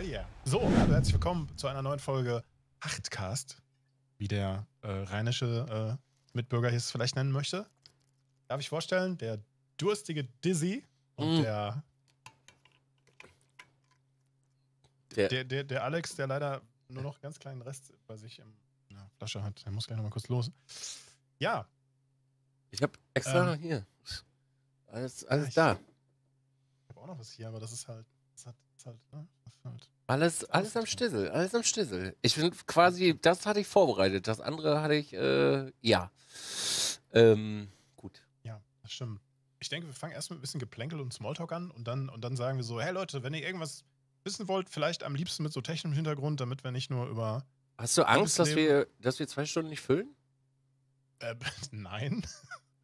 Hell yeah. So, hallo, herzlich willkommen zu einer neuen Folge 8cast, wie der äh, rheinische äh, Mitbürger hier es vielleicht nennen möchte. Darf ich vorstellen, der durstige Dizzy und mm. der, der, der, der, der Alex, der leider nur noch ganz kleinen Rest bei sich in der Flasche hat. Der muss gleich nochmal kurz los. Ja. Ich habe extra ähm, hier. Alles, alles ja, ich, da. Ich habe auch noch was hier, aber das ist halt. Das hat halt, ne? Halt alles, alles am Stissel, alles am Stissel. Ich bin quasi, das hatte ich vorbereitet, das andere hatte ich, äh, ja. Ähm, gut. Ja, das stimmt. Ich denke, wir fangen erst mit ein bisschen Geplänkel und Smalltalk an und dann, und dann sagen wir so, hey Leute, wenn ihr irgendwas wissen wollt, vielleicht am liebsten mit so technischem Hintergrund, damit wir nicht nur über. Hast du Angst, dass wir, dass wir zwei Stunden nicht füllen? Äh, nein.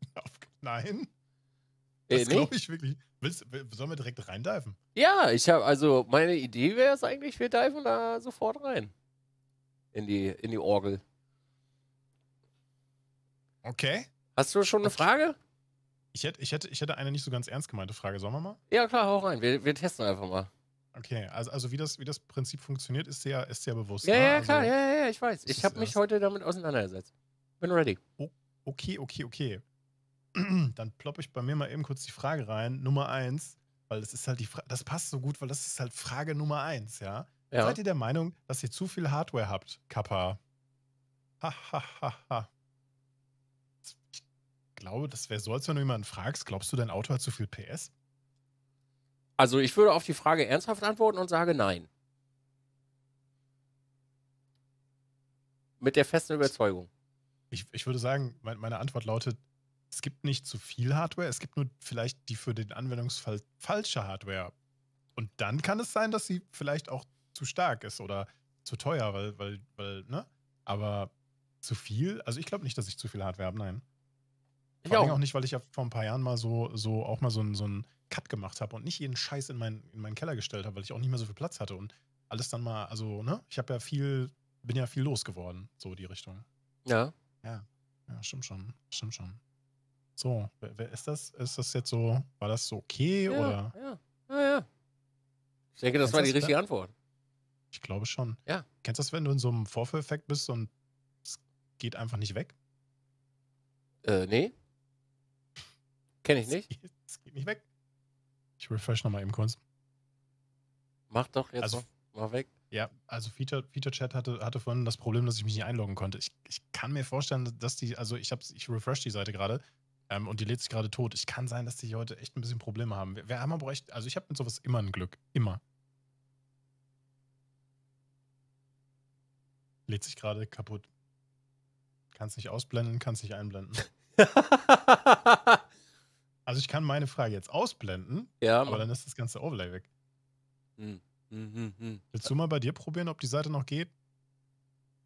nein. Äh, das glaube ich wirklich. Willst, sollen wir direkt reindiven? Ja, ich habe also meine Idee wäre es eigentlich, wir diven da sofort rein. In die, in die Orgel. Okay. Hast du schon eine Frage? Ich hätte, ich, hätte, ich hätte eine nicht so ganz ernst gemeinte Frage. Sollen wir mal? Ja, klar, hau rein. Wir, wir testen einfach mal. Okay, also, also wie, das, wie das Prinzip funktioniert, ist ja, ist ja bewusst. Ja, ne? ja, also, klar, ja, ja, ich weiß. Ich habe mich heute damit auseinandergesetzt. Bin ready. Okay, okay, okay. dann ploppe ich bei mir mal eben kurz die Frage rein. Nummer eins, weil das ist halt die Fra das passt so gut, weil das ist halt Frage Nummer eins, ja. ja. Seid ihr der Meinung, dass ihr zu viel Hardware habt, Kappa? Ha, ha, ha, ha. Ich glaube, das wäre so, als wenn du jemanden fragst, glaubst du, dein Auto hat zu viel PS? Also ich würde auf die Frage ernsthaft antworten und sage nein. Mit der festen Überzeugung. Ich, ich würde sagen, meine Antwort lautet es gibt nicht zu viel Hardware, es gibt nur vielleicht die für den Anwendungsfall falsche Hardware. Und dann kann es sein, dass sie vielleicht auch zu stark ist oder zu teuer, weil, weil, weil, ne? Aber zu viel, also ich glaube nicht, dass ich zu viel Hardware habe, nein. Vor ja. allem auch nicht, weil ich ja vor ein paar Jahren mal so, so auch mal so einen so Cut gemacht habe und nicht jeden Scheiß in, mein, in meinen Keller gestellt habe, weil ich auch nicht mehr so viel Platz hatte und alles dann mal, also, ne? Ich habe ja viel, bin ja viel losgeworden, so die Richtung. Ja. Ja, ja stimmt schon, stimmt schon. So, wer, ist das? Ist das jetzt so, war das so okay ja, oder? Ja, ja, ja. Ich denke, das Kennst war die das, richtige Antwort. Ich glaube schon. Ja. Kennst du das, wenn du in so einem Vorführeffekt bist und es geht einfach nicht weg? Äh, nee. Kenne ich nicht. Es geht, es geht, nicht weg. Ich refresh nochmal eben kurz. Mach doch jetzt also, mal weg. Ja, also Feature, Feature Chat hatte, hatte vorhin das Problem, dass ich mich nicht einloggen konnte. Ich, ich kann mir vorstellen, dass die, also ich habe ich refresh die Seite gerade ähm, und die lädt sich gerade tot. Ich kann sein, dass die heute echt ein bisschen Probleme haben. Wir, wir haben aber echt, also ich habe mit sowas immer ein Glück. Immer. Lädt sich gerade kaputt. Kannst nicht ausblenden, kannst nicht einblenden. also ich kann meine Frage jetzt ausblenden, ja, aber dann ist das ganze Overlay weg. Hm. Hm, hm, Willst du mal bei dir probieren, ob die Seite noch geht?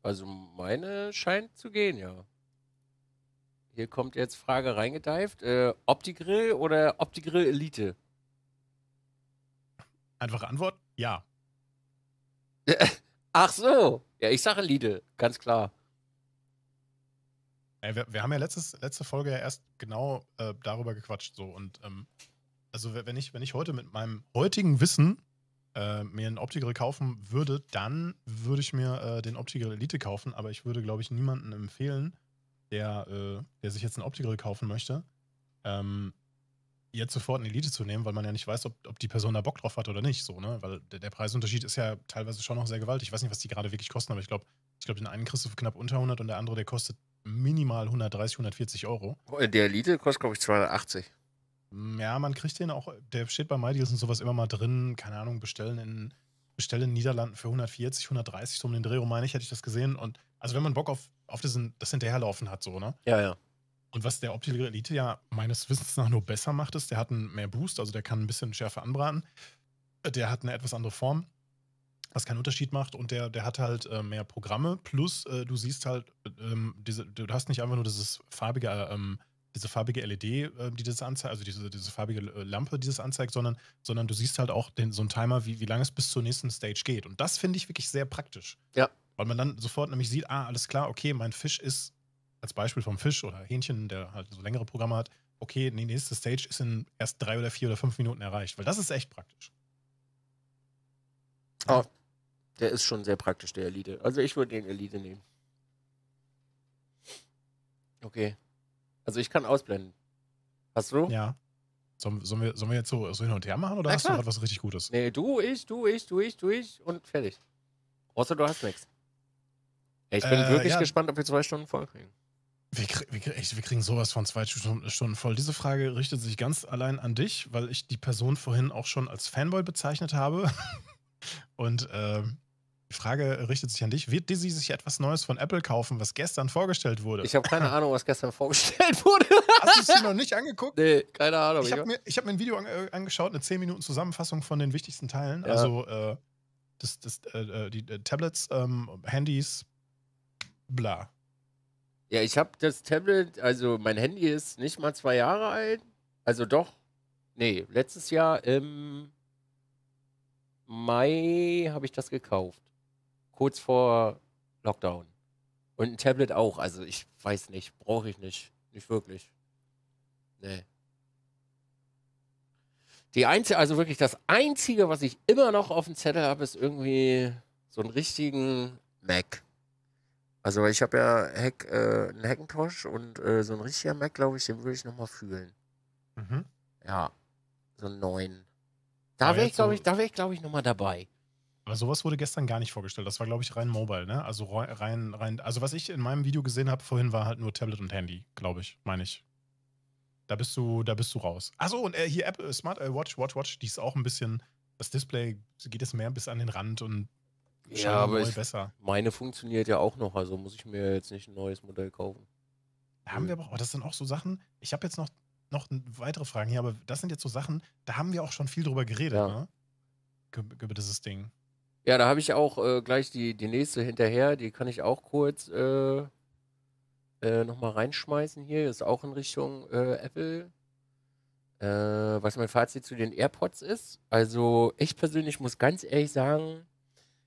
Also meine scheint zu gehen, ja. Hier kommt jetzt Frage reingedeift. Äh, Opti-Grill oder Opti-Grill Elite? Einfache Antwort, ja. Ach so. Ja, ich sage Elite, ganz klar. Ja, wir, wir, haben ja letztes, letzte Folge ja erst genau äh, darüber gequatscht. So. Und ähm, also wenn ich, wenn ich heute mit meinem heutigen Wissen äh, mir einen Opti-Grill kaufen würde, dann würde ich mir äh, den Opti-Grill Elite kaufen, aber ich würde, glaube ich, niemandem empfehlen, der, äh, der sich jetzt einen Optical kaufen möchte, ähm, jetzt sofort eine Elite zu nehmen, weil man ja nicht weiß, ob, ob die Person da Bock drauf hat oder nicht. So, ne? Weil der, der Preisunterschied ist ja teilweise schon noch sehr gewaltig. Ich weiß nicht, was die gerade wirklich kosten, aber ich glaube, ich glaube, den einen kriegst du für knapp unter 100 und der andere, der kostet minimal 130, 140 Euro. Oh, der Elite kostet, glaube ich, 280. Mm, ja, man kriegt den auch, der steht bei MyDeals und sowas immer mal drin, keine Ahnung, bestellen in, bestellen in Niederlanden für 140, 130, so um den Dreh rum, meine ich, hätte ich das gesehen. Und also wenn man Bock auf auf diesen, das Hinterherlaufen hat, so, ne? Ja, ja. Und was der Optical Elite ja meines Wissens nach nur besser macht, ist, der hat einen mehr Boost, also der kann ein bisschen schärfer anbraten. Äh, der hat eine etwas andere Form, was keinen Unterschied macht. Und der, der hat halt äh, mehr Programme. Plus, äh, du siehst halt, ähm, diese, du hast nicht einfach nur dieses farbige, ähm, diese farbige LED, äh, die das anzeigt, also diese, diese farbige äh, Lampe, die das anzeigt, sondern, sondern du siehst halt auch den, so einen Timer, wie, wie lange es bis zur nächsten Stage geht. Und das finde ich wirklich sehr praktisch. Ja. Weil man dann sofort nämlich sieht, ah, alles klar, okay, mein Fisch ist, als Beispiel vom Fisch oder Hähnchen, der halt so längere Programme hat, okay, die nächste Stage ist in erst drei oder vier oder fünf Minuten erreicht. Weil das ist echt praktisch. Oh, der ist schon sehr praktisch, der Elite. Also ich würde den Elite nehmen. Okay. Also ich kann ausblenden. Hast du? Ja. Sollen, wir, sollen wir jetzt so, so hin und her machen oder Na hast klar. du gerade was richtig Gutes? Nee, du, ich, du, ich, du, ich, du, ich und fertig. Außer du hast nichts. Ich bin äh, wirklich ja. gespannt, ob wir zwei Stunden voll kriegen. Wir, wir, echt, wir, kriegen sowas von zwei Stunden voll. Diese Frage richtet sich ganz allein an dich, weil ich die Person vorhin auch schon als Fanboy bezeichnet habe. Und äh, die Frage richtet sich an dich. Wird Dizzy sich etwas Neues von Apple kaufen, was gestern vorgestellt wurde? Ich habe keine Ahnung, was gestern vorgestellt wurde. Hast du es dir noch nicht angeguckt? Nee, keine Ahnung. Ich habe mir, hab mir ein Video an, äh, angeschaut, eine 10 Minuten Zusammenfassung von den wichtigsten Teilen. Ja. Also äh, das, das, äh, äh, die äh, Tablets, ähm, Handys, bla. Ja, ich habe das Tablet, also mein Handy ist nicht mal zwei Jahre alt. Also doch, nee, letztes Jahr im Mai habe ich das gekauft. Kurz vor Lockdown. Und ein Tablet auch. Also ich weiß nicht, brauche ich nicht. Nicht wirklich. Nee. Die einzige, also wirklich das Einzige, was ich immer noch auf dem Zettel habe, ist irgendwie so einen richtigen Mac. Also ich habe ja Hack, äh, einen Hackintosh und äh, so ein richtiger Mac, glaube ich, den würde ich nochmal fühlen. Mhm. Ja, so einen neuen. Da wäre ich, glaube ich, da wäre ich, glaube ich, nochmal dabei. Aber sowas wurde gestern gar nicht vorgestellt. Das war, glaube ich, rein mobile, ne? Also rein, rein. Also was ich in meinem Video gesehen habe vorhin, war halt nur Tablet und Handy, glaube ich, meine ich. Da bist du, da bist du raus. Achso, und äh, hier Apple äh, Smart äh, Watch, Watch, Watch, die ist auch ein bisschen. Das Display geht jetzt mehr bis an den Rand und ja, aber ich, besser. meine funktioniert ja auch noch, also muss ich mir jetzt nicht ein neues Modell kaufen. Haben wir aber auch, das sind auch so Sachen, ich habe jetzt noch, noch weitere Fragen hier, aber das sind jetzt so Sachen, da haben wir auch schon viel drüber geredet, ja. ne? Über dieses Ding. Ja, da habe ich auch äh, gleich die, die nächste hinterher, die kann ich auch kurz äh, äh, nochmal reinschmeißen hier. Ist auch in Richtung äh, Apple. Äh, was mein Fazit zu den AirPods ist. Also, ich persönlich muss ganz ehrlich sagen,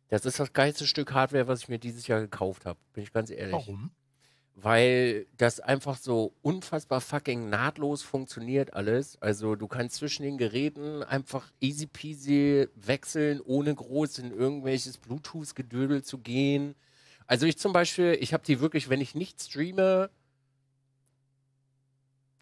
das ist das geilste Stück Hardware, was ich mir dieses Jahr gekauft habe, bin ich ganz ehrlich. Warum? Weil das einfach so unfassbar fucking nahtlos funktioniert alles. Also du kannst zwischen den Geräten einfach easy peasy wechseln, ohne groß in irgendwelches Bluetooth-Gedödel zu gehen. Also ich zum Beispiel, ich habe die wirklich, wenn ich nicht streame,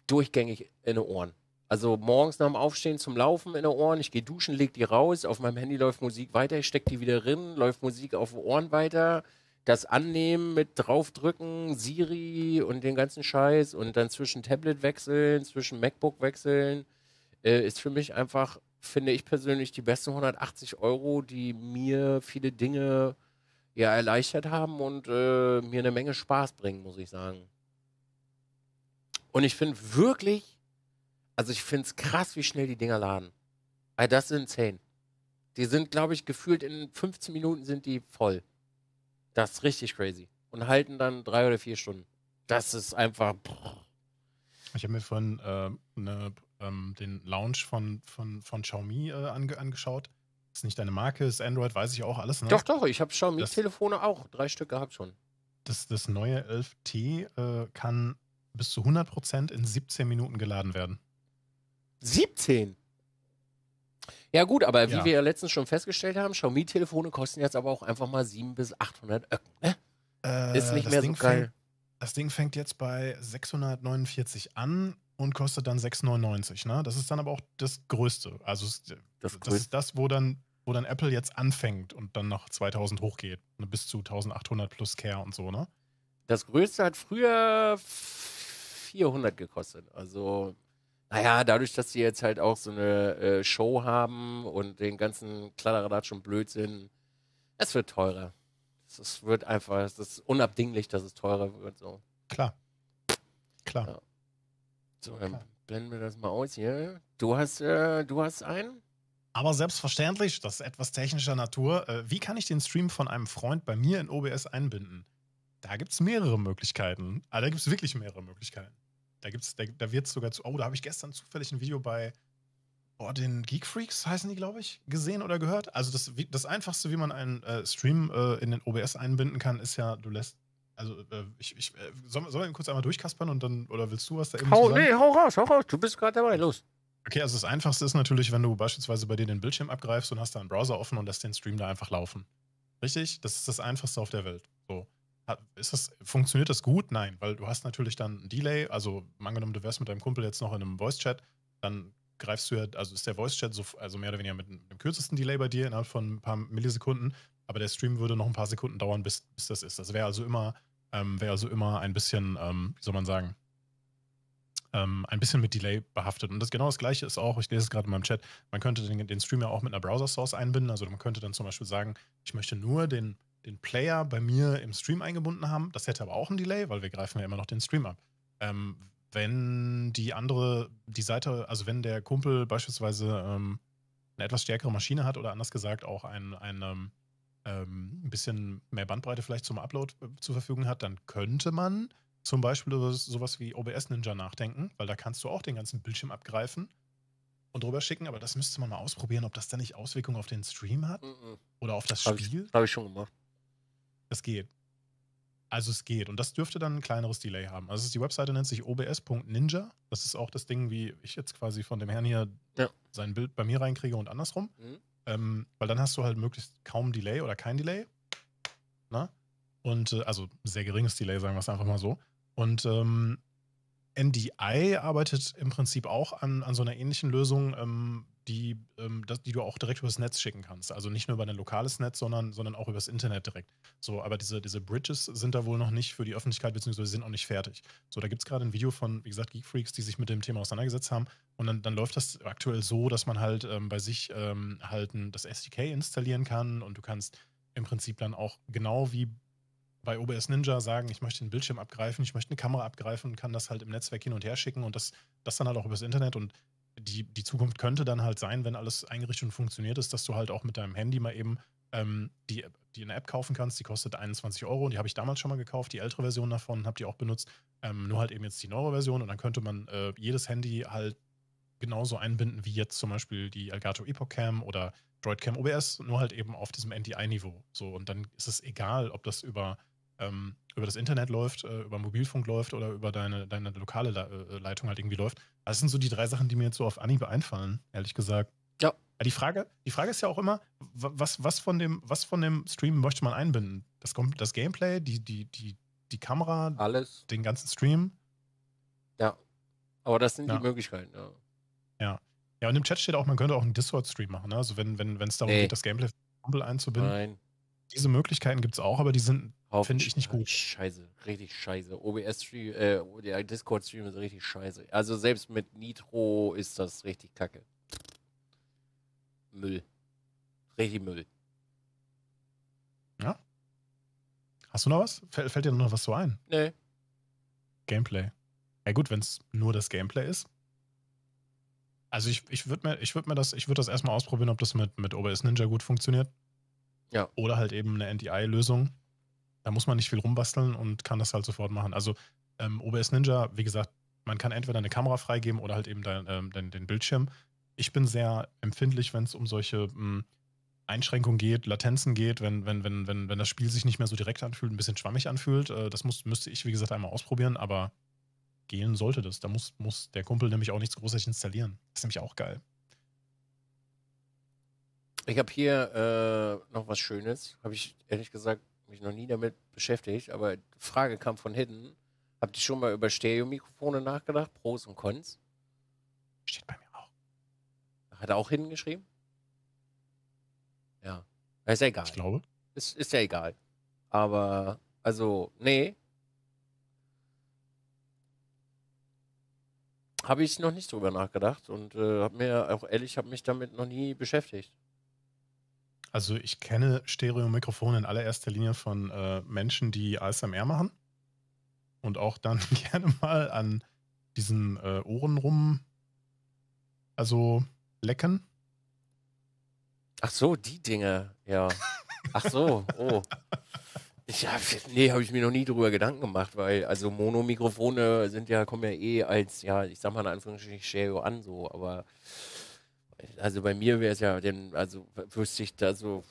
durchgängig in den Ohren. Also morgens nach dem Aufstehen zum Laufen in den Ohren, ich gehe duschen, lege die raus, auf meinem Handy läuft Musik weiter, ich stecke die wieder drin, läuft Musik auf den Ohren weiter, das Annehmen mit draufdrücken, Siri und den ganzen Scheiß und dann zwischen Tablet wechseln, zwischen MacBook wechseln, äh, ist für mich einfach, finde ich persönlich, die besten 180 Euro, die mir viele Dinge ja erleichtert haben und äh, mir eine Menge Spaß bringen, muss ich sagen. Und ich finde wirklich, also ich finde es krass, wie schnell die Dinger laden. Weil das sind insane. Die sind, glaube ich, gefühlt in 15 Minuten sind die voll. Das ist richtig crazy. Und halten dann drei oder vier Stunden. Das ist einfach. Ich habe mir vorhin äh, ne, ähm, den Launch von, von, von Xiaomi äh, ange angeschaut. Ist nicht deine Marke, ist Android, weiß ich auch alles. Ne? Doch, doch, ich habe Xiaomi-Telefone auch. Drei Stück gehabt schon. Das, das neue 11T äh, kann bis zu 100% in 17 Minuten geladen werden. 17. Ja gut, aber wie ja. wir ja letztens schon festgestellt haben, Xiaomi-Telefone kosten jetzt aber auch einfach mal 700 bis 800 Öcken. Ne? Äh, ist nicht mehr Ding so geil. das Ding fängt jetzt bei 649 an und kostet dann 6,99. Ne? Das ist dann aber auch das Größte. Also das, das größte. ist das, wo dann, wo dann Apple jetzt anfängt und dann noch 2000 hochgeht. Ne? Bis zu 1800 plus Care und so. ne? Das Größte hat früher 400 gekostet. Also naja, dadurch, dass sie jetzt halt auch so eine äh, Show haben und den ganzen Kladderadatsch und Blödsinn, es wird teurer. Es wird einfach, es ist unabdinglich, dass es teurer wird. So. Klar. Klar. Ja. So, dann Klar. blenden wir das mal aus hier. Du hast, äh, du hast einen? Aber selbstverständlich, das ist etwas technischer Natur. Äh, wie kann ich den Stream von einem Freund bei mir in OBS einbinden? Da gibt es mehrere Möglichkeiten. Ah, da gibt es wirklich mehrere Möglichkeiten da gibt's, da, da wird es sogar zu, oh, da habe ich gestern zufällig ein Video bei oh, den Geek Freaks, heißen die, glaube ich, gesehen oder gehört. Also das, das Einfachste, wie man einen äh, Stream äh, in den OBS einbinden kann, ist ja, du lässt also, äh, ich, ich, soll, soll ich kurz einmal durchkaspern und dann, oder willst du was da eben hau, so Nee, hau raus, hau raus, du bist gerade dabei, los. Okay, also das Einfachste ist natürlich, wenn du beispielsweise bei dir den Bildschirm abgreifst und hast da einen Browser offen und lässt den Stream da einfach laufen. Richtig? Das ist das Einfachste auf der Welt. So ist das, funktioniert das gut? Nein, weil du hast natürlich dann ein Delay. Also angenommen, du wärst mit deinem Kumpel jetzt noch in einem Voice-Chat, dann greifst du ja, also ist der Voice-Chat so, also mehr oder weniger mit dem kürzesten Delay bei dir innerhalb von ein paar Millisekunden, aber der Stream würde noch ein paar Sekunden dauern, bis, bis das ist. Das also, wäre also immer, ähm, wäre also immer ein bisschen, ähm, wie soll man sagen, ähm, ein bisschen mit Delay behaftet. Und das genau das gleiche ist auch, ich lese es gerade in meinem Chat, man könnte den, den Stream ja auch mit einer Browser-Source einbinden. Also man könnte dann zum Beispiel sagen, ich möchte nur den den Player bei mir im Stream eingebunden haben. Das hätte aber auch ein Delay, weil wir greifen ja immer noch den Stream ab. Ähm, wenn die andere, die Seite, also wenn der Kumpel beispielsweise ähm, eine etwas stärkere Maschine hat oder anders gesagt auch ein, ein, ähm, ähm ein bisschen mehr Bandbreite vielleicht zum Upload äh, zur Verfügung hat, dann könnte man zum Beispiel über sowas wie OBS Ninja nachdenken, weil da kannst du auch den ganzen Bildschirm abgreifen und drüber schicken, aber das müsste man mal ausprobieren, ob das dann nicht Auswirkungen auf den Stream hat mm -mm. oder auf das Spiel. Habe ich, hab ich schon gemacht. Es geht. Also es geht. Und das dürfte dann ein kleineres Delay haben. Also die Webseite nennt sich obs.ninja. Das ist auch das Ding, wie ich jetzt quasi von dem Herrn hier ja. sein Bild bei mir reinkriege und andersrum. Mhm. Ähm, weil dann hast du halt möglichst kaum Delay oder kein Delay. Na? Und äh, also sehr geringes Delay, sagen wir es einfach mal so. Und ähm, NDI arbeitet im Prinzip auch an, an so einer ähnlichen Lösung, ähm, die, ähm, das, die du auch direkt übers Netz schicken kannst. Also nicht nur über dein lokales Netz, sondern, sondern auch übers Internet direkt. So, aber diese, diese Bridges sind da wohl noch nicht für die Öffentlichkeit, beziehungsweise sind auch nicht fertig. So, da gibt es gerade ein Video von, wie gesagt, Geek Freaks, die sich mit dem Thema auseinandergesetzt haben. Und dann, dann läuft das aktuell so, dass man halt ähm, bei sich ähm, halt ein, das SDK installieren kann und du kannst im Prinzip dann auch genau wie bei OBS Ninja sagen, ich möchte den Bildschirm abgreifen, ich möchte eine Kamera abgreifen und kann das halt im Netzwerk hin und her schicken und das, das dann halt auch übers Internet und die, die Zukunft könnte dann halt sein, wenn alles eingerichtet und funktioniert ist, dass du halt auch mit deinem Handy mal eben ähm, die, die eine App kaufen kannst. Die kostet 21 Euro und die habe ich damals schon mal gekauft, die ältere Version davon, habe ich auch benutzt. Ähm, nur halt eben jetzt die neue Version und dann könnte man äh, jedes Handy halt genauso einbinden wie jetzt zum Beispiel die Elgato Epoch Cam oder Droid Cam OBS, nur halt eben auf diesem NDI-Niveau. So und dann ist es egal, ob das über ähm, über das Internet läuft, äh, über Mobilfunk läuft oder über deine, deine lokale äh, Leitung halt irgendwie läuft. Das sind so die drei Sachen, die mir jetzt so auf Anhieb einfallen, ehrlich gesagt. Ja. Aber die Frage, die Frage ist ja auch immer, was, was, von dem, was von dem Stream möchte man einbinden? Das, das Gameplay, die, die, die, die Kamera, alles, den ganzen Stream. Ja, aber das sind ja. die Möglichkeiten. Ja. ja. ja, und im Chat steht auch, man könnte auch einen Discord-Stream machen. Ne? Also wenn es wenn, darum nee. geht, das Gameplay von Rumble einzubinden. Nein. Diese Möglichkeiten gibt es auch, aber die sind Finde ich nicht gut. Scheiße, richtig scheiße. OBS-Stream, äh, der Discord-Stream ist richtig scheiße. Also selbst mit Nitro ist das richtig kacke. Müll. Richtig Müll. Ja. Hast du noch was? Fällt, fällt dir noch was so ein? Nee. Gameplay. Ja gut, wenn es nur das Gameplay ist. Also ich, ich würde mir, würd mir das, ich würde das erstmal ausprobieren, ob das mit, mit OBS Ninja gut funktioniert. Ja. Oder halt eben eine NDI-Lösung da muss man nicht viel rumbasteln und kann das halt sofort machen. Also ähm, OBS Ninja, wie gesagt, man kann entweder eine Kamera freigeben oder halt eben dein, ähm, den, den, Bildschirm. Ich bin sehr empfindlich, wenn es um solche mh, hm, Einschränkungen geht, Latenzen geht, wenn, wenn, wenn, wenn, wenn das Spiel sich nicht mehr so direkt anfühlt, ein bisschen schwammig anfühlt. Äh, das muss, müsste ich, wie gesagt, einmal ausprobieren, aber gehen sollte das. Da muss, muss der Kumpel nämlich auch nichts großartig installieren. Das ist nämlich auch geil. Ich habe hier äh, noch was Schönes. Habe ich ehrlich gesagt mich noch nie damit beschäftigt, aber die Frage kam von hinten. Habt ihr schon mal über Stereo-Mikrofone nachgedacht? Pros und Cons? Steht bei mir auch. Hat er auch hingeschrieben? Ja. Ist ja egal. Ich glaube. Ist, ist ja egal. Aber, also, nee. Habe ich noch nicht drüber nachgedacht und äh, habe mir auch ehrlich, habe mich damit noch nie beschäftigt. Also ich kenne Stereo-Mikrofone in allererster Linie von äh, Menschen, die ASMR machen und auch dann gerne mal an diesen äh, Ohren rum, also lecken. Ach so, die Dinge, ja. Ach so, oh. Ich hab, nee, habe ich mir noch nie drüber Gedanken gemacht, weil also Monomikrofone sind ja kommen ja eh als ja, ich sag mal in Anführungsstrichen Stereo an so, aber also bei mir wäre es ja, denn, also wüsste ich da so,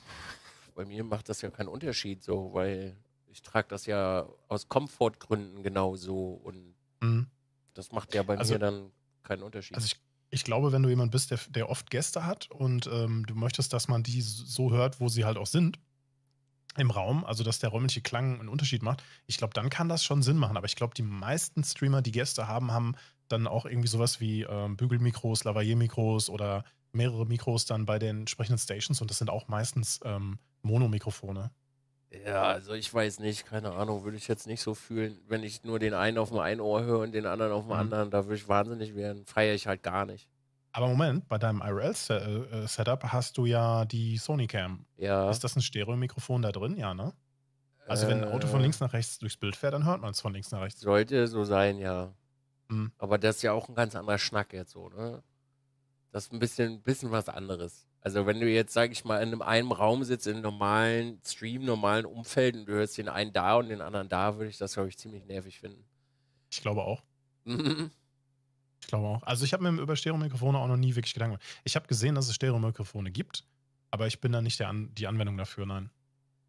bei mir macht das ja keinen Unterschied so, weil ich trage das ja aus Komfortgründen genauso und mhm. das macht ja bei also, mir dann keinen Unterschied. Also ich, ich glaube, wenn du jemand bist, der, der oft Gäste hat und ähm, du möchtest, dass man die so hört, wo sie halt auch sind, im Raum, also dass der räumliche Klang einen Unterschied macht, ich glaube, dann kann das schon Sinn machen. Aber ich glaube, die meisten Streamer, die Gäste haben, haben dann auch irgendwie sowas wie ähm, Bügelmikros, Lavalier-Mikros oder mehrere Mikros dann bei den entsprechenden Stations und das sind auch meistens ähm, Mono-Mikrofone. Ja, also ich weiß nicht, keine Ahnung, würde ich jetzt nicht so fühlen, wenn ich nur den einen auf dem einen Ohr höre und den anderen auf dem mhm. anderen, da würde ich wahnsinnig werden, feiere ich halt gar nicht. Aber Moment, bei deinem IRL-Setup äh, äh, hast du ja die Sony Cam. Ja. Ist das ein Stereo-Mikrofon da drin? Ja, ne? Also, wenn ein Auto von äh. links nach rechts durchs Bild fährt, dann hört man es von links nach rechts. Sollte so sein, ja. Mhm. Aber das ist ja auch ein ganz anderer Schnack jetzt so, ne? das ist ein bisschen, bisschen was anderes. Also wenn du jetzt, sag ich mal, in einem, einem Raum sitzt, in einem normalen Stream, normalen Umfeld und du hörst den einen da und den anderen da, würde ich das, glaube ich, ziemlich nervig finden. Ich glaube auch. Mhm. ich glaube auch. Also ich habe mir über Stereo-Mikrofone auch noch nie wirklich Gedanken gemacht. Ich habe gesehen, dass es Stereo-Mikrofone gibt, aber ich bin da nicht An die Anwendung dafür, nein.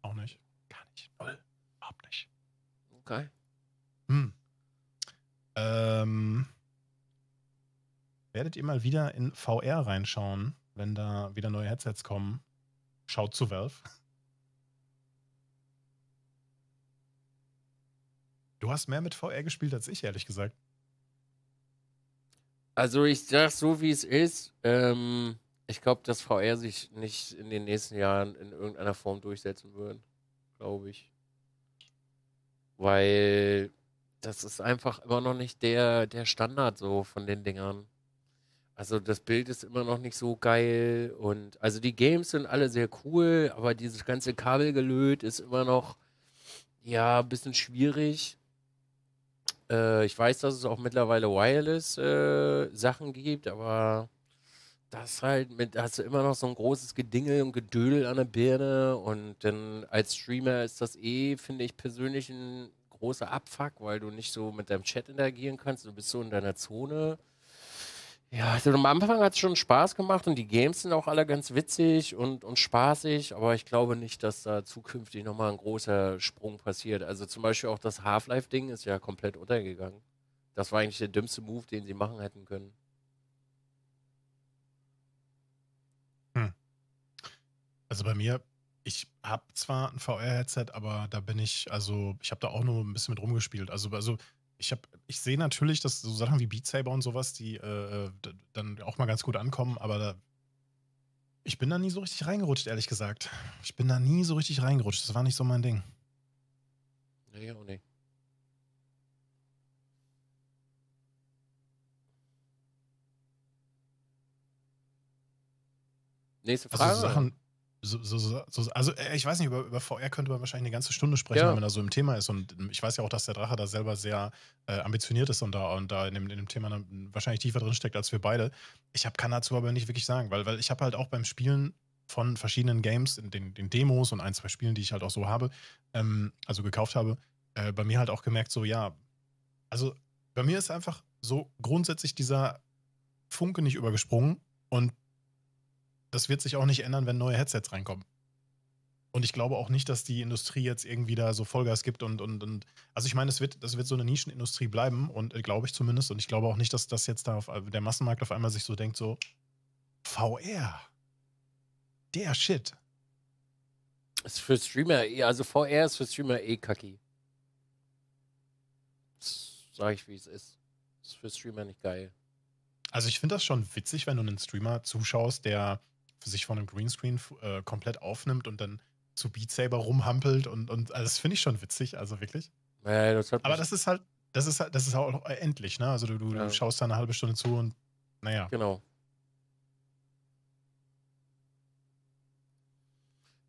Auch nicht. Gar nicht. Null. Überhaupt nicht. Okay. Hm. Ähm, werdet ihr mal wieder in VR reinschauen, wenn da wieder neue Headsets kommen. Schaut zu Valve. Du hast mehr mit VR gespielt als ich, ehrlich gesagt. Also ich sag so, wie es ist. Ähm, ich glaube, dass VR sich nicht in den nächsten Jahren in irgendeiner Form durchsetzen wird. Glaube ich. Weil das ist einfach immer noch nicht der, der Standard so von den Dingern. Also das Bild ist immer noch nicht so geil und also die Games sind alle sehr cool, aber dieses ganze Kabelgelöt ist immer noch ja ein bisschen schwierig. Äh, ich weiß, dass es auch mittlerweile Wireless äh, Sachen gibt, aber das halt mit hast du immer noch so ein großes Gedingel und Gedödel an der Birne und dann als Streamer ist das eh finde ich persönlich ein großer Abfuck, weil du nicht so mit deinem Chat interagieren kannst, du bist so in deiner Zone ja, also am Anfang hat es schon Spaß gemacht und die Games sind auch alle ganz witzig und, und spaßig, aber ich glaube nicht, dass da zukünftig nochmal ein großer Sprung passiert. Also zum Beispiel auch das Half-Life-Ding ist ja komplett untergegangen. Das war eigentlich der dümmste Move, den sie machen hätten können. Hm. Also bei mir, ich habe zwar ein VR-Headset, aber da bin ich, also ich habe da auch nur ein bisschen mit rumgespielt. Also, also ich habe, ich sehe natürlich, dass so Sachen wie Beat Saber und sowas, die äh, äh dann auch mal ganz gut ankommen, aber da, ich bin da nie so richtig reingerutscht, ehrlich gesagt. Ich bin da nie so richtig reingerutscht. Das war nicht so mein Ding. Nee, auch nicht. Nächste also Frage. Also Sachen, so, so, so, also äh, ich weiß nicht, über, über, VR könnte man wahrscheinlich eine ganze Stunde sprechen, ja. wenn man da so im Thema ist. Und ich weiß ja auch, dass der Drache da selber sehr äh, ambitioniert ist und da, und da in, dem, in dem Thema wahrscheinlich tiefer drin steckt als wir beide. Ich hab, kann dazu aber nicht wirklich sagen, weil, weil ich habe halt auch beim Spielen von verschiedenen Games, in den, den, Demos und ein, zwei Spielen, die ich halt auch so habe, ähm, also gekauft habe, äh, bei mir halt auch gemerkt, so ja, also bei mir ist einfach so grundsätzlich dieser Funke nicht übergesprungen und das wird sich auch nicht ändern, wenn neue Headsets reinkommen. Und ich glaube auch nicht, dass die Industrie jetzt irgendwie da so Vollgas gibt und, und, und also ich meine, es wird, das wird so eine Nischenindustrie bleiben und äh, glaube ich zumindest. Und ich glaube auch nicht, dass das jetzt da auf, äh, der Massenmarkt auf einmal sich so denkt, so VR. Der Shit. Ist für Streamer, eh, also VR ist für Streamer eh kacki. Sag ich, wie es ist. Ist für Streamer nicht geil. Also ich finde das schon witzig, wenn du einen Streamer zuschaust, der sich vor einem Greenscreen äh, komplett aufnimmt und dann zu Beat Saber rumhampelt und, und also das finde ich schon witzig, also wirklich. Nee, das Aber das ist halt, das ist halt, das ist auch endlich, ne? Also du, du, ja. du schaust da eine halbe Stunde zu und naja. Genau.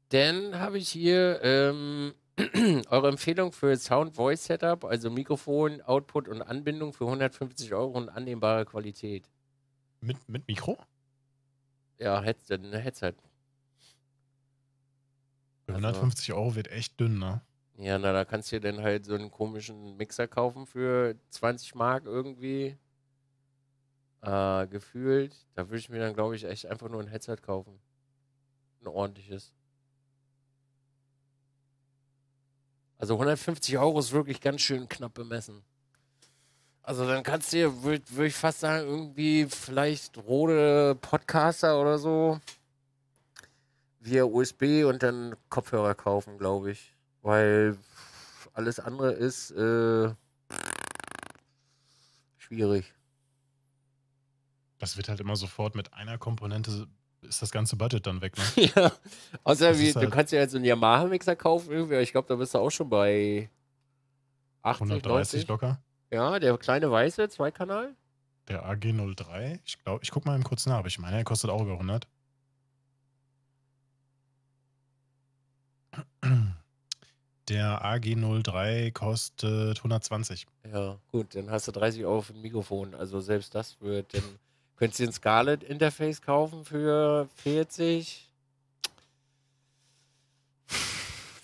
Dann habe ich hier ähm, eure Empfehlung für Sound Voice Setup, also Mikrofon, Output und Anbindung für 150 Euro und annehmbare Qualität. Mit, mit Mikro? Ja, hätte ne, hätt's halt. Also, 150 Euro wird echt dünn, ne? Ja, na, da kannst du dir dann halt so einen komischen Mixer kaufen für 20 Mark irgendwie. Äh, gefühlt. Da würde ich mir dann, glaube ich, echt einfach nur ein Headset kaufen. Ein ordentliches. Also 150 Euro ist wirklich ganz schön knapp bemessen. Also dann kannst du dir, würde würd ich fast sagen, irgendwie vielleicht rote Podcaster oder so via USB und dann Kopfhörer kaufen, glaube ich. Weil alles andere ist äh, schwierig. Das wird halt immer sofort mit einer Komponente ist das ganze Budget dann weg, ne? ja. Außer wie, halt du kannst ja jetzt einen Yamaha-Mixer kaufen irgendwie, ich glaube, da bist du auch schon bei 80, 130 90. locker. Ja, der kleine weiße, Zweikanal. Der AG03. Ich glaube, ich gucke mal eben kurz nach, aber ich meine, er kostet auch über 100. Der AG03 kostet 120. Ja, gut, dann hast du 30 Euro für ein Mikrofon. Also selbst das wird, dann könntest du den Scarlett Interface kaufen für 40.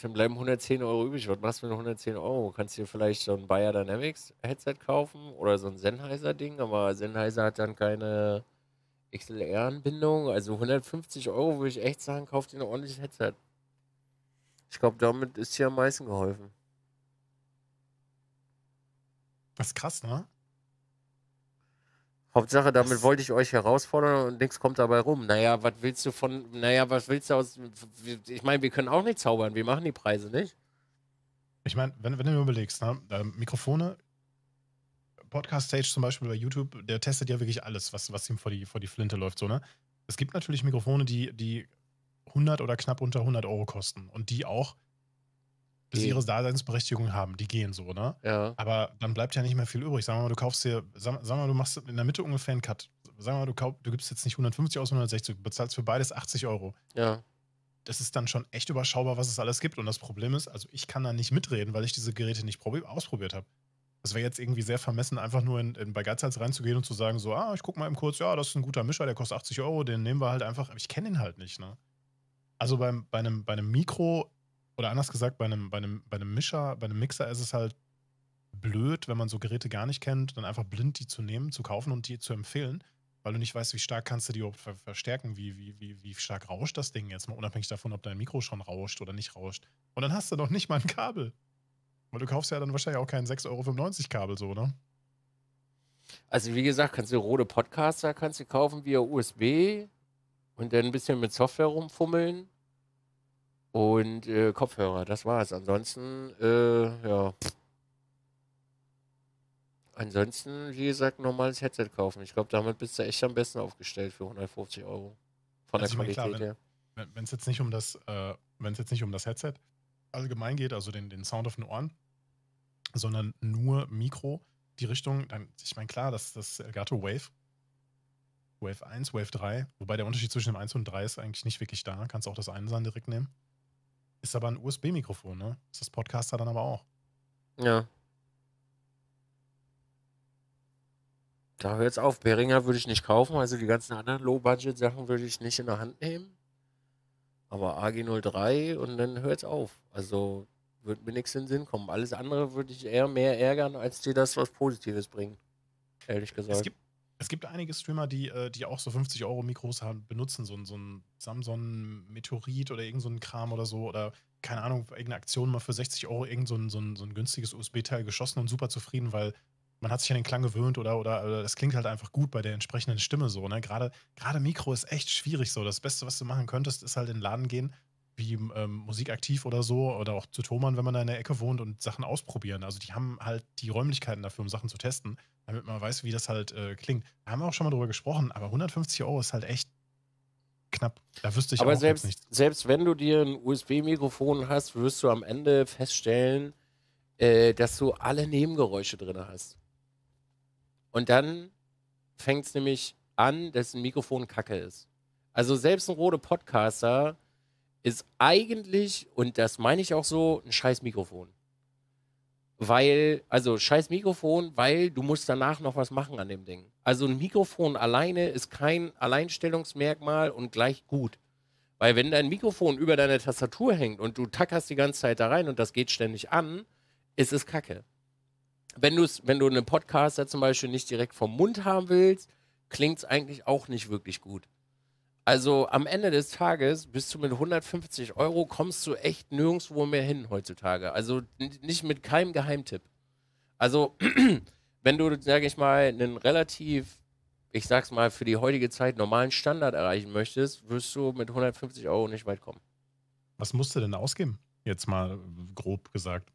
dann bleiben 110 Euro übrig. Was machst du mit 110 Euro? Kannst du dir vielleicht so ein Bayer Dynamics Headset kaufen oder so ein Sennheiser Ding, aber Sennheiser hat dann keine XLR-Anbindung. Also 150 Euro würde ich echt sagen, kauft dir ein ordentliches Headset. Ich glaube, damit ist hier am meisten geholfen. Das ist krass, ne? Hauptsache, damit wollte ich euch herausfordern und nichts kommt dabei rum. Naja, was willst du von, naja, was willst du aus, ich meine, wir können auch nicht zaubern, wir machen die Preise nicht. Ich meine, wenn, wenn, du mir überlegst, ne, Mikrofone, Podcast-Stage zum Beispiel bei YouTube, der testet ja wirklich alles, was, was ihm vor die, vor die Flinte läuft, so, ne? Es gibt natürlich Mikrofone, die, die 100 oder knapp unter 100 Euro kosten und die auch bis ihre Daseinsberechtigung haben. Die gehen so, ne? Ja. Aber dann bleibt ja nicht mehr viel übrig. Sagen wir mal, du kaufst dir, sagen wir mal, du machst in der Mitte ungefähr einen Cut. Sagen wir mal, du, kauf, du gibst jetzt nicht 150 aus, 160, du bezahlst für beides 80 Euro. Ja. Das ist dann schon echt überschaubar, was es alles gibt. Und das Problem ist, also ich kann da nicht mitreden, weil ich diese Geräte nicht ausprobiert habe. Das wäre jetzt irgendwie sehr vermessen, einfach nur in, in, bei Geizhals reinzugehen und zu sagen, so, ah, ich guck mal eben kurz, ja, das ist ein guter Mischer, der kostet 80 Euro, den nehmen wir halt einfach. Aber ich kenne ihn halt nicht, ne? Also beim, bei, einem, bei einem Mikro oder anders gesagt, bei einem, bei einem, bei einem Mischer, bei einem Mixer ist es halt blöd, wenn man so Geräte gar nicht kennt, dann einfach blind die zu nehmen, zu kaufen und die zu empfehlen, weil du nicht weißt, wie stark kannst du die überhaupt verstärken, wie, wie, wie, wie stark rauscht das Ding jetzt mal, unabhängig davon, ob dein Mikro schon rauscht oder nicht rauscht. Und dann hast du doch nicht mal ein Kabel. Weil du kaufst ja dann wahrscheinlich auch kein 6,95 Euro Kabel so, ne? Also wie gesagt, kannst du rote Podcaster kannst du kaufen via USB und dann ein bisschen mit Software rumfummeln und äh, Kopfhörer. Das war's. Ansonsten, äh, ja. Ansonsten, wie gesagt, normales Headset kaufen. Ich glaube, damit bist du echt am besten aufgestellt für 150 Euro. Von also der Qualität klar, wenn, her. Wenn es jetzt nicht um das, äh, jetzt nicht um das Headset allgemein geht, also den, den Sound auf den Ohren, sondern nur Mikro, die Richtung, dann, ich meine, klar, das ist das Elgato Wave. Wave 1, Wave 3, wobei der Unterschied zwischen dem 1 und 3 ist eigentlich nicht wirklich da. Kannst auch das eine sein direkt nehmen. Ist aber ein USB-Mikrofon, ne? Ist das Podcaster dann aber auch. Ja. Da hört's auf. Beringer würde ich nicht kaufen, also die ganzen anderen Low-Budget-Sachen würde ich nicht in der Hand nehmen. Aber AG03 und dann hört's auf. Also wird mir nichts in den Sinn kommen. Alles andere würde ich eher mehr ärgern, als dir das was Positives bringen. Ehrlich gesagt. Es gibt, es gibt einige Streamer, die, äh, die auch so 50 Euro Mikros haben, benutzen, so, so ein Samsung Meteorit oder irgendein so Kram oder so oder keine Ahnung, irgendeine Aktion mal für 60 Euro irgend so ein, so ein, so ein günstiges USB-Teil geschossen und super zufrieden, weil man hat sich an den Klang gewöhnt oder, oder, oder das klingt halt einfach gut bei der entsprechenden Stimme so. Ne? Gerade, gerade Mikro ist echt schwierig so. Das Beste, was du machen könntest, ist halt in den Laden gehen wie ähm, Musik aktiv oder so oder auch zu Thomann, wenn man da in der Ecke wohnt und Sachen ausprobieren. Also die haben halt die Räumlichkeiten dafür, um Sachen zu testen, damit man weiß, wie das halt äh, klingt. Da haben wir auch schon mal drüber gesprochen, aber 150 Euro ist halt echt knapp. Da wüsste ich aber auch selbst, nicht. selbst wenn du dir ein USB-Mikrofon hast, wirst du am Ende feststellen, äh, dass du alle Nebengeräusche drin hast. Und dann fängt es nämlich an, dass ein Mikrofon kacke ist. Also selbst ein rote Podcaster ist eigentlich, und das meine ich auch so, ein scheiß Mikrofon. Weil, also scheiß Mikrofon, weil du musst danach noch was machen an dem Ding. Also ein Mikrofon alleine ist kein Alleinstellungsmerkmal und gleich gut. Weil wenn dein Mikrofon über deiner Tastatur hängt und du tackerst die ganze Zeit da rein und das geht ständig an, ist es Kacke. Wenn, du's, wenn du einen Podcaster zum Beispiel nicht direkt vom Mund haben willst, klingt es eigentlich auch nicht wirklich gut. Also am Ende des Tages bist du mit 150 Euro, kommst du echt nirgendwo mehr hin heutzutage. Also nicht mit keinem Geheimtipp. Also wenn du, sage ich mal, einen relativ, ich sag's mal, für die heutige Zeit normalen Standard erreichen möchtest, wirst du mit 150 Euro nicht weit kommen. Was musst du denn ausgeben? Jetzt mal grob gesagt.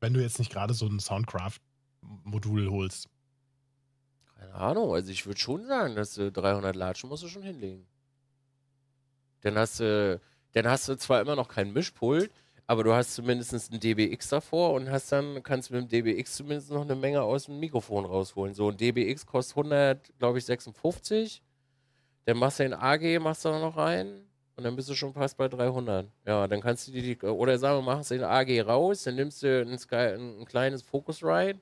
Wenn du jetzt nicht gerade so ein Soundcraft-Modul holst. Keine Ahnung, also ich würde schon sagen, dass du 300 Latschen musst du schon hinlegen. Dann hast du, dann hast du zwar immer noch keinen Mischpult, aber du hast zumindest einen DBX davor und hast dann, kannst mit dem DBX zumindest noch eine Menge aus dem Mikrofon rausholen. So ein DBX kostet 100, glaube ich, 56. Dann machst du den AG, machst du da noch rein und dann bist du schon fast bei 300. Ja, dann kannst du die, oder sagen wir, machst du den AG raus, dann nimmst du ein, Sky, ein, ein kleines Focusrite,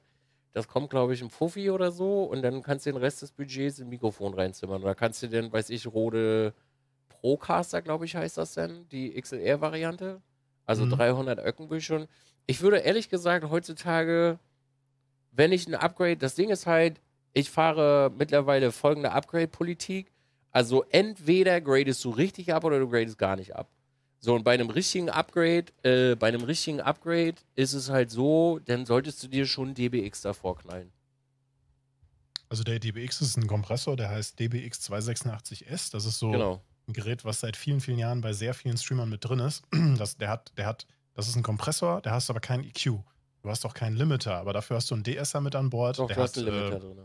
das kommt, glaube ich, im Fuffi oder so und dann kannst du den Rest des Budgets im Mikrofon reinzimmern. Oder kannst du dann, weiß ich, Rode Procaster, glaube ich, heißt das denn, die XLR-Variante. Also mhm. 300 Öcken will schon. Ich würde ehrlich gesagt heutzutage, wenn ich ein Upgrade, das Ding ist halt, ich fahre mittlerweile folgende Upgrade-Politik. Also entweder gradest du richtig ab oder du gradest gar nicht ab. So, und bei einem richtigen Upgrade, äh, bei einem richtigen Upgrade ist es halt so, dann solltest du dir schon DBX davor knallen. Also der DBX ist ein Kompressor, der heißt DBX 286S. Das ist so genau ein Gerät, was seit vielen, vielen Jahren bei sehr vielen Streamern mit drin ist. Das, der hat, der hat, das ist ein Kompressor, der hast aber keinen EQ. Du hast auch keinen Limiter, aber dafür hast du einen DSer mit an Bord. Doch, der du hast einen Limiter äh, drin.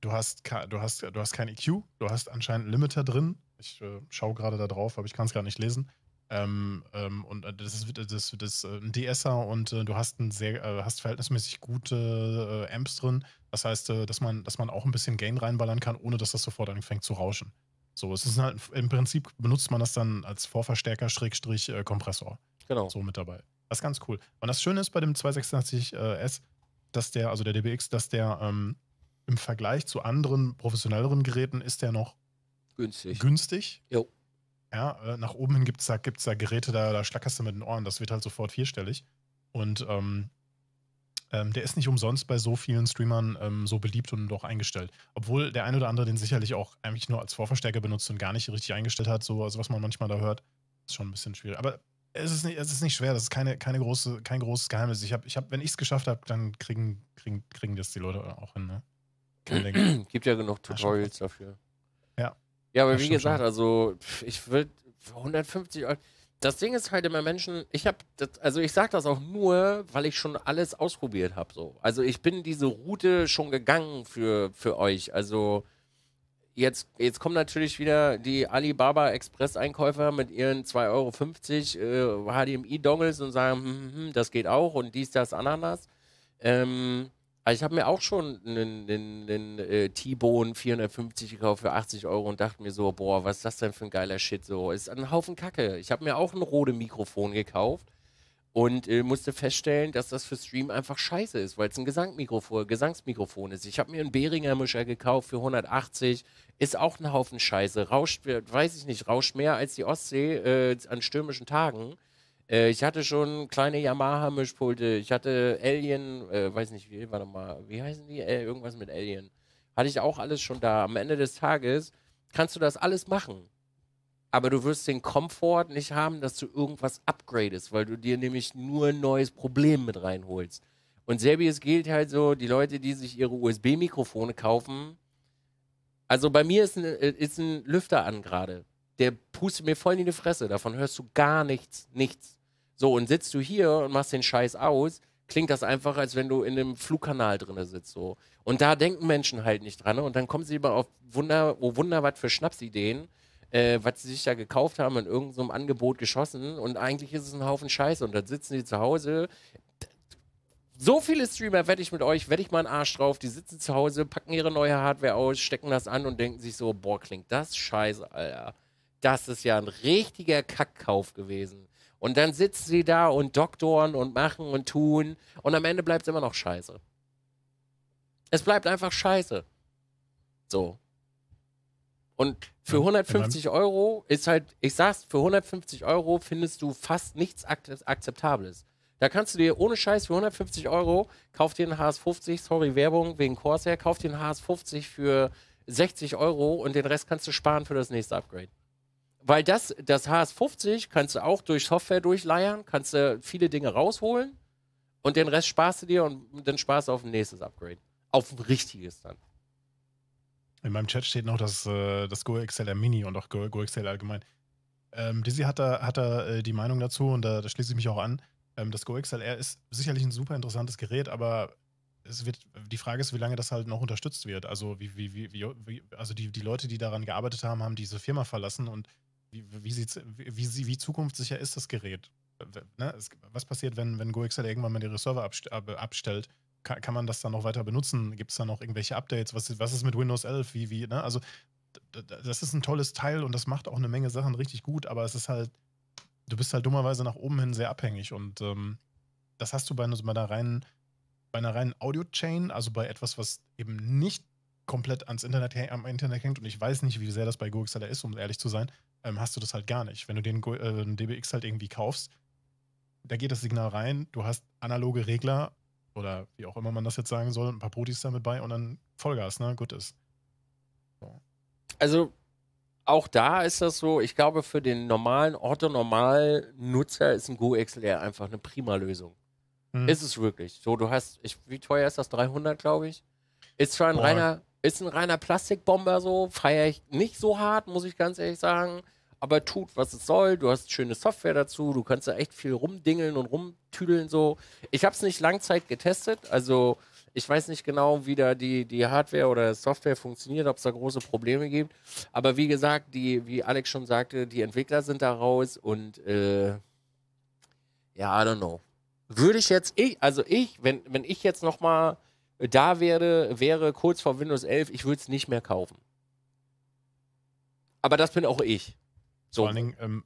Du hast, du, hast, du hast kein EQ, du hast anscheinend einen Limiter drin. Ich äh, schaue gerade da drauf, aber ich kann es gerade nicht lesen. Ähm, ähm, und äh, das ist, das, das, das äh, ein DSer und äh, du hast ein sehr, äh, hast verhältnismäßig gute äh, Amps drin. Das heißt, äh, dass man, dass man auch ein bisschen Gain reinballern kann, ohne dass das sofort anfängt zu rauschen. So, es ist halt, im Prinzip benutzt man das dann als Vorverstärker, Schrägstrich, Kompressor. Genau. So mit dabei. Das ist ganz cool. Und das Schöne ist bei dem 286S, dass der, also der DBX, dass der ähm, im Vergleich zu anderen professionelleren Geräten ist der noch günstig. Günstig. Jo. Ja, äh, nach oben hin gibt es da, gibt's da Geräte, da, da schlackerst du mit den Ohren, das wird halt sofort vierstellig. Und ähm, ähm, der ist nicht umsonst bei so vielen Streamern ähm, so beliebt und auch eingestellt. Obwohl der ein oder andere den sicherlich auch eigentlich nur als Vorverstärker benutzt und gar nicht richtig eingestellt hat, so also was man manchmal da hört, ist schon ein bisschen schwierig. Aber es ist nicht, es ist nicht schwer, das ist keine, keine große, kein großes Geheimnis. Ich hab, ich hab, wenn ich es geschafft habe, dann kriegen, kriegen, kriegen das die Leute auch hin. Ne? Gibt ja genug ah, Tutorials dafür. Ja, aber ja, wie gesagt, schon. also ich würde 150 Euro. Das Ding ist halt immer Menschen, ich habe, also ich sage das auch nur, weil ich schon alles ausprobiert habe. So. Also ich bin diese Route schon gegangen für, für euch. Also jetzt, jetzt kommen natürlich wieder die Alibaba Express-Einkäufer mit ihren 2,50 Euro äh, HDMI-Dongles und sagen, hm, hm, hm, das geht auch und dies, das, Ananas. Ähm, also ich habe mir auch schon einen, einen, einen äh, T-Bone 450 gekauft für 80 Euro und dachte mir so, boah, was ist das denn für ein geiler Shit so? Ist ein Haufen Kacke. Ich habe mir auch ein Rode Mikrofon gekauft und äh, musste feststellen, dass das für Stream einfach scheiße ist, weil es ein Gesangmikrofon, Gesangsmikrofon ist. Ich habe mir einen Behringer Mischer gekauft für 180, ist auch ein Haufen Scheiße. Rauscht, weiß ich nicht, rauscht mehr als die Ostsee äh, an stürmischen Tagen. Äh, ich hatte schon kleine Yamaha-Mischpulte. Ich hatte Alien, äh, weiß nicht wie, warte mal, wie heißen die? Äh, irgendwas mit Alien. Hatte ich auch alles schon da. Am Ende des Tages kannst du das alles machen. Aber du wirst den Komfort nicht haben, dass du irgendwas upgradest, weil du dir nämlich nur ein neues Problem mit reinholst. Und Serbies gilt halt so, die Leute, die sich ihre USB-Mikrofone kaufen, also bei mir ist ein, äh, ist ein Lüfter an gerade der pustet mir voll in die Fresse. Davon hörst du gar nichts, nichts. So, und sitzt du hier und machst den Scheiß aus, klingt das einfach, als wenn du in einem Flugkanal drin sitzt. So. Und da denken Menschen halt nicht dran. Ne? Und dann kommen sie immer auf Wunder, oh Wunder, was für Schnapsideen, äh, was sie sich da gekauft haben, in irgendeinem so Angebot geschossen. Und eigentlich ist es ein Haufen Scheiße. Und dann sitzen die zu Hause. So viele Streamer wette ich mit euch, wette ich mal einen Arsch drauf. Die sitzen zu Hause, packen ihre neue Hardware aus, stecken das an und denken sich so: Boah, klingt das scheiße, Alter das ist ja ein richtiger Kackkauf gewesen. Und dann sitzen sie da und doktoren und machen und tun und am Ende bleibt es immer noch scheiße. Es bleibt einfach scheiße. So. Und für 150 Euro ist halt, ich sag's, für 150 Euro findest du fast nichts Akzeptables. Da kannst du dir ohne Scheiß für 150 Euro, kauf dir einen HS50, sorry Werbung wegen Corsair, kauf dir einen HS50 für 60 Euro und den Rest kannst du sparen für das nächste Upgrade weil das, das HS50 kannst du auch durch Software durchleiern, kannst du viele Dinge rausholen und den Rest sparst du dir und dann sparst du auf ein nächstes Upgrade. Auf ein richtiges dann. In meinem Chat steht noch, das, äh, das GoXLR Mini und auch Go, XLR allgemein. Ähm, Dizzy hat da, hat da äh, die Meinung dazu und da, da, schließe ich mich auch an. Ähm, das XLR ist sicherlich ein super interessantes Gerät, aber es wird, die Frage ist, wie lange das halt noch unterstützt wird. Also, wie, wie, wie, also die, die Leute, die daran gearbeitet haben, haben diese Firma verlassen und wie, sieht's, wie, wie zukunftssicher ist das Gerät? Ne? Es, was passiert, wenn, wenn GoXL irgendwann mal ihre Server abst abstellt? Kann, kann, man das dann noch weiter benutzen? Gibt es da noch irgendwelche Updates? Was, was ist mit Windows 11? Wie, wie, ne? Also, das ist ein tolles Teil und das macht auch eine Menge Sachen richtig gut, aber es ist halt, du bist halt dummerweise nach oben hin sehr abhängig und ähm, das hast du bei, also bei einer reinen, reinen Audio-Chain, also bei etwas, was eben nicht komplett ans Internet, am Internet hängt und ich weiß nicht, wie sehr das bei GoXLR ist, um ehrlich zu sein, ähm, hast du das halt gar nicht. Wenn du den äh, DBX halt irgendwie kaufst, da geht das Signal rein, du hast analoge Regler oder wie auch immer man das jetzt sagen soll, ein paar Protis damit bei und dann Vollgas, ne? Gut ist. So. Also auch da ist das so, ich glaube, für den normalen Orthonormal-Nutzer ist ein GoXLR einfach eine prima Lösung. Hm. Ist es wirklich. So, du hast, ich, wie teuer ist das? 300, glaube ich. Ist zwar ein Boah. reiner, ist ein reiner Plastikbomber so, feiere ich nicht so hart, muss ich ganz ehrlich sagen aber tut, was es soll. Du hast schöne Software dazu, du kannst da echt viel rumdingeln und rumtüdeln so. Ich habe es nicht Langzeit getestet, also ich weiß nicht genau, wie da die, die Hardware oder Software funktioniert, ob es da große Probleme gibt. Aber wie gesagt, die, wie Alex schon sagte, die Entwickler sind da raus und äh, ja, I don't know. Würde ich jetzt, ich, also ich, wenn, wenn ich jetzt nochmal da wäre, wäre kurz vor Windows 11, ich würde es nicht mehr kaufen. Aber das bin auch ich. So. Vor allen Dingen, ähm,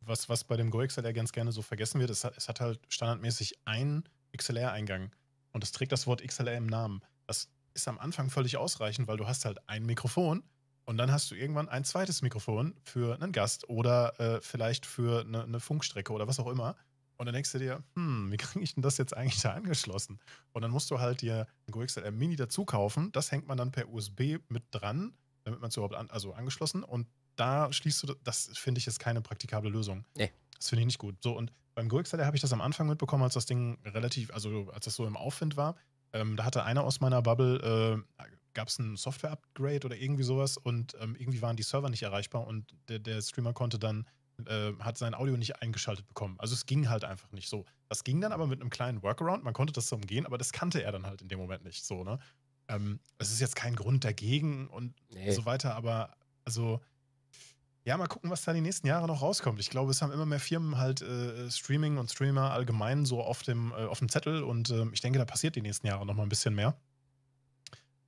was, was bei dem GoXLR ganz gerne so vergessen wird, es hat, es hat halt standardmäßig einen XLR-Eingang und es trägt das Wort XLR im Namen. Das ist am Anfang völlig ausreichend, weil du hast halt ein Mikrofon und dann hast du irgendwann ein zweites Mikrofon für einen Gast oder äh, vielleicht für eine, eine, Funkstrecke oder was auch immer. Und dann denkst du dir, hm, wie kriege ich denn das jetzt eigentlich da angeschlossen? Und dann musst du halt dir ein GoXLR Mini dazu kaufen. Das hängt man dann per USB mit dran, damit man es überhaupt an, also angeschlossen. Und da schließt du, das finde ich jetzt keine praktikable Lösung. Nee. Das finde ich nicht gut. So, und beim Gurkseller habe ich das am Anfang mitbekommen, als das Ding relativ, also als das so im Aufwind war. Ähm, da hatte einer aus meiner Bubble, äh, gab es ein Software-Upgrade oder irgendwie sowas und ähm, irgendwie waren die Server nicht erreichbar und der, der Streamer konnte dann, äh, hat sein Audio nicht eingeschaltet bekommen. Also es ging halt einfach nicht so. Das ging dann aber mit einem kleinen Workaround, man konnte das so umgehen, aber das kannte er dann halt in dem Moment nicht so, ne? Ähm, es ähm, ist jetzt kein Grund dagegen und nee. so weiter, aber also ja, mal gucken, was da die nächsten Jahre noch rauskommt. Ich glaube, es haben immer mehr Firmen halt äh, Streaming und Streamer allgemein so auf dem, äh, auf dem Zettel und äh, ich denke, da passiert die nächsten Jahre noch mal ein bisschen mehr.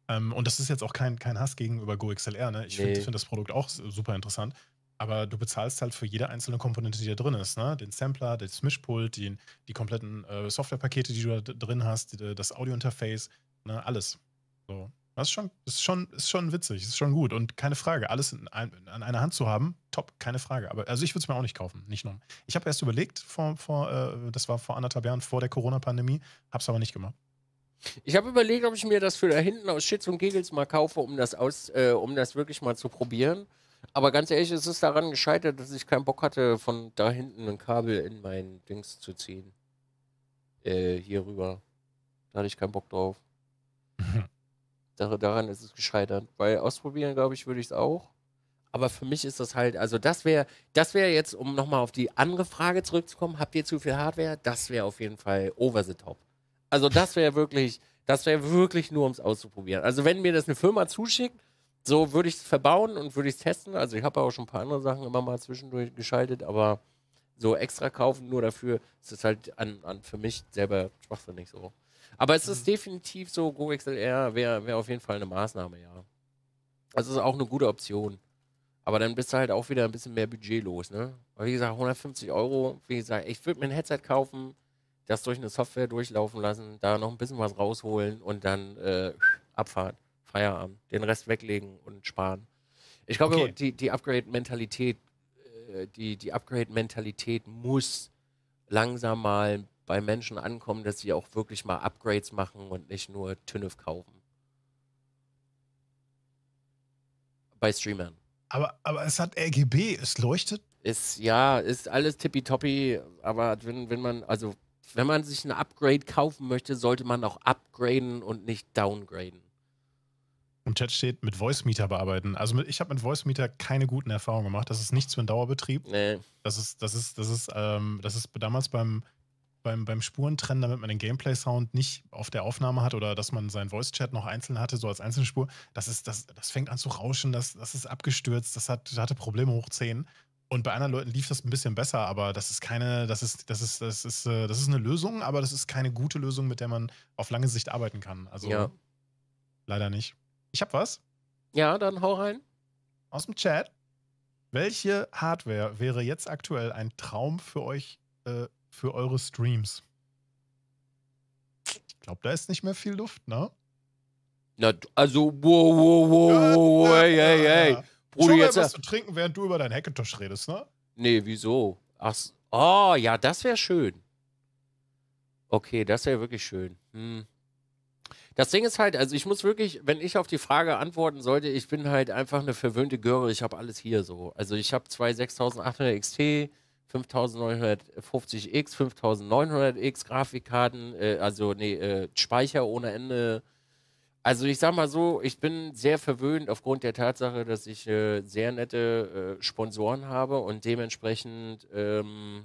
Ähm, und das ist jetzt auch kein, kein Hass gegenüber GoXLR, ne? Ich nee. finde find das Produkt auch super interessant. Aber du bezahlst halt für jede einzelne Komponente, die da drin ist, ne? Den Sampler, das Mischpult, den, die kompletten äh, Softwarepakete, die du da drin hast, die, äh, das Audiointerface, ne? Alles. So. Das ist schon, ist schon, ist schon witzig, ist schon gut und keine Frage. Alles in, in, an einer Hand zu haben, top, keine Frage. Aber also ich würde es mir auch nicht kaufen, nicht nur. Ich habe erst überlegt, vor, vor, äh, das war vor anderthalb Jahren, vor der Corona-Pandemie, habe es aber nicht gemacht. Ich habe überlegt, ob ich mir das für da hinten aus Shits und Giggles mal kaufe, um das, aus, äh, um das wirklich mal zu probieren. Aber ganz ehrlich, es ist daran gescheitert, dass ich keinen Bock hatte, von da hinten ein Kabel in mein Dings zu ziehen. Äh, hier rüber. Da hatte ich keinen Bock drauf. daran ist es gescheitert. Weil ausprobieren, glaube ich, würde ich es auch. Aber für mich ist das halt, also das wäre, das wäre jetzt, um nochmal auf die andere Frage zurückzukommen, habt ihr zu viel Hardware? Das wäre auf jeden Fall over the top. Also das wäre wirklich, das wäre wirklich nur, um es auszuprobieren. Also wenn mir das eine Firma zuschickt, so würde ich es verbauen und würde ich es testen. Also ich habe auch schon ein paar andere Sachen immer mal zwischendurch geschaltet, aber so extra kaufen nur dafür, ist das halt an, an für mich selber schwachsinnig so. Aber es ist mhm. definitiv so, GoXLR wäre wär auf jeden Fall eine Maßnahme, ja. Das also ist auch eine gute Option. Aber dann bist du halt auch wieder ein bisschen mehr Budget los, ne? Aber wie gesagt, 150 Euro, wie gesagt, ich würde mir ein Headset kaufen, das durch eine Software durchlaufen lassen, da noch ein bisschen was rausholen und dann äh, abfahren. Feierabend. Den Rest weglegen und sparen. Ich glaube, okay. die, die Upgrade-Mentalität, äh, die, die Upgrade-Mentalität muss langsam mal ein bei Menschen ankommen, dass sie auch wirklich mal Upgrades machen und nicht nur TÜNIF kaufen. Bei Streamern. Aber, aber es hat RGB, es leuchtet. Ist, ja, ist alles tippitoppi, aber wenn, wenn man, also wenn man sich ein Upgrade kaufen möchte, sollte man auch upgraden und nicht downgraden. Im Chat steht, mit Voice Meter bearbeiten. Also mit, ich habe mit Voice Meter keine guten Erfahrungen gemacht. Das ist nichts für einen Dauerbetrieb. Nee. Das ist, das ist, das ist, ähm, das ist damals beim beim, beim Spurentrennen, damit man den Gameplay-Sound nicht auf der Aufnahme hat oder dass man seinen Voice-Chat noch einzeln hatte, so als einzelne Spur, das, ist, das, das fängt an zu rauschen, das, das ist abgestürzt, das, hat, das hatte Probleme hoch 10. Und bei anderen Leuten lief das ein bisschen besser, aber das ist keine, das ist, das ist, das ist, äh, das ist eine Lösung, aber das ist keine gute Lösung, mit der man auf lange Sicht arbeiten kann. Also ja. leider nicht. Ich hab was. Ja, dann hau rein. Aus dem Chat. Welche Hardware wäre jetzt aktuell ein Traum für euch äh, für eure Streams? Ich glaube, da ist nicht mehr viel Luft, ne? Na, also, wow, wow, wow, ja, wow, ey, ja, ey, ey. Ja. Bruder, Schon jetzt. was zu trinken, während du über deinen Hackintosh redest, ne? Nee, wieso? Ach, oh, ja, das wäre schön. Okay, das wäre wirklich schön. Hm. Das Ding ist halt, also ich muss wirklich, wenn ich auf die Frage antworten sollte, ich bin halt einfach eine verwöhnte Göre. Ich habe alles hier so. Also ich habe zwei 6800 XT, 5950X, 5900X Grafikkarten, äh, also nee, äh, Speicher ohne Ende. Also ich sag mal so, ich bin sehr verwöhnt aufgrund der Tatsache, dass ich äh, sehr nette äh, Sponsoren habe und dementsprechend ähm,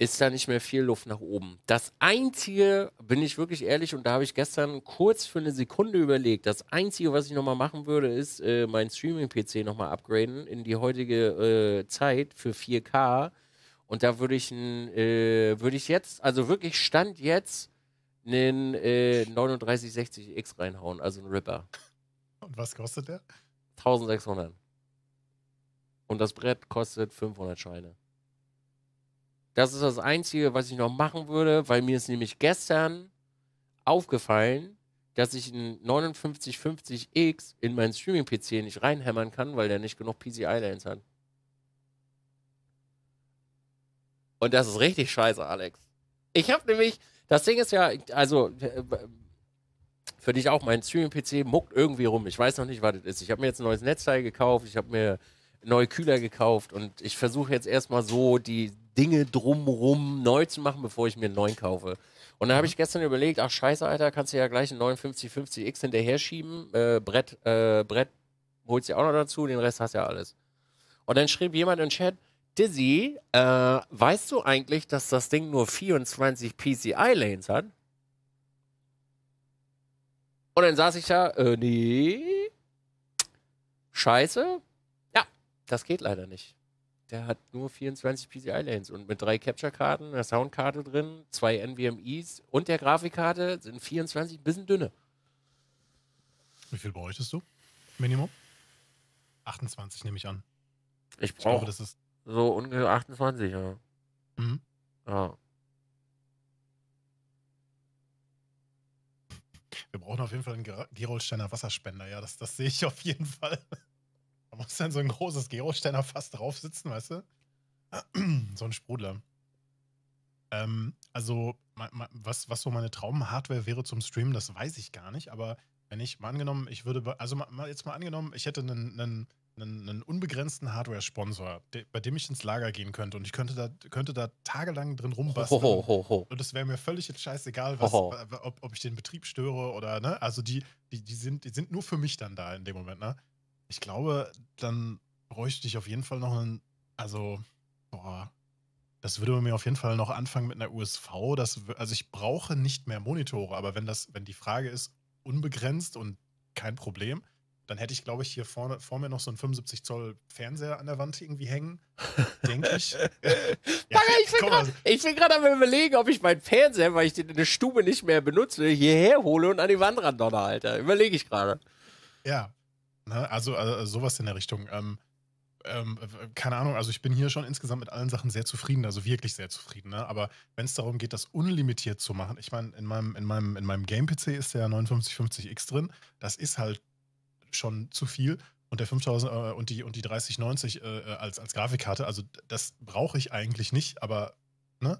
ist da nicht mehr viel Luft nach oben. Das Einzige, bin ich wirklich ehrlich, und da habe ich gestern kurz für eine Sekunde überlegt, das Einzige, was ich nochmal machen würde, ist äh, meinen Streaming-PC nochmal upgraden in die heutige äh, Zeit für 4K. Und da würde ich, äh, würde ich jetzt, also wirklich Stand jetzt, einen äh, 3960X reinhauen, also einen Ripper. Und was kostet der? 1600. Und das Brett kostet 500 Scheine. Das ist das Einzige, was ich noch machen würde, weil mir ist nämlich gestern aufgefallen, dass ich einen 5950X in meinen Streaming-PC nicht reinhämmern kann, weil der nicht genug PCI-Lanes hat. Und das ist richtig scheiße, Alex. Ich habe nämlich, das Ding ist ja, also äh, für dich auch, mein Streaming-PC muckt irgendwie rum. Ich weiß noch nicht, was das ist. Ich habe mir jetzt ein neues Netzteil gekauft, ich habe mir neue Kühler gekauft und ich versuche jetzt erstmal so die, Dinge drumrum neu zu machen, bevor ich mir einen neuen kaufe. Und dann habe mhm. ich gestern überlegt, ach scheiße, Alter, kannst du ja gleich einen 5950X hinterher schieben. Äh, Brett, äh, Brett holst du ja auch noch dazu, den Rest hast du ja alles. Und dann schrieb jemand im Chat, Dizzy, äh, weißt du eigentlich, dass das Ding nur 24 PCI-Lanes hat? Und dann saß ich da, äh, nee. Scheiße. Ja, das geht leider nicht der hat nur 24 PCI-Lanes und mit drei Capture-Karten, einer Soundkarte drin, zwei NVMEs und der Grafikkarte sind 24 ein bisschen dünne. Wie viel bräuchtest du? Minimum? 28 nehme ich an. Ich brauche das ist so ungefähr 28, ja. Mhm. Ja. Wir brauchen auf jeden Fall einen Gerolsteiner Wasserspender, ja, das, das sehe ich auf jeden Fall muss dann so ein großes Geosteiner fast drauf sitzen, weißt du? so ein Sprudler. Ähm, also, was, was so meine Traumhardware wäre zum Streamen, das weiß ich gar nicht, aber wenn ich mal angenommen, ich würde, also mal, jetzt mal angenommen, ich hätte einen, einen, einen, einen unbegrenzten Hardware-Sponsor, bei dem ich ins Lager gehen könnte und ich könnte da, könnte da tagelang drin rumbasteln. Ho, ho, ho, und es wäre mir völlig scheißegal, was, ob, ob ich den Betrieb störe oder, ne? Also die, die, die, sind, die sind nur für mich dann da in dem Moment, ne? Ich glaube, dann bräuchte ich auf jeden Fall noch einen, also, boah, das würde mir auf jeden Fall noch anfangen mit einer USV. Das, also ich brauche nicht mehr Monitore, aber wenn das, wenn die Frage ist, unbegrenzt und kein Problem, dann hätte ich, glaube ich, hier vorne vor mir noch so einen 75 Zoll Fernseher an der Wand irgendwie hängen, denke ich. ja, ich bin gerade am überlegen, ob ich meinen Fernseher, weil ich den in der Stube nicht mehr benutze, hierher hole und an die Wand ran donner, Alter. Überlege ich gerade. Ja, Ne? Also, also, also, sowas in der Richtung. Ähm, ähm, keine Ahnung, also ich bin hier schon insgesamt mit allen Sachen sehr zufrieden, also wirklich sehr zufrieden. Ne? Aber wenn es darum geht, das unlimitiert zu machen, ich meine, in meinem, in meinem, in meinem Game-PC ist der 5950X drin, das ist halt schon zu viel. Und der 5000 äh, und die und die 3090 äh, äh, als, als Grafikkarte, also das brauche ich eigentlich nicht, aber ne?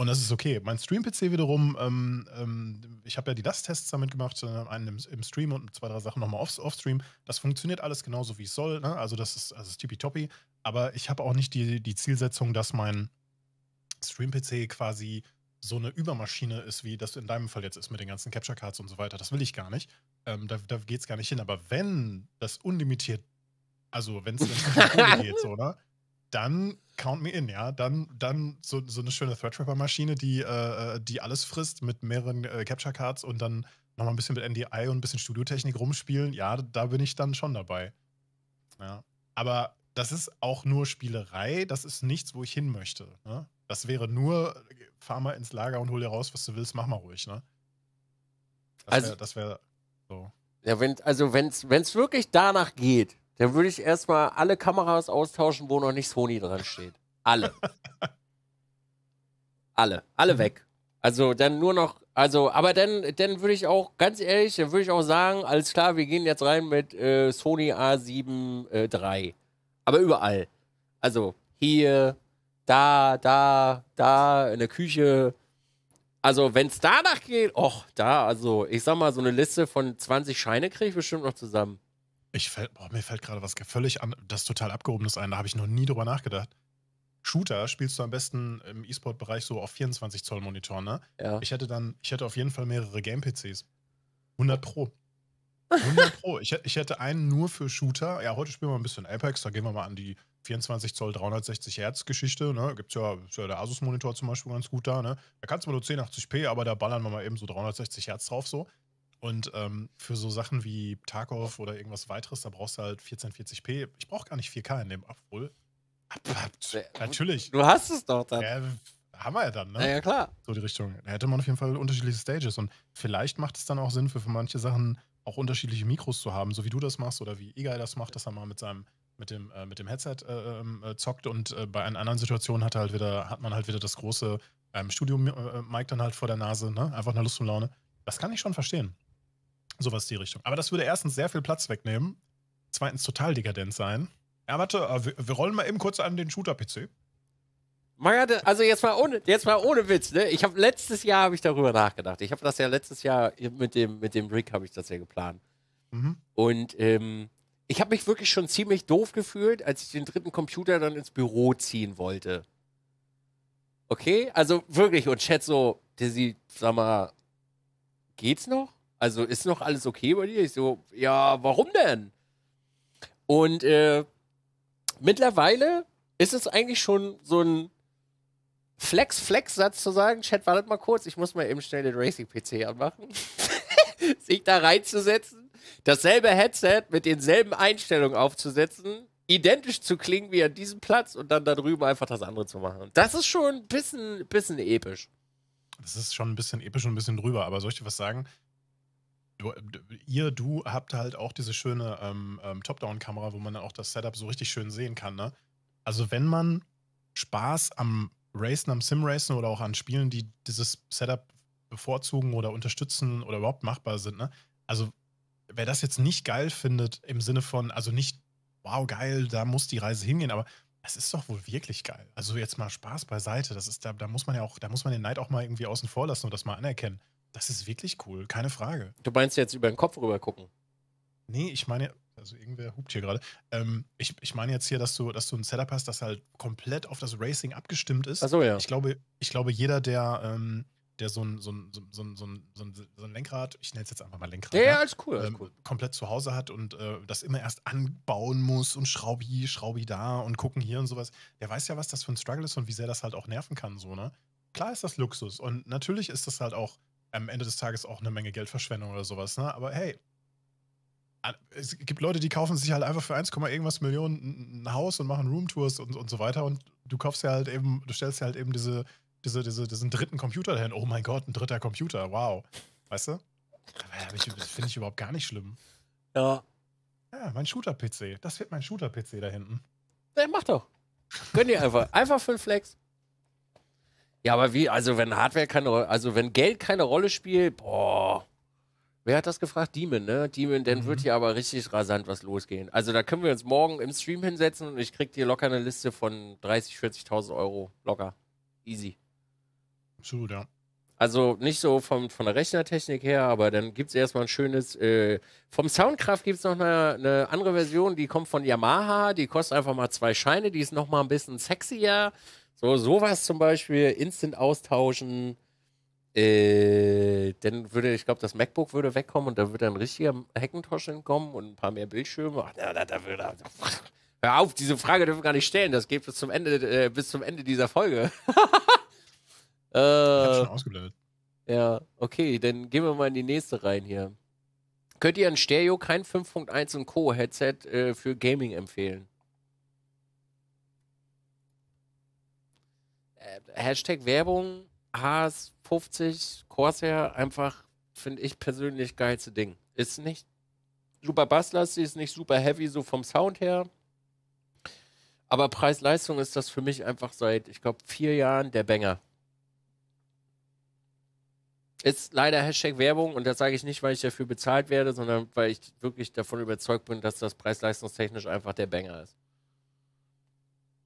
Und das ist okay. Mein Stream-PC wiederum, ähm, ähm, ich habe ja die Last-Tests damit gemacht, einen im, im, Stream und zwei, drei Sachen nochmal off-Stream. das funktioniert alles genauso, wie es soll. Ne? Also, das ist, also ist tippitoppi. Aber ich habe auch nicht die, die Zielsetzung, dass mein Stream-PC quasi so eine Übermaschine ist, wie das in deinem Fall jetzt ist mit den ganzen Capture-Cards und so weiter. Das will ich gar nicht. Ähm, da da geht es gar nicht hin. Aber wenn das unlimitiert, also wenn es um die geht, so, ne? dann count me in, ja. Dann, dann so, so eine schöne Threadripper-Maschine, die, äh, äh, die alles frisst mit mehreren äh, Capture-Cards und dann nochmal ein bisschen mit NDI und ein bisschen Studiotechnik rumspielen. Ja, da bin ich dann schon dabei. Ja. Aber das ist auch nur Spielerei, das ist nichts, wo ich hin möchte. Ne? Das wäre nur, fahr mal ins Lager und hol dir raus, was du willst, mach mal ruhig, ne? Das also, wäre so. Ja, wenn, also wenn es wirklich danach geht, dann würde ich erstmal alle Kameras austauschen, wo noch nicht Sony dran steht. Alle. alle. Alle mhm. weg. Also dann nur noch, also, aber dann, dann würde ich auch, ganz ehrlich, dann würde ich auch sagen, alles klar, wir gehen jetzt rein mit äh, Sony A7 äh, III. Aber überall. Also hier, da, da, da, in der Küche. Also, wenn es danach geht, och, da, also, ich sag mal, so eine Liste von 20 Scheine kriege ich bestimmt noch zusammen. Ich fällt, boah, mir fällt gerade was völlig an, das total abgehobenes ein. Da habe ich noch nie drüber nachgedacht. Shooter spielst du am besten im E-Sport-Bereich so auf 24 Zoll Monitor, ne? Ja. Ich hätte dann, ich hätte auf jeden Fall mehrere Game-PCs. 100 Pro. 100 Pro. Ich, ich hätte einen nur für Shooter. Ja, heute spielen wir ein bisschen Apex, da gehen wir mal an die 24 Zoll 360 Hertz Geschichte, ne? Gibt's ja, ja der Asus-Monitor zum Beispiel ganz gut da, ne? Da kannst du mal nur 1080p, aber da ballern wir mal eben so 360 Hertz drauf, so. Und ähm, für so Sachen wie Tarkov oder irgendwas weiteres, da brauchst du halt 1440p. Ich brauche gar nicht 4K in dem Abwohl. natürlich. Du hast es doch dann. Ja, haben wir ja dann, ne? Ja, ja, klar. So die Richtung. Da hätte man auf jeden Fall unterschiedliche Stages. Und vielleicht macht es dann auch Sinn, für, für manche Sachen auch unterschiedliche Mikros zu haben, so wie du das machst oder wie Egal das macht, dass er mal mit seinem mit dem, äh, mit dem Headset äh, ähm, äh, zockt und äh, bei einer anderen Situation hat, halt wieder, hat man halt wieder das große ähm, Studio-Mic äh, dann halt vor der Nase, ne? Einfach eine Lust und Laune. Das kann ich schon verstehen. Sowas die Richtung. Aber das würde erstens sehr viel Platz wegnehmen, zweitens total dekadent sein. Ja, warte, äh, wir rollen mal eben kurz an den Shooter-PC. also jetzt mal ohne, jetzt mal ohne Witz, ne? Ich habe letztes Jahr habe ich darüber nachgedacht. Ich habe das ja letztes Jahr mit dem mit dem Rick habe ich das ja geplant. Mhm. Und ähm, ich habe mich wirklich schon ziemlich doof gefühlt, als ich den dritten Computer dann ins Büro ziehen wollte. Okay, also wirklich und Chat so, der sag mal, geht's noch? Also ist noch alles okay bei dir? Ich so, ja, warum denn? Und äh, mittlerweile ist es eigentlich schon so ein Flex-Flex-Satz zu sagen, Chat, wartet mal kurz, ich muss mal eben schnell den Racing-PC anmachen. Sich da reinzusetzen, dasselbe Headset mit denselben Einstellungen aufzusetzen, identisch zu klingen wie an diesem Platz und dann da drüben einfach das andere zu machen. Das ist schon ein bisschen, bisschen episch. Das ist schon ein bisschen episch und ein bisschen drüber, aber soll ich dir was sagen? du, ihr, du habt halt auch diese schöne ähm, ähm, Top-Down-Kamera, wo man dann auch das Setup so richtig schön sehen kann. Ne? Also wenn man Spaß am Racen, am Sim-Racen oder auch an Spielen, die dieses Setup bevorzugen oder unterstützen oder überhaupt machbar sind, ne? also wer das jetzt nicht geil findet im Sinne von, also nicht, wow, geil, da muss die Reise hingehen, aber es ist doch wohl wirklich geil. Also jetzt mal Spaß beiseite, das ist, da, da muss man ja auch, da muss man den Neid auch mal irgendwie außen vor lassen und das mal anerkennen. Das ist wirklich cool, keine Frage. Du meinst jetzt über den Kopf rüber gucken? Nee, ich meine, also irgendwer hupt hier gerade. Ähm, ich, ich meine jetzt hier, dass du, dass du ein Setup hast, das halt komplett auf das Racing abgestimmt ist. Achso, ja. Ich glaube, ich glaube jeder, der, ähm, der so ein, so ein, so ein, so ein, so ein, so ein Lenkrad, ich nenne es jetzt einfach mal Lenkrad, ja, ja, ne, alles cool, alles ähm, cool. komplett zu Hause hat und äh, das immer erst anbauen muss und Schraubi, hier, Schraubi da und gucken hier und sowas, der weiß ja, was das für ein Struggle ist und wie sehr das halt auch nerven kann, so, ne? Klar ist das Luxus und natürlich ist das halt auch am Ende des Tages auch eine Menge Geldverschwendung oder sowas, ne? Aber hey, es gibt Leute, die kaufen sich halt einfach für 1, irgendwas Millionen ein Haus und machen Roomtours und, und so weiter und du kaufst ja halt eben, du stellst ja halt eben diese, diese, diese, diesen dritten Computer dahin. Oh mein Gott, ein dritter Computer, wow. Weißt du? Das Finde ich überhaupt gar nicht schlimm. Ja. Ja, mein Shooter-PC. Das wird mein Shooter-PC da hinten. Ja, mach doch. Gönn dir einfach. Einfach für den Flex. Ja, aber wie, also wenn Hardware keine Rolle, also wenn Geld keine Rolle spielt, boah. Wer hat das gefragt? Demon, ne? Demon, dann mhm. wird hier aber richtig rasant was losgehen. Also da können wir uns morgen im Stream hinsetzen und ich krieg dir locker eine Liste von 30, 40.000 Euro. Locker. Easy. Absolut, ja. Also nicht so vom, von der Rechnertechnik her, aber dann gibt es erstmal ein schönes. Äh, vom Soundcraft gibt es noch eine, eine, andere Version, die kommt von Yamaha, die kostet einfach mal zwei Scheine, die ist nochmal ein bisschen sexier. So, sowas zum Beispiel, instant austauschen. Äh, dann würde, ich glaube, das MacBook würde wegkommen und da würde ein richtiger Hackentosch entkommen und ein paar mehr Bildschirme. Ach, na, na, da würde, hör auf, diese Frage dürfen wir gar nicht stellen. Das geht bis zum Ende, äh, bis zum Ende dieser Folge. äh, ich hab schon ausgeblendet. Ja, okay, dann gehen wir mal in die nächste rein hier. Könnt ihr ein Stereo kein 5.1 und Co. Headset äh, für Gaming empfehlen? Äh, Hashtag Werbung, HS50, Corsair, einfach, finde ich persönlich, geilste Ding. Ist nicht super basslastig, ist nicht super heavy, so vom Sound her. Aber Preis-Leistung ist das für mich einfach seit, ich glaube, vier Jahren der Banger. Ist leider Hashtag Werbung und das sage ich nicht, weil ich dafür bezahlt werde, sondern weil ich wirklich davon überzeugt bin, dass das preis-leistungstechnisch einfach der Banger ist.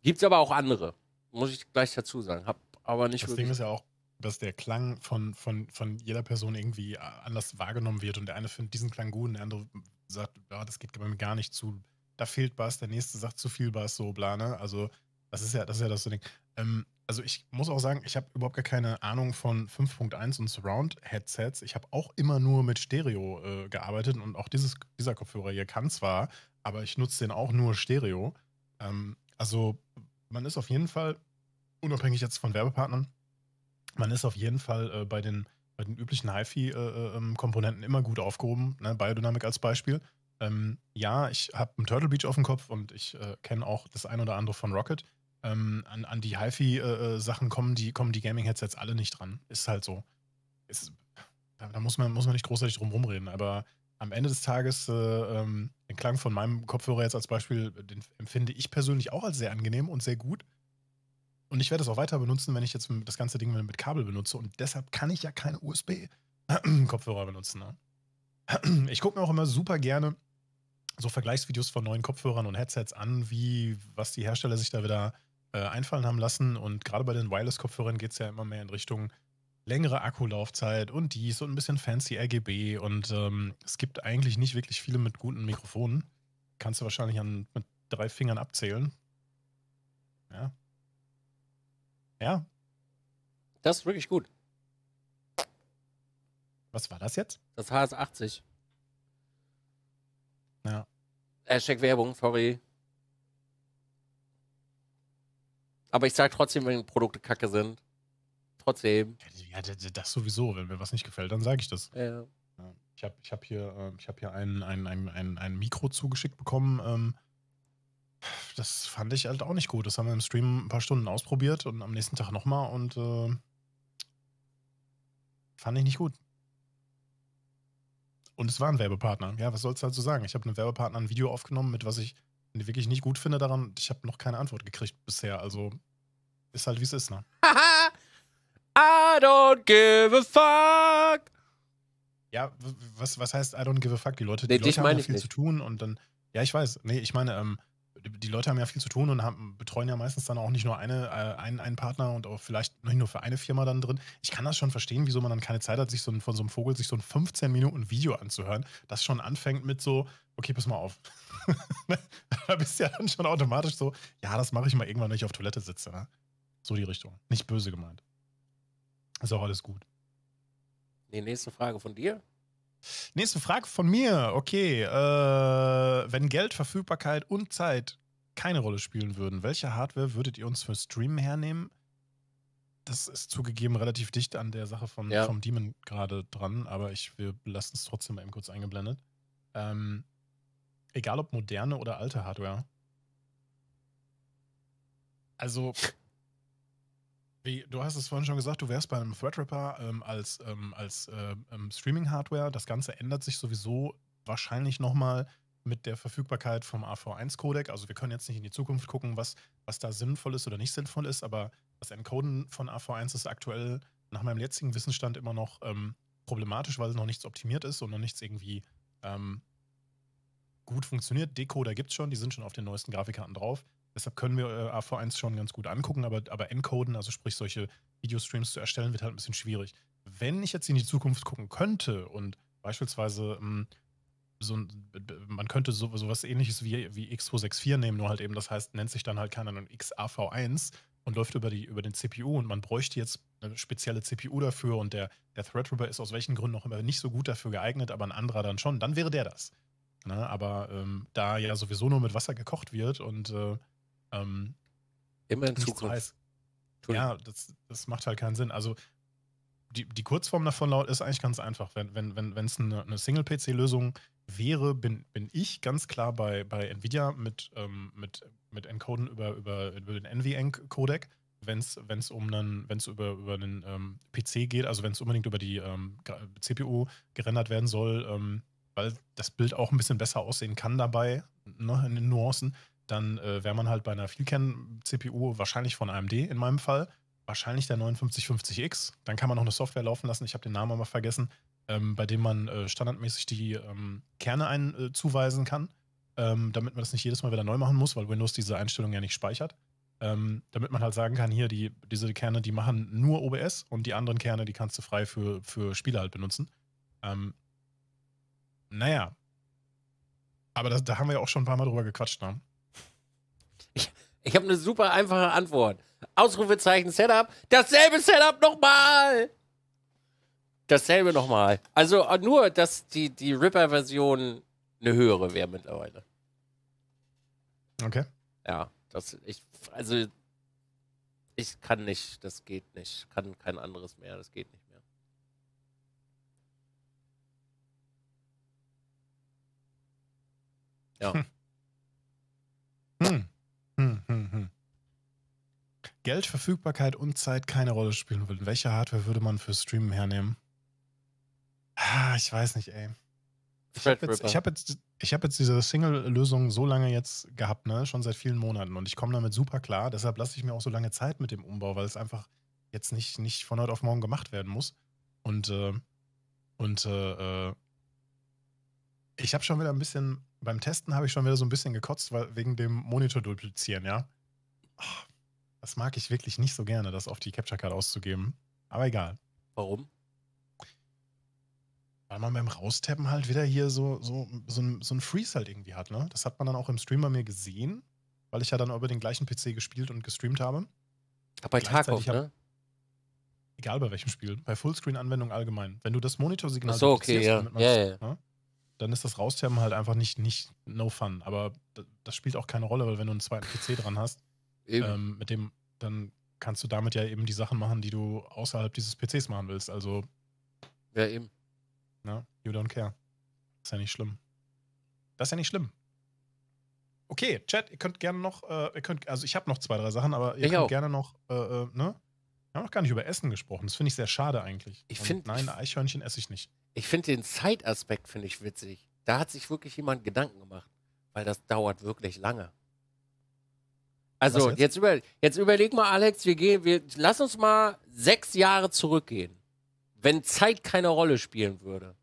Gibt es aber auch andere. Muss ich gleich dazu sagen. Hab aber nicht Das Ding ist ja auch, dass der Klang von, von, von jeder Person irgendwie äh, anders wahrgenommen wird und der eine findet diesen Klang gut und der andere sagt, ja, das geht bei mir gar nicht zu, da fehlt Bass, der nächste sagt zu viel Bass, so bla, ne? Also, das ist ja das, ist ja das so Ding. Ähm, also, ich muss auch sagen, ich habe überhaupt gar keine Ahnung von 5.1 und Surround-Headsets. Ich habe auch immer nur mit Stereo äh, gearbeitet und auch dieses, dieser Kopfhörer hier kann zwar, aber ich nutze den auch nur Stereo. Ähm, also, man ist auf jeden Fall, unabhängig jetzt von Werbepartnern, man ist auf jeden Fall äh, bei, den, bei den üblichen HiFi-Komponenten äh, äh ähm, immer gut aufgehoben. Ne? Biodynamic als Beispiel. Ähm, ja, ich habe einen Turtle Beach auf dem Kopf und ich äh, kenne auch das ein oder andere von Rocket. Ähm, an, an die HiFi-Sachen äh, äh, kommen die, kommen die Gaming-Headsets alle nicht dran. Ist halt so. Ist, da, da muss, man, muss man nicht großartig drum rumreden. Aber am Ende des Tages ähm, den Klang von meinem Kopfhörer jetzt als Beispiel, den empfinde ich persönlich auch als sehr angenehm und sehr gut. Und ich werde es auch weiter benutzen, wenn ich jetzt das ganze Ding mit Kabel benutze. Und deshalb kann ich ja keine USB-Kopfhörer benutzen. Ne? Ich gucke mir auch immer super gerne so Vergleichsvideos von neuen Kopfhörern und Headsets an, wie was die Hersteller sich da wieder äh, einfallen haben lassen. Und gerade bei den Wireless-Kopfhörern geht es ja immer mehr in Richtung längere Akkulaufzeit und dies und ein bisschen fancy RGB und ähm, es gibt eigentlich nicht wirklich viele mit guten Mikrofonen. Kannst du wahrscheinlich an, mit drei Fingern abzählen. Ja. Ja. Das ist wirklich gut. Was war das jetzt? Das HS80. Ja. Hashtag Werbung, sorry. Aber ich sage trotzdem, wenn Produkte kacke sind trotzdem. Ja, das sowieso. Wenn mir was nicht gefällt, dann sage ich das. Ja. Ich habe ich hab hier, ähm, hab hier ein, ein, ein, ein, ein Mikro zugeschickt bekommen. Ähm, das fand ich halt auch nicht gut. Das haben wir im Stream ein paar Stunden ausprobiert und am nächsten Tag nochmal und äh, fand ich nicht gut. Und es war ein Werbepartner. Ja, was sollst du dazu sagen? Ich habe einem Werbepartner ein Video aufgenommen, mit was ich wirklich nicht gut finde daran. Ich habe noch keine Antwort gekriegt bisher. Also ist halt wie es ist, ne? I don't give a fuck. Ja, was, was heißt I don't give a fuck? Die Leute, die nee, Leute haben ja viel nicht. zu tun und dann. Ja, ich weiß. Nee, ich meine, ähm, die Leute haben ja viel zu tun und haben, betreuen ja meistens dann auch nicht nur eine, äh, einen, einen Partner und auch vielleicht nicht nur für eine Firma dann drin. Ich kann das schon verstehen, wieso man dann keine Zeit hat, sich so ein, von so einem Vogel sich so ein 15 Minuten Video anzuhören, das schon anfängt mit so, okay, pass mal auf. da bist du ja dann schon automatisch so, ja, das mache ich mal irgendwann, wenn ich auf Toilette sitze. Ne? So die Richtung. Nicht böse gemeint. Ist auch alles gut. Die nächste Frage von dir. Nächste Frage von mir. Okay. Äh, wenn Geld, Verfügbarkeit und Zeit keine Rolle spielen würden, welche Hardware würdet ihr uns für Streamen hernehmen? Das ist zugegeben relativ dicht an der Sache von, ja. vom Demon gerade dran, aber ich, wir lassen es trotzdem mal eben kurz eingeblendet. Ähm, egal ob moderne oder alte Hardware. Also, wie, du hast es vorhin schon gesagt, du wärst bei einem Threadripper ähm, als, ähm, als äh, ähm, Streaming-Hardware. Das Ganze ändert sich sowieso wahrscheinlich nochmal mit der Verfügbarkeit vom AV1-Codec. Also wir können jetzt nicht in die Zukunft gucken, was, was da sinnvoll ist oder nicht sinnvoll ist, aber das Encoden von AV1 ist aktuell nach meinem jetzigen Wissensstand immer noch ähm, problematisch, weil noch nichts optimiert ist und noch nichts irgendwie ähm, gut funktioniert. Decoder gibt es schon, die sind schon auf den neuesten Grafikkarten drauf. Deshalb können wir äh, AV1 schon ganz gut angucken, aber, aber encoden, also sprich solche Videostreams zu erstellen, wird halt ein bisschen schwierig. Wenn ich jetzt in die Zukunft gucken könnte und beispielsweise hm, so, man könnte so, so was ähnliches wie, wie X264 nehmen, nur halt eben, das heißt, nennt sich dann halt keiner ein XAV1 und läuft über, die, über den CPU und man bräuchte jetzt eine spezielle CPU dafür und der, der Threadripper ist aus welchen Gründen auch immer nicht so gut dafür geeignet, aber ein anderer dann schon, dann wäre der das. Ne? Aber ähm, da ja sowieso nur mit Wasser gekocht wird und äh, ähm, Immer in Zukunft. Ja, das, das macht halt keinen Sinn. Also die, die Kurzform davon laut ist eigentlich ganz einfach. Wenn es wenn, wenn, eine, eine Single-PC-Lösung wäre, bin, bin ich ganz klar bei, bei Nvidia mit, ähm, mit, mit Encoden über, über, über den NVENC-Codec. Wenn es um über, über einen ähm, PC geht, also wenn es unbedingt über die ähm, CPU gerendert werden soll, ähm, weil das Bild auch ein bisschen besser aussehen kann dabei, ne, in den Nuancen, dann äh, wäre man halt bei einer Vielkern-CPU wahrscheinlich von AMD in meinem Fall, wahrscheinlich der 5950X. Dann kann man noch eine Software laufen lassen, ich habe den Namen aber vergessen, ähm, bei dem man äh, standardmäßig die ähm, Kerne ein, äh, zuweisen kann, ähm, damit man das nicht jedes Mal wieder neu machen muss, weil Windows diese Einstellung ja nicht speichert. Ähm, damit man halt sagen kann, hier, die, diese Kerne, die machen nur OBS und die anderen Kerne, die kannst du frei für, für Spiele halt benutzen. Ähm, naja. Aber das, da haben wir ja auch schon ein paar Mal drüber gequatscht, ne? Ich, ich habe eine super einfache Antwort. Ausrufezeichen Setup, dasselbe Setup nochmal. Dasselbe nochmal. Also äh, nur, dass die, die Ripper-Version eine höhere wäre mittlerweile. Okay. Ja, das ich also ich kann nicht, das geht nicht, kann kein anderes mehr, das geht nicht mehr. Ja. Hm. Hm. Hm, hm, hm. Geld, Verfügbarkeit und Zeit keine Rolle spielen würden. Welche Hardware würde man für Streamen hernehmen? Ah, ich weiß nicht, ey. Ich habe jetzt, hab jetzt, hab jetzt diese Single-Lösung so lange jetzt gehabt, ne? Schon seit vielen Monaten. Und ich komme damit super klar. Deshalb lasse ich mir auch so lange Zeit mit dem Umbau, weil es einfach jetzt nicht, nicht von heute auf morgen gemacht werden muss. Und, äh, und äh, äh ich habe schon wieder ein bisschen beim Testen habe ich schon wieder so ein bisschen gekotzt, weil wegen dem Monitor duplizieren, ja. Ach, das mag ich wirklich nicht so gerne, das auf die Capture Card auszugeben. Aber egal. Warum? Weil man beim Raustappen halt wieder hier so, so, so, ein, so ein Freeze halt irgendwie hat, ne? Das hat man dann auch im Stream bei mir gesehen, weil ich ja dann über den gleichen PC gespielt und gestreamt habe. Aber bei Tag Tarkov, ne? Egal bei welchem Spiel, bei Fullscreen-Anwendung allgemein. Wenn du das Monitorsignal Ach so, okay, ja. Machst, ja, ja. Ne? dann ist das Rausterben halt einfach nicht, nicht no fun. Aber das spielt auch keine Rolle, weil wenn du einen zweiten PC dran hast, ähm, mit dem, dann kannst du damit ja eben die Sachen machen, die du außerhalb dieses PCs machen willst. Also. Ja, eben. Na, ne, you don't care. Ist ja nicht schlimm. Das ist ja nicht schlimm. Okay, Chat, ihr könnt gerne noch, äh, ihr könnt, also ich habe noch zwei, drei Sachen, aber ihr ich könnt auch. gerne noch, äh, äh, ne? Wir haben noch gar nicht über Essen gesprochen. Das finde ich sehr schade eigentlich. Ich finde. Nein, Eichhörnchen esse ich nicht ich finde den Zeitaspekt finde ich witzig. Da hat sich wirklich jemand Gedanken gemacht, weil das dauert wirklich lange. Also jetzt? Jetzt, über, jetzt? überleg mal, Alex, wir gehen, wir lass uns mal sechs Jahre zurückgehen, wenn Zeit keine Rolle spielen würde.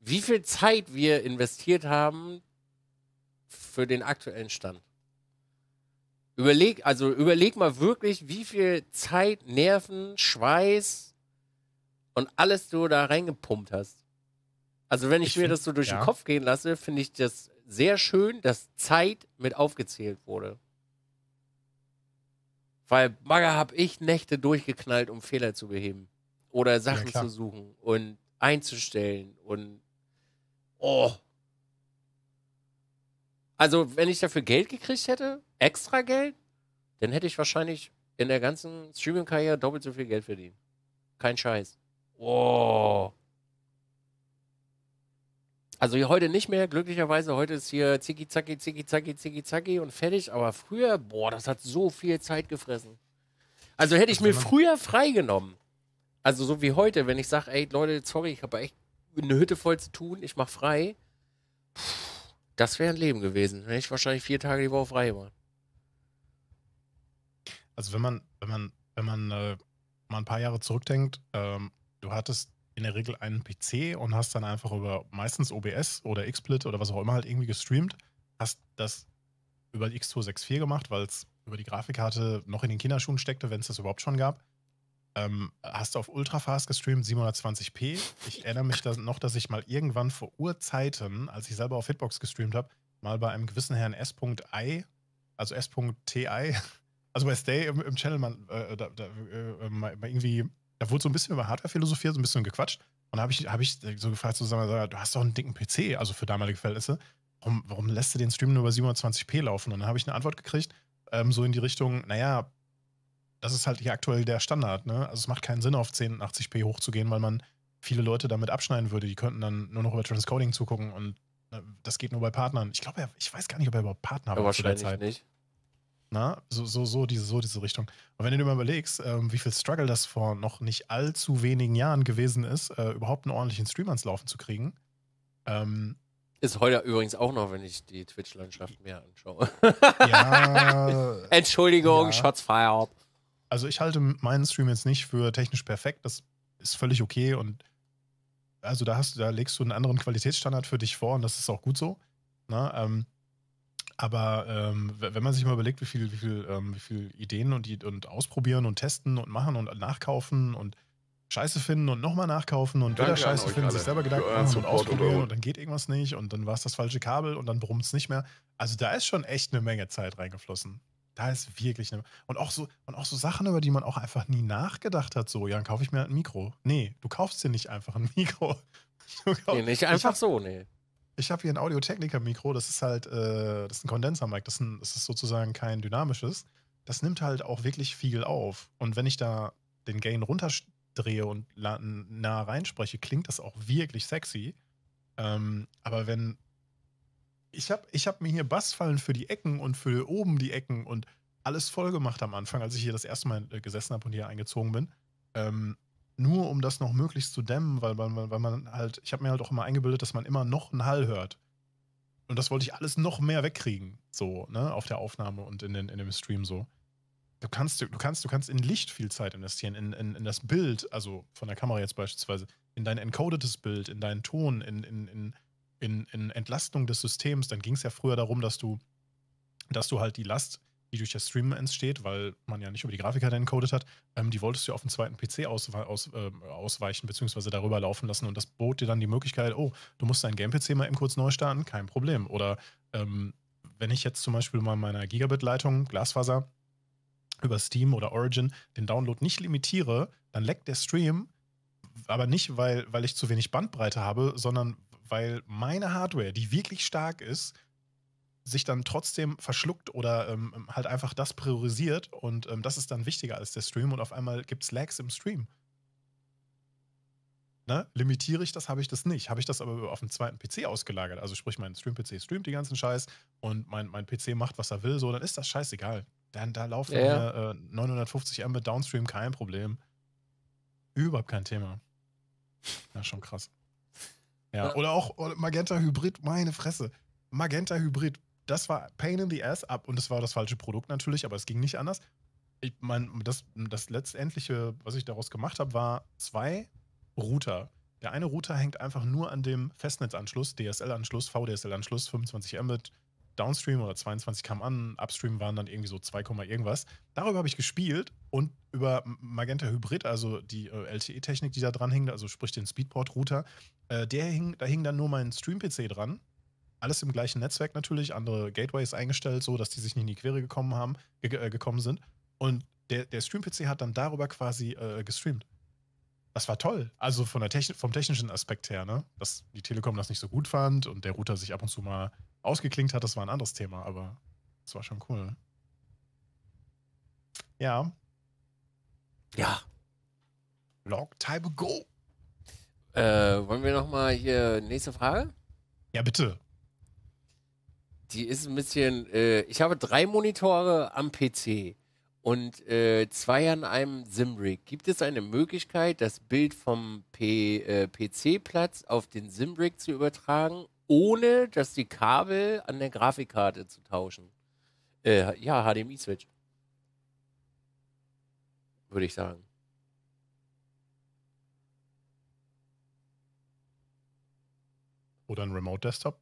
Wie viel Zeit wir investiert haben für den aktuellen Stand? Überleg, also überleg mal wirklich, wie viel Zeit, Nerven, Schweiß, und alles du da reingepumpt hast. Also wenn ich, ich mir das so durch ja. den Kopf gehen lasse, finde ich das sehr schön, dass Zeit mit aufgezählt wurde. Weil Maga, habe ich Nächte durchgeknallt, um Fehler zu beheben oder Sachen ja, zu suchen und einzustellen und oh. Also wenn ich dafür Geld gekriegt hätte, extra Geld, dann hätte ich wahrscheinlich in der ganzen Streaming-Karriere doppelt so viel Geld verdient. Kein Scheiß. Wow. Oh. Also heute nicht mehr, glücklicherweise. Heute ist hier zicki zacki, zicki zacki, zicki zacki und fertig. Aber früher, boah, das hat so viel Zeit gefressen. Also hätte ich also mir früher freigenommen. Also so wie heute, wenn ich sage, ey Leute, sorry, ich habe echt eine Hütte voll zu tun, ich mache frei. das wäre ein Leben gewesen. Hätte ich wahrscheinlich vier Tage die Woche frei war. Also wenn man, wenn man, wenn man äh, mal ein paar Jahre zurückdenkt, ähm, du hattest in der Regel einen PC und hast dann einfach über meistens OBS oder XSplit oder was auch immer halt irgendwie gestreamt, hast das über die X264 gemacht, weil es über die Grafikkarte noch in den Kinderschuhen steckte, wenn es das überhaupt schon gab. Ähm, hast du auf Ultrafast gestreamt, 720p. Ich erinnere mich da noch, dass ich mal irgendwann vor Urzeiten, als ich selber auf Hitbox gestreamt habe, mal bei einem gewissen Herrn S.I, also S.TI, also bei Stay im, im Channel, mal, äh, da, da, äh, äh irgendwie da wurde so ein bisschen über Hardware philosophiert, so ein bisschen gequatscht. Und da habe ich, hab ich so gefragt, so, mal, du hast doch einen dicken PC, also für damalige Verhältnisse. Warum, warum lässt du den Stream nur über 720p laufen? Und dann habe ich eine Antwort gekriegt, ähm, so in die Richtung, naja, das ist halt hier aktuell der Standard. Ne? Also es macht keinen Sinn, auf 1080p hochzugehen, weil man viele Leute damit abschneiden würde. Die könnten dann nur noch über Transcoding zugucken und äh, das geht nur bei Partnern. Ich glaube, ich weiß gar nicht, ob er überhaupt Partner ja, war. Wahrscheinlich nicht. Na, so, so, so, diese, so diese Richtung. Und wenn du dir mal überlegst, ähm, wie viel Struggle das vor noch nicht allzu wenigen Jahren gewesen ist, äh, überhaupt einen ordentlichen Stream ans Laufen zu kriegen. Ähm, ist heute übrigens auch noch, wenn ich die Twitch-Landschaft mir anschaue. Ja, Entschuldigung, ja. Shots fired. Also ich halte meinen Stream jetzt nicht für technisch perfekt, das ist völlig okay und also da hast da legst du einen anderen Qualitätsstandard für dich vor und das ist auch gut so. Na, ne, ähm, aber ähm, wenn man sich mal überlegt, wie viel, wie viel, ähm, wie viel Ideen und, und ausprobieren und testen und machen und nachkaufen und Scheiße finden und nochmal nachkaufen und Danke wieder Scheiße finden, alle. sich selber Gedanken machen und ausprobieren und, dann geht irgendwas nicht und dann war es das falsche Kabel und dann brummt es nicht mehr. Also da ist schon echt eine Menge Zeit reingeflossen. Da ist wirklich eine. Und auch, so, und auch so Sachen, über die man auch einfach nie nachgedacht hat. So, ja, dann kaufe ich mir halt ein Mikro. Nee, du kaufst dir nicht einfach ein Mikro. Kauf, nee, nicht einfach hab, so, nee. Ich habe hier ein Audio-Technica-Mikro, das ist halt, äh, das ist ein Kondenser-Mic, das, das, ist sozusagen kein dynamisches. Das nimmt halt auch wirklich viel auf. Und wenn ich da den Gain runterdrehe und nah reinspreche, klingt das auch wirklich sexy. Ähm, aber wenn. Ich habe ich hab mir hier Bassfallen für die Ecken und für oben die Ecken und alles voll gemacht am Anfang, als ich hier das erste Mal äh, gesessen habe und hier eingezogen bin. Ähm, nur um das noch möglichst zu dämmen, weil, weil, weil man halt, ich habe mir halt auch immer eingebildet, dass man immer noch einen Hall hört. Und das wollte ich alles noch mehr wegkriegen, so, ne, auf der Aufnahme und in, den, in dem Stream so. Du kannst, du, kannst, du kannst in Licht viel Zeit investieren, in, in, in das Bild, also von der Kamera jetzt beispielsweise, in dein encodetes Bild, in deinen Ton, in, in, in, in, in Entlastung des Systems. Dann ging es ja früher darum, dass du, dass du halt die Last die durch das Stream entsteht, weil man ja nicht über die Grafikkarte encoded hat, ähm, die wolltest du auf den zweiten PC aus, aus, äh, ausweichen, bzw. darüber laufen lassen. Und das bot dir dann die Möglichkeit, oh, du musst deinen Game-PC mal eben kurz neu starten, kein Problem. Oder ähm, wenn ich jetzt zum Beispiel mal meiner Gigabit-Leitung, Glasfaser, über Steam oder Origin den Download nicht limitiere, dann leckt der Stream, aber nicht, weil, weil ich zu wenig Bandbreite habe, sondern weil meine Hardware, die wirklich stark ist, sich dann trotzdem verschluckt oder ähm, halt einfach das priorisiert und ähm, das ist dann wichtiger als der Stream und auf einmal gibt es Lags im Stream. Ne? Limitiere ich das, habe ich das nicht. Habe ich das aber auf dem zweiten PC ausgelagert, also sprich mein Stream-PC streamt die ganzen Scheiß und mein, mein PC macht, was er will, so, dann ist das scheißegal. Dann da laufen ja. äh, 950 Mbit Downstream, kein Problem. Überhaupt kein Thema. Ja, schon krass. Ja, oder auch Magenta Hybrid, meine Fresse. Magenta Hybrid, das war Pain in the Ass ab und es war das falsche Produkt natürlich, aber es ging nicht anders. Ich meine, das, das letztendliche, was ich daraus gemacht habe, war zwei Router. Der eine Router hängt einfach nur an dem Festnetzanschluss, DSL-Anschluss, VDSL-Anschluss, 25 Mbit, Downstream oder 22 kam an, Upstream waren dann irgendwie so 2, irgendwas. Darüber habe ich gespielt und über Magenta Hybrid, also die äh, LTE-Technik, die da dran hing, also sprich den Speedport-Router, äh, hing, da hing dann nur mein Stream-PC dran alles im gleichen Netzwerk natürlich, andere Gateways eingestellt, so dass die sich nicht in die Quere gekommen haben, ge äh, gekommen sind. Und der, der Stream-PC hat dann darüber quasi äh, gestreamt. Das war toll. Also von der Techn vom technischen Aspekt her, ne? Dass die Telekom das nicht so gut fand und der Router sich ab und zu mal ausgeklinkt hat, das war ein anderes Thema, aber das war schon cool. Ja. Ja. Long time ago. Äh, wollen wir nochmal hier nächste Frage? Ja, bitte die ist ein bisschen. Äh, ich habe drei Monitore am PC und äh, zwei an einem Simbrick. Gibt es eine Möglichkeit, das Bild vom äh, PC-Platz auf den Simbrick zu übertragen, ohne dass die Kabel an der Grafikkarte zu tauschen? Äh, ja, HDMI-Switch. Würde ich sagen. Oder ein Remote Desktop?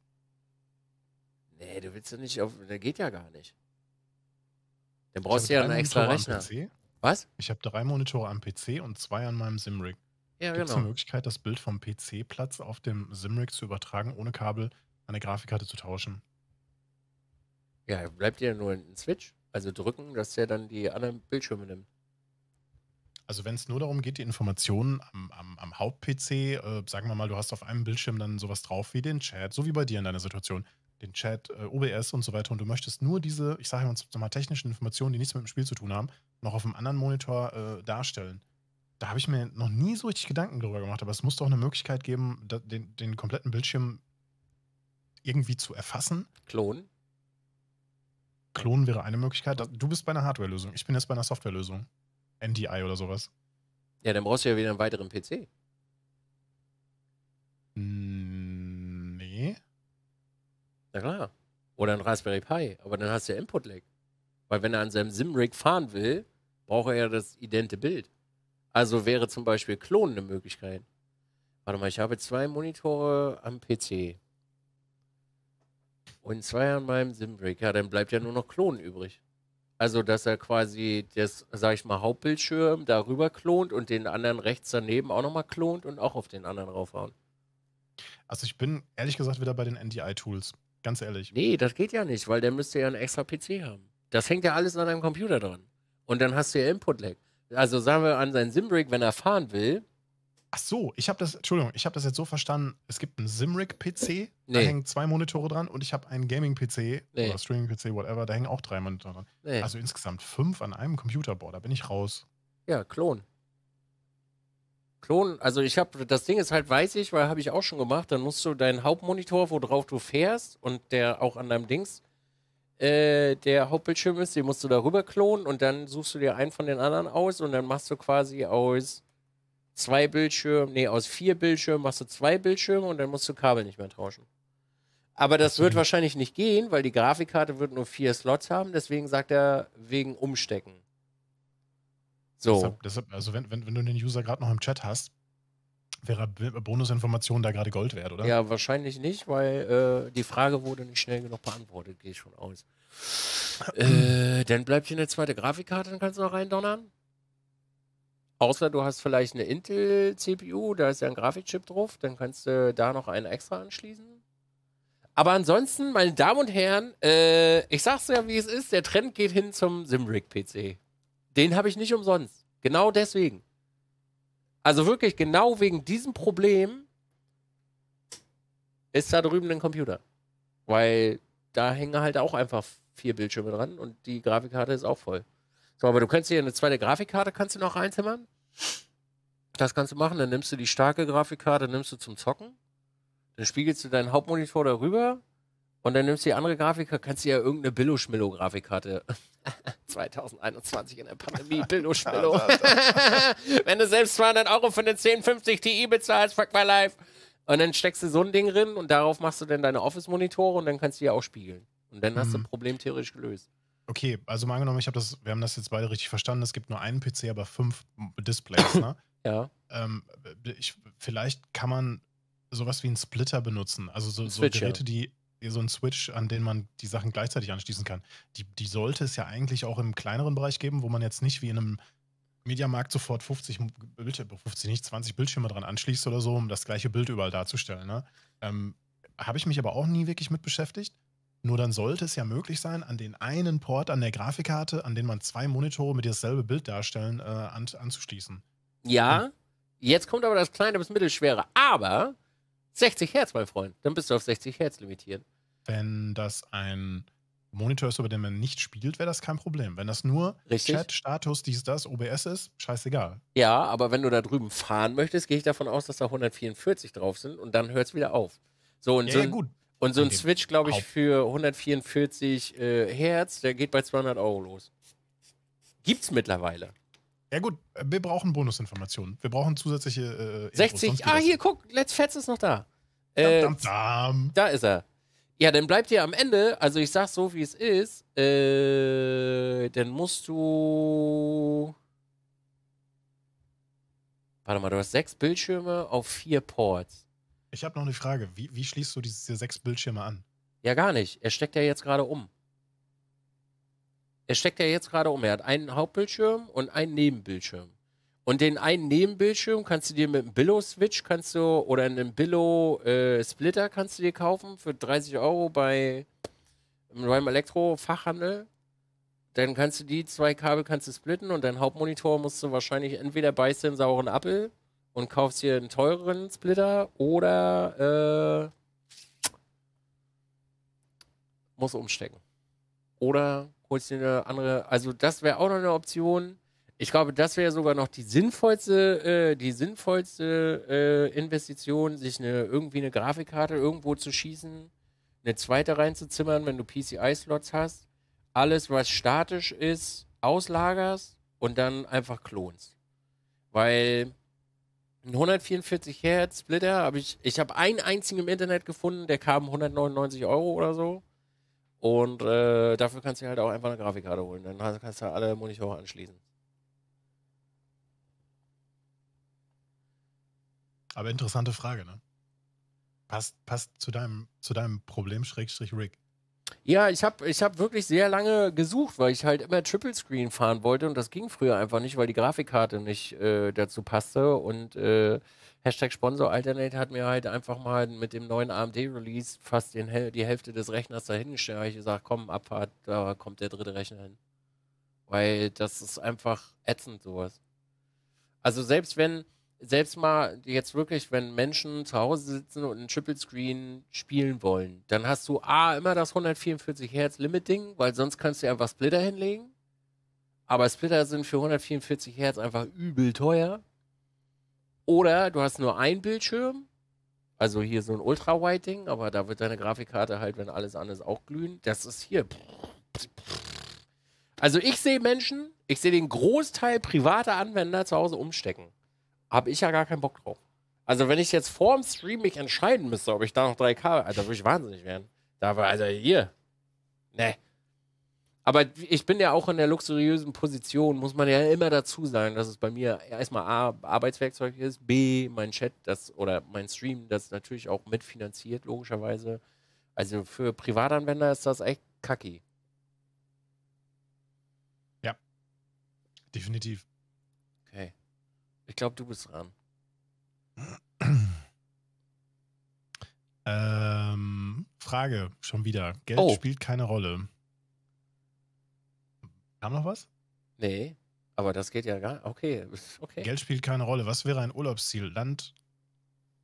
Nee, du willst ja nicht auf. Der geht ja gar nicht. Dann brauchst du ja einen extra Monitore Rechner. Was? Ich habe drei Monitore am PC und zwei an meinem Simrig. Ja, Gibt es genau. eine Möglichkeit, das Bild vom PC-Platz auf dem Simrig zu übertragen, ohne Kabel an der Grafikkarte zu tauschen? Ja, bleibt dir nur ein Switch. Also drücken, dass der dann die anderen Bildschirme nimmt. Also wenn es nur darum geht, die Informationen am, am, am Haupt-PC, äh, sagen wir mal, du hast auf einem Bildschirm dann sowas drauf wie den Chat, so wie bei dir in deiner Situation den Chat, äh, OBS und so weiter und du möchtest nur diese, ich sage jetzt mal technischen Informationen, die nichts mit dem Spiel zu tun haben, noch auf einem anderen Monitor äh, darstellen. Da habe ich mir noch nie so richtig Gedanken darüber gemacht, aber es muss doch eine Möglichkeit geben, da, den, den kompletten Bildschirm irgendwie zu erfassen. Klonen? Klonen wäre eine Möglichkeit. Du bist bei einer Hardware-Lösung. Ich bin jetzt bei einer Software-Lösung. NDI oder sowas. Ja, dann brauchst du ja wieder einen weiteren PC. Hm. Na klar. Oder ein Raspberry Pi. Aber dann hast du ja Input-Lag. Weil wenn er an seinem Sim-Rig fahren will, braucht er ja das idente Bild. Also wäre zum Beispiel Klonen eine Möglichkeit. Warte mal, ich habe zwei Monitore am PC. Und zwei an meinem Sim-Rig. Ja, dann bleibt ja nur noch Klonen übrig. Also, dass er quasi das, sag ich mal, Hauptbildschirm darüber klont und den anderen rechts daneben auch nochmal klont und auch auf den anderen raufhauen. Also, ich bin ehrlich gesagt wieder bei den NDI-Tools. Ganz ehrlich. Nee, das geht ja nicht, weil der müsste ja einen extra PC haben. Das hängt ja alles an einem Computer dran. Und dann hast du ja Input-Lag. Also sagen wir an seinen Simbrick, wenn er fahren will. Ach so, ich habe das, Entschuldigung, ich habe das jetzt so verstanden, es gibt einen Simrick-PC, nee. da hängen zwei Monitore dran und ich habe einen Gaming-PC nee. oder Streaming-PC, whatever, da hängen auch drei Monitore dran. Nee. Also insgesamt fünf an einem Computerboard, da bin ich raus. Ja, Klon. Klonen, also ich habe, das Ding ist halt, weiß ich, weil habe ich auch schon gemacht, dann musst du deinen Hauptmonitor, worauf du fährst und der auch an deinem Dings äh, der Hauptbildschirm ist, den musst du darüber klonen und dann suchst du dir einen von den anderen aus und dann machst du quasi aus zwei Bildschirmen, nee, aus vier Bildschirmen machst du zwei Bildschirme und dann musst du Kabel nicht mehr tauschen. Aber das wird wahrscheinlich nicht gehen, weil die Grafikkarte wird nur vier Slots haben. Deswegen sagt er wegen Umstecken. So. Deshalb, deshalb, also wenn, wenn, wenn du den User gerade noch im Chat hast, wäre Bonusinformation da gerade Gold wert, oder? Ja, wahrscheinlich nicht, weil äh, die Frage wurde nicht schnell genug beantwortet, gehe ich schon aus. äh, dann bleibt hier eine zweite Grafikkarte, dann kannst du noch reindonnern. Außer du hast vielleicht eine Intel-CPU, da ist ja ein Grafikchip drauf, dann kannst du da noch einen extra anschließen. Aber ansonsten, meine Damen und Herren, äh, ich sag's ja, wie es ist, der Trend geht hin zum simric pc den habe ich nicht umsonst. Genau deswegen. Also wirklich, genau wegen diesem Problem ist da drüben ein Computer. Weil da hängen halt auch einfach vier Bildschirme dran und die Grafikkarte ist auch voll. So, aber du kannst hier eine zweite Grafikkarte kannst du noch reinzimmern. Das kannst du machen. Dann nimmst du die starke Grafikkarte, nimmst du zum Zocken. Dann spiegelst du deinen Hauptmonitor darüber und dann nimmst du die andere Grafikkarte. Kannst du ja irgendeine Billo-Schmillo-Grafikkarte 2021 in der Pandemie, Billo Spillo. Wenn du selbst 200 Euro für eine 1050 Ti bezahlst, fuck my life. Und dann steckst du so ein Ding drin und darauf machst du dann deine Office-Monitore und dann kannst du die auch spiegeln. Und dann hast mhm. du das Problem theoretisch gelöst. Okay, also mal angenommen, ich hab das, wir haben das jetzt beide richtig verstanden. Es gibt nur einen PC, aber fünf Displays, ne? ja. Ähm, ich, vielleicht kann man sowas wie einen Splitter benutzen. Also so, so Geräte, die so ein Switch, an den man die Sachen gleichzeitig anschließen kann. Die, die sollte es ja eigentlich auch im kleineren Bereich geben, wo man jetzt nicht wie in einem Mediamarkt sofort 50 Bildschirme, 50 nicht, 20 Bildschirme dran anschließt oder so, um das gleiche Bild überall darzustellen. Ne? Ähm, Habe ich mich aber auch nie wirklich mit beschäftigt. Nur dann sollte es ja möglich sein, an den einen Port an der Grafikkarte, an den man zwei Monitore mit dasselbe Bild darstellen, äh, an, anzuschließen. Ja, Und jetzt kommt aber das kleine bis mittelschwere. Aber 60 Hertz, mein Freund, dann bist du auf 60 Hertz limitiert. Wenn das ein Monitor ist, über den man nicht spielt, wäre das kein Problem. Wenn das nur Richtig. Chat, Status, dies, das, OBS ist, scheißegal. Ja, aber wenn du da drüben fahren möchtest, gehe ich davon aus, dass da 144 drauf sind und dann hört es wieder auf. So, und ja, so ja, gut. Und so ein Switch, glaube ich, für 144 äh, Hertz, der geht bei 200 Euro los. Gibt's mittlerweile. Ja gut, wir brauchen Bonusinformationen. Wir brauchen zusätzliche äh, 60. Ah, hier, guck, Let's Fetz ist noch da. Äh, dam, dam, dam. Da ist er. Ja, dann bleibt dir am Ende, also ich sag so, wie es ist, äh, dann musst du. Warte mal, du hast sechs Bildschirme auf vier Ports. Ich habe noch eine Frage. Wie, wie schließt du diese sechs Bildschirme an? Ja, gar nicht. Er steckt ja jetzt gerade um. Er steckt ja jetzt gerade um. Er hat einen Hauptbildschirm und einen Nebenbildschirm. Und den einen Nebenbildschirm kannst du dir mit einem Billo-Switch kannst du oder einem Billo-Splitter äh, kannst du dir kaufen für 30 Euro bei beim Elektro-Fachhandel. Dann kannst du die zwei Kabel kannst du splitten und dein Hauptmonitor musst du wahrscheinlich entweder beißen den sauren Apfel und kaufst dir einen teureren Splitter oder äh, musst umstecken. Oder holst dir eine andere. Also das wäre auch noch eine Option ich glaube, das wäre sogar noch die sinnvollste, äh, die sinnvollste äh, Investition, sich eine, irgendwie eine Grafikkarte irgendwo zu schießen, eine zweite reinzuzimmern, wenn du PCI-Slots hast. Alles, was statisch ist, auslagerst und dann einfach klonst. Weil ein 144 Hertz Splitter habe ich, ich habe einen einzigen im Internet gefunden, der kam 199 Euro oder so. Und äh, dafür kannst du halt auch einfach eine Grafikkarte holen. Dann kannst du alle Monitore anschließen. Aber interessante Frage, ne? Passt, passt zu deinem, zu deinem Problem, Schrägstrich Rick. Ja, ich habe ich hab wirklich sehr lange gesucht, weil ich halt immer Triple Screen fahren wollte und das ging früher einfach nicht, weil die Grafikkarte nicht äh, dazu passte. Und äh, Hashtag Sponsor Alternate hat mir halt einfach mal mit dem neuen AMD-Release fast den, die Hälfte des Rechners dahin gestellt. Da habe ich gesagt, komm, Abfahrt, da kommt der dritte Rechner hin. Weil das ist einfach ätzend, sowas. Also selbst wenn selbst mal jetzt wirklich, wenn Menschen zu Hause sitzen und einen Triple Screen spielen wollen, dann hast du A, immer das 144 Hertz Limit-Ding, weil sonst kannst du einfach Splitter hinlegen. Aber Splitter sind für 144 Hertz einfach übel teuer. Oder du hast nur ein Bildschirm, also hier so ein Ultra-Wide-Ding, aber da wird deine Grafikkarte halt, wenn alles anders auch glühen. Das ist hier. Also ich sehe Menschen, ich sehe den Großteil privater Anwender zu Hause umstecken habe ich ja gar keinen Bock drauf. Also, wenn ich jetzt vorm Stream mich entscheiden müsste, ob ich da noch 3K, Alter, würde ich wahnsinnig werden. Da war, also hier. Ne. Aber ich bin ja auch in der luxuriösen Position, muss man ja immer dazu sagen, dass es bei mir erstmal A, Arbeitswerkzeug ist, B, mein Chat das, oder mein Stream, das natürlich auch mitfinanziert, logischerweise. Also für Privatanwender ist das echt kacki. Ja, definitiv. Ich glaube, du bist dran. Ähm, Frage, schon wieder. Geld oh. spielt keine Rolle. Kam noch was? Nee, aber das geht ja gar nicht. Okay, okay. Geld spielt keine Rolle. Was wäre ein Urlaubsziel? Land,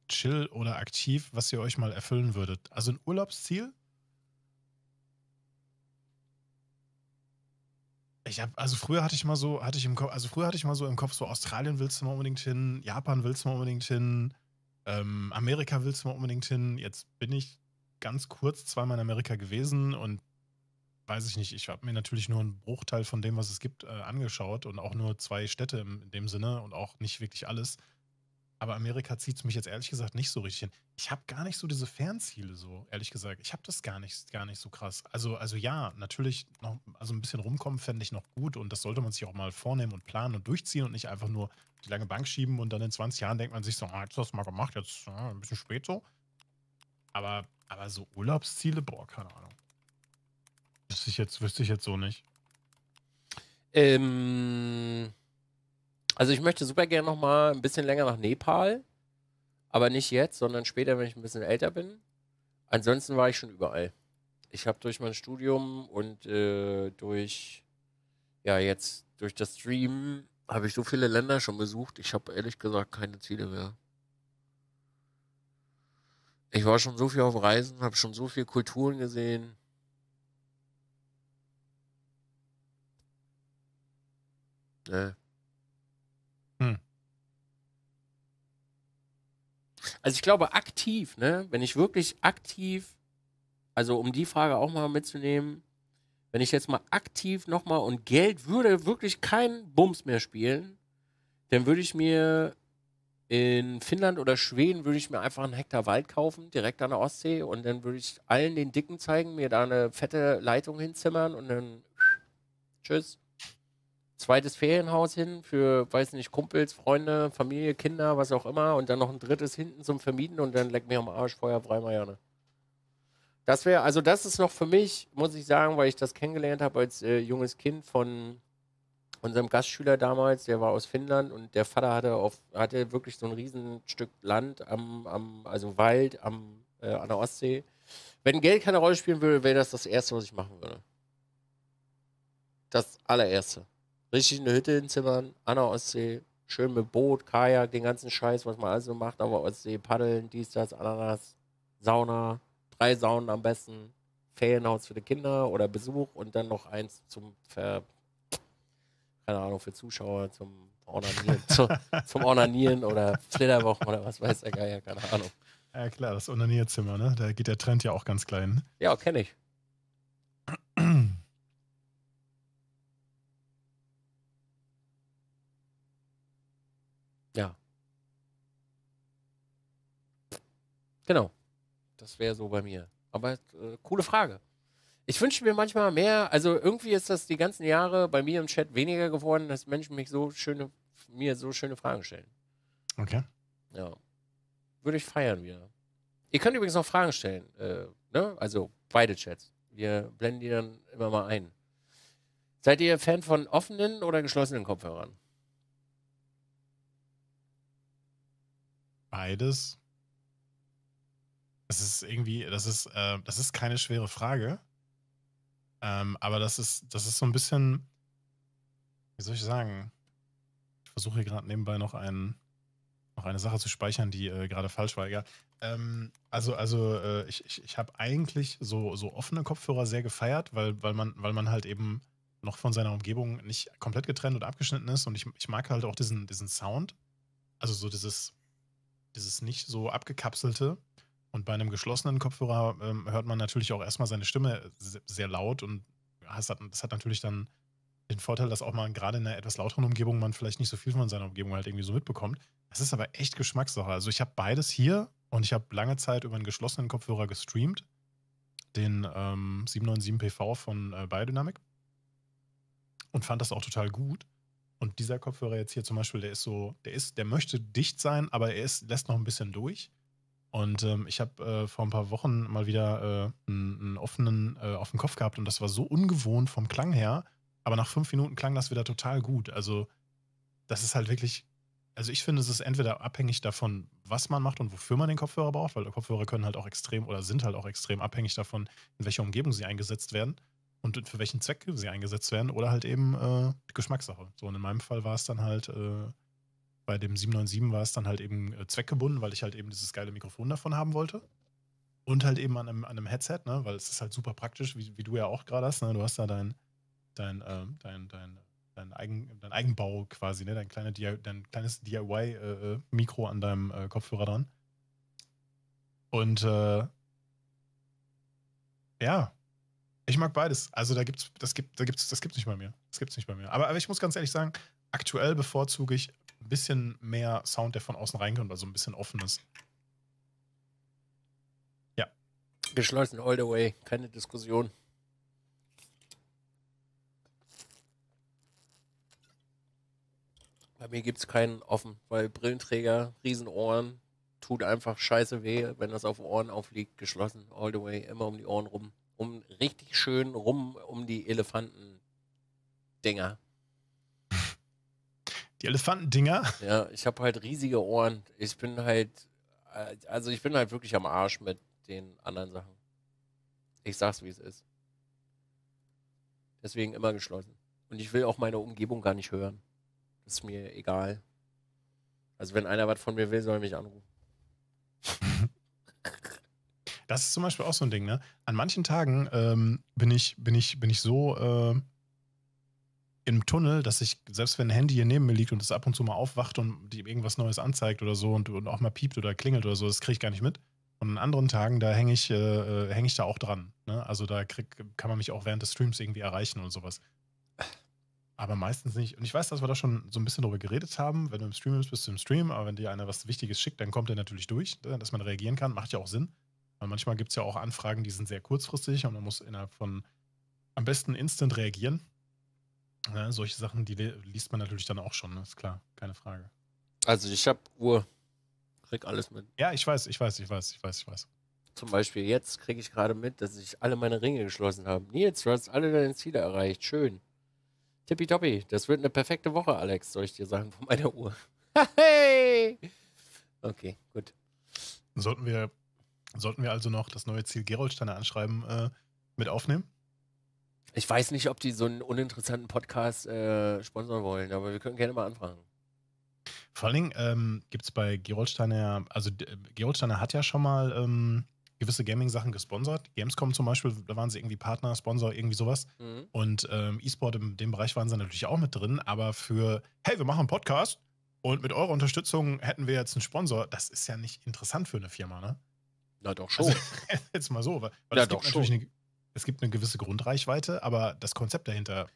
chill oder aktiv, was ihr euch mal erfüllen würdet? Also ein Urlaubsziel? Ich habe also früher hatte ich mal so, hatte ich im Kopf, also früher hatte ich mal so im Kopf so Australien willst du mal unbedingt hin, Japan willst du mal unbedingt hin, ähm, Amerika willst du mal unbedingt hin. Jetzt bin ich ganz kurz zweimal in Amerika gewesen und weiß ich nicht, ich habe mir natürlich nur einen Bruchteil von dem, was es gibt, äh, angeschaut und auch nur zwei Städte in dem Sinne und auch nicht wirklich alles. Aber Amerika zieht es mich jetzt ehrlich gesagt nicht so richtig hin. Ich habe gar nicht so diese Fernziele, so ehrlich gesagt. Ich habe das gar nicht, gar nicht so krass. Also, also ja, natürlich noch, also ein bisschen rumkommen fände ich noch gut und das sollte man sich auch mal vornehmen und planen und durchziehen und nicht einfach nur die lange Bank schieben und dann in 20 Jahren denkt man sich so, ah, jetzt hast du mal gemacht, jetzt ah, ein bisschen spät so. Aber, aber so Urlaubsziele, boah, keine Ahnung. Wüsste ich jetzt, wüsste ich jetzt so nicht. Ähm. Also ich möchte super gerne noch mal ein bisschen länger nach Nepal, aber nicht jetzt, sondern später, wenn ich ein bisschen älter bin. Ansonsten war ich schon überall. Ich habe durch mein Studium und äh, durch ja jetzt durch das Stream habe ich so viele Länder schon besucht. Ich habe ehrlich gesagt keine Ziele mehr. Ich war schon so viel auf Reisen, habe schon so viele Kulturen gesehen. Ne. Hm. Also ich glaube aktiv, ne, wenn ich wirklich aktiv, also um die Frage auch mal mitzunehmen, wenn ich jetzt mal aktiv nochmal und Geld würde wirklich keinen Bums mehr spielen, dann würde ich mir in Finnland oder Schweden würde ich mir einfach einen Hektar Wald kaufen, direkt an der Ostsee und dann würde ich allen den Dicken zeigen, mir da eine fette Leitung hinzimmern und dann tschüss zweites Ferienhaus hin für, weiß nicht, Kumpels, Freunde, Familie, Kinder, was auch immer und dann noch ein drittes hinten zum Vermieten und dann leck mir am Arsch Feuer frei, Marianne. Das wäre, also das ist noch für mich, muss ich sagen, weil ich das kennengelernt habe als äh, junges Kind von unserem Gastschüler damals, der war aus Finnland und der Vater hatte auf, hatte wirklich so ein Riesenstück Land am, am also Wald am, äh, an der Ostsee. Wenn Geld keine Rolle spielen würde, wäre das das Erste, was ich machen würde. Das allererste richtig eine Hütte hinzimmern, an der Ostsee, schön mit Boot, Kajak, den ganzen Scheiß, was man alles so macht, aber Ostsee, Paddeln, dies, das, Ananas, Sauna, drei Saunen am besten, Ferienhaus für die Kinder oder Besuch und dann noch eins zum Ver keine Ahnung, für Zuschauer zum Ornanieren, zu, zum Ornanieren oder Flitterwochen oder was weiß der Geier, keine Ahnung. Ja klar, das Ornanierzimmer, ne? Da geht der Trend ja auch ganz klein. Ne? Ja, kenne ich. Ja. Genau. Das wäre so bei mir. Aber äh, coole Frage. Ich wünsche mir manchmal mehr, also irgendwie ist das die ganzen Jahre bei mir im Chat weniger geworden, dass Menschen mich so schöne, mir so schöne Fragen stellen. Okay. Ja. Würde ich feiern wieder. Ihr könnt übrigens noch Fragen stellen, äh, ne? Also beide Chats. Wir blenden die dann immer mal ein. Seid ihr Fan von offenen oder geschlossenen Kopfhörern? Beides. Das ist irgendwie, das ist, äh, das ist keine schwere Frage. Ähm, aber das ist, das ist so ein bisschen, wie soll ich sagen? Ich versuche hier gerade nebenbei noch einen, noch eine Sache zu speichern, die äh, gerade falsch war, egal. Ähm, also, also äh, ich, ich, ich habe eigentlich so, so offene Kopfhörer sehr gefeiert, weil, weil, man, weil man halt eben noch von seiner Umgebung nicht komplett getrennt und abgeschnitten ist. Und ich, ich mag halt auch diesen, diesen Sound. Also so dieses, dieses nicht so abgekapselte. Und bei einem geschlossenen Kopfhörer ähm, hört man natürlich auch erstmal seine Stimme äh, sehr laut und das hat, das hat natürlich dann den Vorteil, dass auch mal gerade in einer etwas lauteren Umgebung man vielleicht nicht so viel von seiner Umgebung halt irgendwie so mitbekommt. Das ist aber echt Geschmackssache. Also ich habe beides hier und ich habe lange Zeit über einen geschlossenen Kopfhörer gestreamt, den ähm, 797PV von äh, Biodynamic und fand das auch total gut. Und dieser Kopfhörer jetzt hier zum Beispiel, der ist so, der ist, der möchte dicht sein, aber er ist, lässt noch ein bisschen durch. Und ähm, ich habe äh, vor ein paar Wochen mal wieder äh, einen, einen, offenen äh, auf dem Kopf gehabt und das war so ungewohnt vom Klang her. Aber nach fünf Minuten klang das wieder total gut. Also, das ist halt wirklich. Also, ich finde, es ist entweder abhängig davon, was man macht und wofür man den Kopfhörer braucht, weil Kopfhörer können halt auch extrem oder sind halt auch extrem abhängig davon, in welcher Umgebung sie eingesetzt werden und für welchen Zweck sie eingesetzt werden oder halt eben äh, Geschmackssache. So, und in meinem Fall war es dann halt, äh, bei dem 797 war es dann halt eben äh, zweckgebunden, weil ich halt eben dieses geile Mikrofon davon haben wollte. Und halt eben an einem, an einem Headset, ne? weil es ist halt super praktisch, wie, wie du ja auch gerade hast. Ne? Du hast da dein, dein, äh, dein, dein, dein, Eigen, dein Eigenbau quasi, ne? dein, kleine dein kleines DIY-Mikro äh, äh, an deinem äh, Kopfhörer dran. Und ja, ich mag beides. Also da gibt's, das gibt, da gibt's, das gibt's nicht bei mir. Das gibt's nicht bei mir. Aber, aber ich muss ganz ehrlich sagen, aktuell bevorzuge ich ein bisschen mehr Sound, der von außen reinkommt, also ein bisschen offenes. Ja. Geschlossen all the way, keine Diskussion. Bei mir gibt es keinen offen, weil Brillenträger, Riesenohren, tut einfach scheiße weh, wenn das auf Ohren aufliegt, geschlossen, all the way, immer um die Ohren rum um richtig schön rum um die Elefantendinger. Die Elefantendinger? Ja, ich habe halt riesige Ohren. Ich bin halt, also ich bin halt wirklich am Arsch mit den anderen Sachen. Ich sag's, wie es ist. Deswegen immer geschlossen. Und ich will auch meine Umgebung gar nicht hören. Das ist mir egal. Also wenn einer was von mir will, soll er mich anrufen. Das ist zum Beispiel auch so ein Ding, ne? An manchen Tagen ähm, bin, ich, bin, ich, bin ich so äh, im Tunnel, dass ich, selbst wenn ein Handy hier neben mir liegt und es ab und zu mal aufwacht und die irgendwas Neues anzeigt oder so und, und auch mal piept oder klingelt oder so, das kriege ich gar nicht mit. Und an anderen Tagen, da hänge ich, äh, äh häng ich da auch dran. Ne? Also da krieg, kann man mich auch während des Streams irgendwie erreichen und sowas. Aber meistens nicht. Und ich weiß, dass wir da schon so ein bisschen drüber geredet haben. Wenn du im Stream bist, bist du im Stream. Aber wenn dir einer was Wichtiges schickt, dann kommt er natürlich durch, ne, dass man reagieren kann. Macht ja auch Sinn. Weil manchmal gibt es ja auch Anfragen, die sind sehr kurzfristig und man muss innerhalb von am besten instant reagieren. Ja, ne, solche Sachen, die liest man natürlich dann auch schon, ne? ist klar, keine Frage. Also ich habe Uhr, krieg alles mit. Ja, ich weiß, ich weiß, ich weiß, ich weiß, ich weiß. Zum Beispiel jetzt kriege ich gerade mit, dass ich alle meine Ringe geschlossen habe. Nils, du hast alle deine Ziele erreicht, schön. Tippitoppi, das wird eine perfekte Woche, Alex, soll ich dir sagen, von meiner Uhr. hey! Okay, gut. Sollten wir Sollten wir also noch das neue Ziel Geroldsteiner anschreiben äh, mit aufnehmen? Ich weiß nicht, ob die so einen uninteressanten Podcast äh, sponsern wollen, aber wir können gerne mal anfragen. Vor allen Dingen ähm, gibt es bei Geroldsteiner, also äh, Geroldsteiner hat ja schon mal ähm, gewisse Gaming-Sachen gesponsert. Gamescom zum Beispiel, da waren sie irgendwie Partner, Sponsor, irgendwie sowas. Mhm. Und ähm, E-Sport in dem Bereich waren sie natürlich auch mit drin, aber für, hey, wir machen einen Podcast und mit eurer Unterstützung hätten wir jetzt einen Sponsor, das ist ja nicht interessant für eine Firma, ne? Na doch also, schon. Also, jetzt mal so, weil, weil Na es, doch gibt schon. Natürlich eine, es gibt eine gewisse Grundreichweite, aber das Konzept dahinter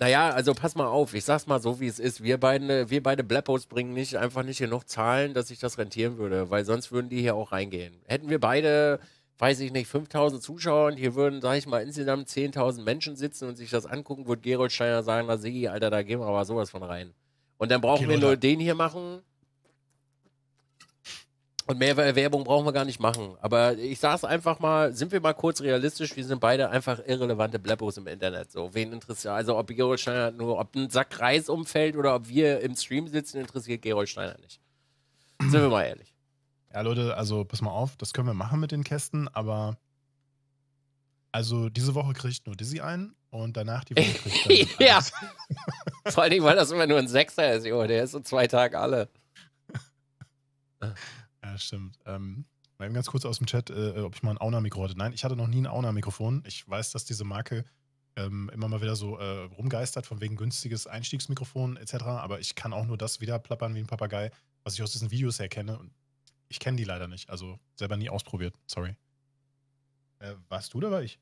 naja, also pass mal auf, ich sag's mal so, wie es ist. Wir beide, äh, wir beide Blappos bringen nicht einfach nicht genug Zahlen, dass ich das rentieren würde, weil sonst würden die hier auch reingehen. Hätten wir beide, weiß ich nicht, 5000 Zuschauer und hier würden, sag ich mal, insgesamt 10.000 Menschen sitzen und sich das angucken, würde Gerold Steiner sagen, na Sigi, Alter, da gehen wir aber sowas von rein. Und dann brauchen okay, wir nur den hier machen und mehr Werbung brauchen wir gar nicht machen. Aber ich sag's einfach mal, sind wir mal kurz realistisch, wir sind beide einfach irrelevante Bleppos im Internet. So, wen interessiert, also ob Gerold Steiner nur, ob ein Sack Reis umfällt oder ob wir im Stream sitzen, interessiert Gerold Steiner nicht. Sind wir mal ehrlich. Ja, Leute, also pass mal auf, das können wir machen mit den Kästen, aber also diese Woche kriegt nur Dizzy ein und danach die Woche kriegt Ja. Vor allem, weil das immer nur ein Sechser ist, Junge, der ist so zwei Tage alle. Ja, stimmt. Ähm, mal eben ganz kurz aus dem Chat, äh, ob ich mal ein Auna-Mikro hatte. Nein, ich hatte noch nie ein Auna-Mikrofon. Ich weiß, dass diese Marke ähm, immer mal wieder so äh, rumgeistert, von wegen günstiges Einstiegsmikrofon etc. Aber ich kann auch nur das wieder plappern wie ein Papagei, was ich aus diesen Videos erkenne. Und ich kenne die leider nicht. Also selber nie ausprobiert. Sorry. Äh, warst du oder war ich?